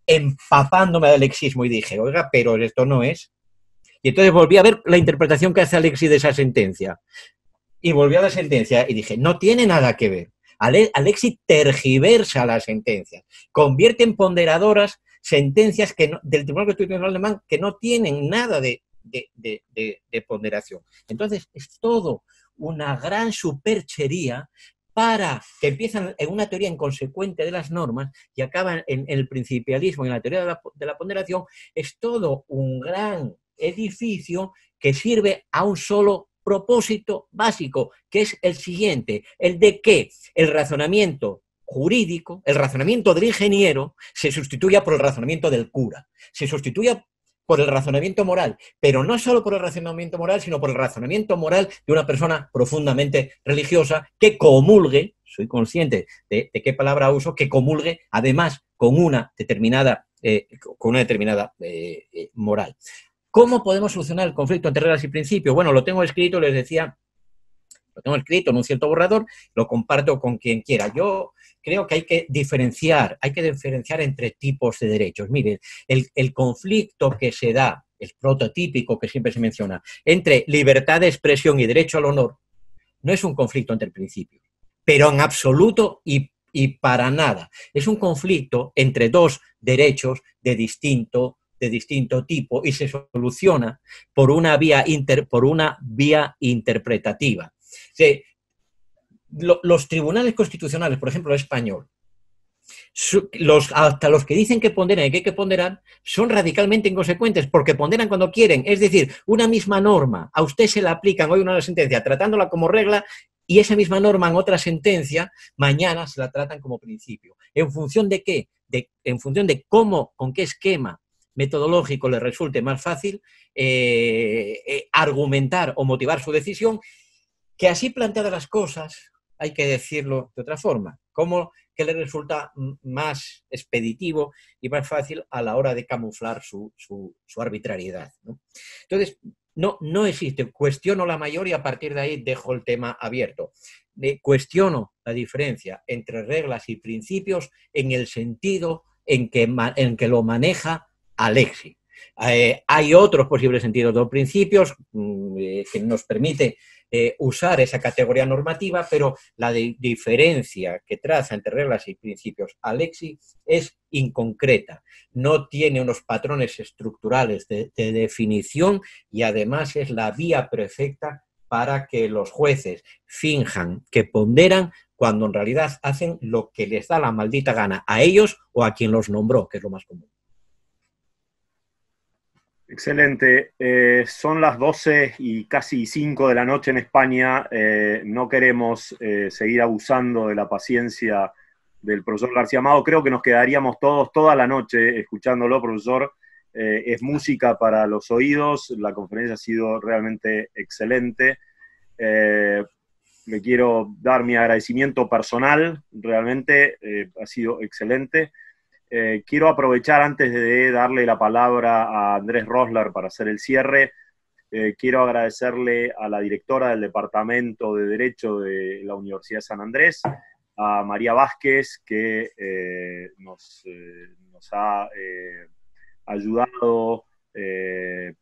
empapándome del lexismo y dije, oiga, pero esto no es. Y entonces volví a ver la interpretación que hace Alexis de esa sentencia. Y volví a la sentencia y dije, no tiene nada que ver. Alexis tergiversa la sentencia. convierte en ponderadoras sentencias que no, del Tribunal Constitucional Alemán que no tienen nada de, ponderación. Entonces, es todo una gran superchería para que empiezan en una teoría inconsecuente de las normas y acaban en, el principialismo y en la teoría de la, de la, ponderación, es todo un gran edificio que sirve a un solo propósito básico, que es el siguiente, el de que el razonamiento jurídico, el razonamiento del ingeniero se sustituya por el razonamiento del cura, se sustituya por el razonamiento moral, pero no solo por el razonamiento moral, sino por el razonamiento moral de una persona profundamente religiosa que comulgue, soy consciente de, qué palabra uso, que comulgue además con una determinada, eh, con una determinada eh, eh, moral. ¿Cómo podemos solucionar el conflicto entre reglas y principios? Bueno, lo tengo escrito, les decía, lo tengo escrito en un cierto borrador, lo comparto con quien quiera. Yo creo que hay que diferenciar, hay que diferenciar entre tipos de derechos. Mire, el, conflicto que se da, el prototípico que siempre se menciona, entre libertad de expresión y derecho al honor, no es un conflicto entre principios, pero en absoluto y para nada. Es un conflicto entre dos derechos de distinto, de distinto tipo y se soluciona por una vía, inter, por una vía interpretativa los tribunales constitucionales, por ejemplo, el español, los, hasta los que dicen que ponderan y que hay que ponderar, son radicalmente inconsecuentes porque ponderan cuando quieren. Es decir, una misma norma, a usted se la aplican hoy una sentencia tratándola como regla y esa misma norma en otra sentencia, mañana se la tratan como principio. ¿En función de qué? De, en función de cómo, con qué esquema metodológico le resulte más fácil eh, eh, argumentar o motivar su decisión, que así planteadas las cosas, hay que decirlo de otra forma, como que le resulta más expeditivo y más fácil a la hora de camuflar su, arbitrariedad. Entonces, no, no existe, cuestiono la mayoría y a partir de ahí dejo el tema abierto. Eh, cuestiono la diferencia entre reglas y principios en el sentido en que, en que lo maneja Alexi. Eh, hay otros posibles sentidos de principios mm, eh, que nos permite eh, usar esa categoría normativa, pero la diferencia que traza entre reglas y principios Alexi es inconcreta, no tiene unos patrones estructurales de, de definición y además es la vía perfecta para que los jueces finjan que ponderan cuando en realidad hacen lo que les da la maldita gana a ellos o a quien los nombró, que es lo más común. Excelente. Eh, son las 12 y casi 5 de la noche en España. Eh, no queremos eh, seguir abusando de la paciencia del profesor García Amado. Creo que nos quedaríamos todos toda la noche escuchándolo, profesor. es música para los oídos. La conferencia ha sido realmente excelente. le quiero dar mi agradecimiento personal. Realmente ha sido excelente. Eh, quiero aprovechar antes de darle la palabra a Andrés Rosler para hacer el cierre. Eh, quiero agradecerle a la directora del Departamento de Derecho de la Universidad de San Andrés, a María Vázquez, que eh, nos, ha ayudado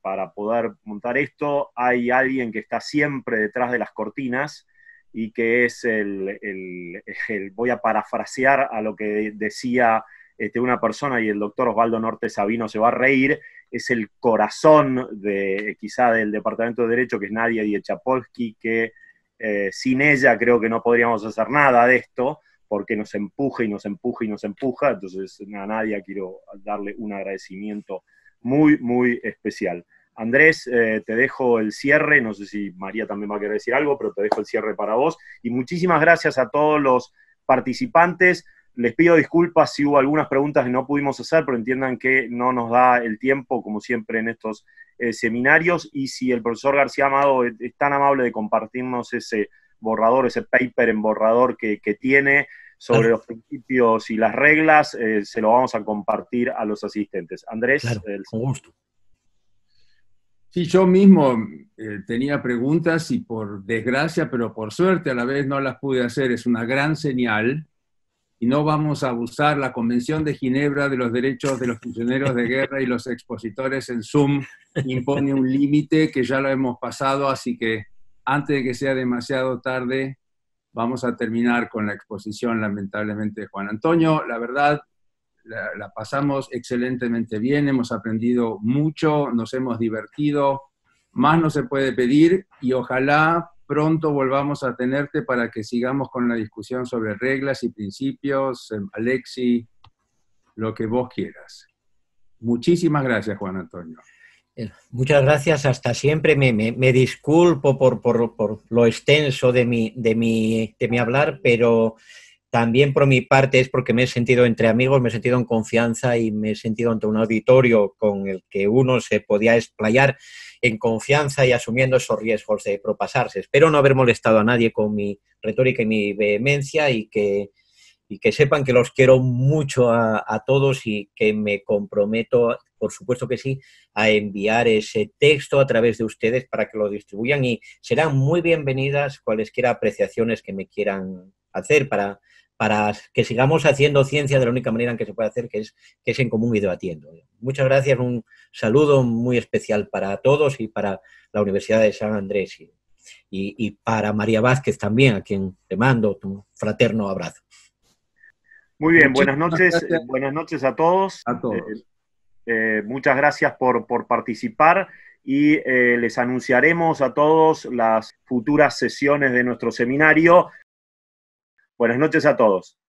para poder montar esto. Hay alguien que está siempre detrás de las cortinas y que es el, el voy a parafrasear a lo que decía este, una persona, y el doctor Osvaldo Norte Sabino se va a reír, es el corazón de, eh, quizá del Departamento de Derecho, que es Nadia Diechapolsky, que eh, sin ella creo que no podríamos hacer nada de esto, porque nos empuja y nos empuja y nos empuja. Entonces, a Nadia quiero darle un agradecimiento muy, muy especial. Andrés, eh, te dejo el cierre, no sé si María también va a querer decir algo, pero te dejo el cierre para vos. Y muchísimas gracias a todos los participantes. Les pido disculpas si hubo algunas preguntas que no pudimos hacer, pero entiendan que no nos da el tiempo, como siempre en estos eh, seminarios, y si el profesor García Amado es, tan amable de compartirnos ese borrador, ese paper en borrador que, tiene sobre los principios y las reglas, eh, se lo vamos a compartir a los asistentes. Andrés. el... con gusto. Sí, yo mismo eh, tenía preguntas y por desgracia, pero por suerte a la vez no las pude hacer. Es una gran señal y no vamos a abusar la Convención de Ginebra de los Derechos de los Prisioneros de Guerra y los expositores en Zoom impone un límite que ya lo hemos pasado, así que antes de que sea demasiado tarde, vamos a terminar con la exposición, lamentablemente, de Juan Antonio. La verdad, la, la pasamos excelentemente bien, hemos aprendido mucho, nos hemos divertido, más no se puede pedir y ojalá pronto volvamos a tenerte para que sigamos con la discusión sobre reglas y principios, eh, Alexi, lo que vos quieras. Muchísimas gracias, Juan Antonio. Eh, muchas gracias, hasta siempre. Me, disculpo por, por, por, lo extenso de mi, de mi, de mi hablar, pero también por mi parte es porque me he sentido entre amigos, me he sentido en confianza y me he sentido ante un auditorio con el que uno se podía explayar en confianza y asumiendo esos riesgos de propasarse. Espero no haber molestado a nadie con mi retórica y mi vehemencia y que, que sepan que los quiero mucho a, todos y que me comprometo, por supuesto que sí, a enviar ese texto a través de ustedes para que lo distribuyan y serán muy bienvenidas cualesquiera apreciaciones que me quieran hacer para para que sigamos haciendo ciencia de la única manera en que se puede hacer, que es, que es en común y debatiendo. Muchas gracias, un saludo muy especial para todos y para la Universidad de San Andrés y, para María Vázquez también, a quien te mando un fraterno abrazo. Muy bien, buenas noches, eh, buenas noches a todos. Eh, eh, muchas gracias por, participar y les anunciaremos a todos las futuras sesiones de nuestro seminario. Buenas noches a todos.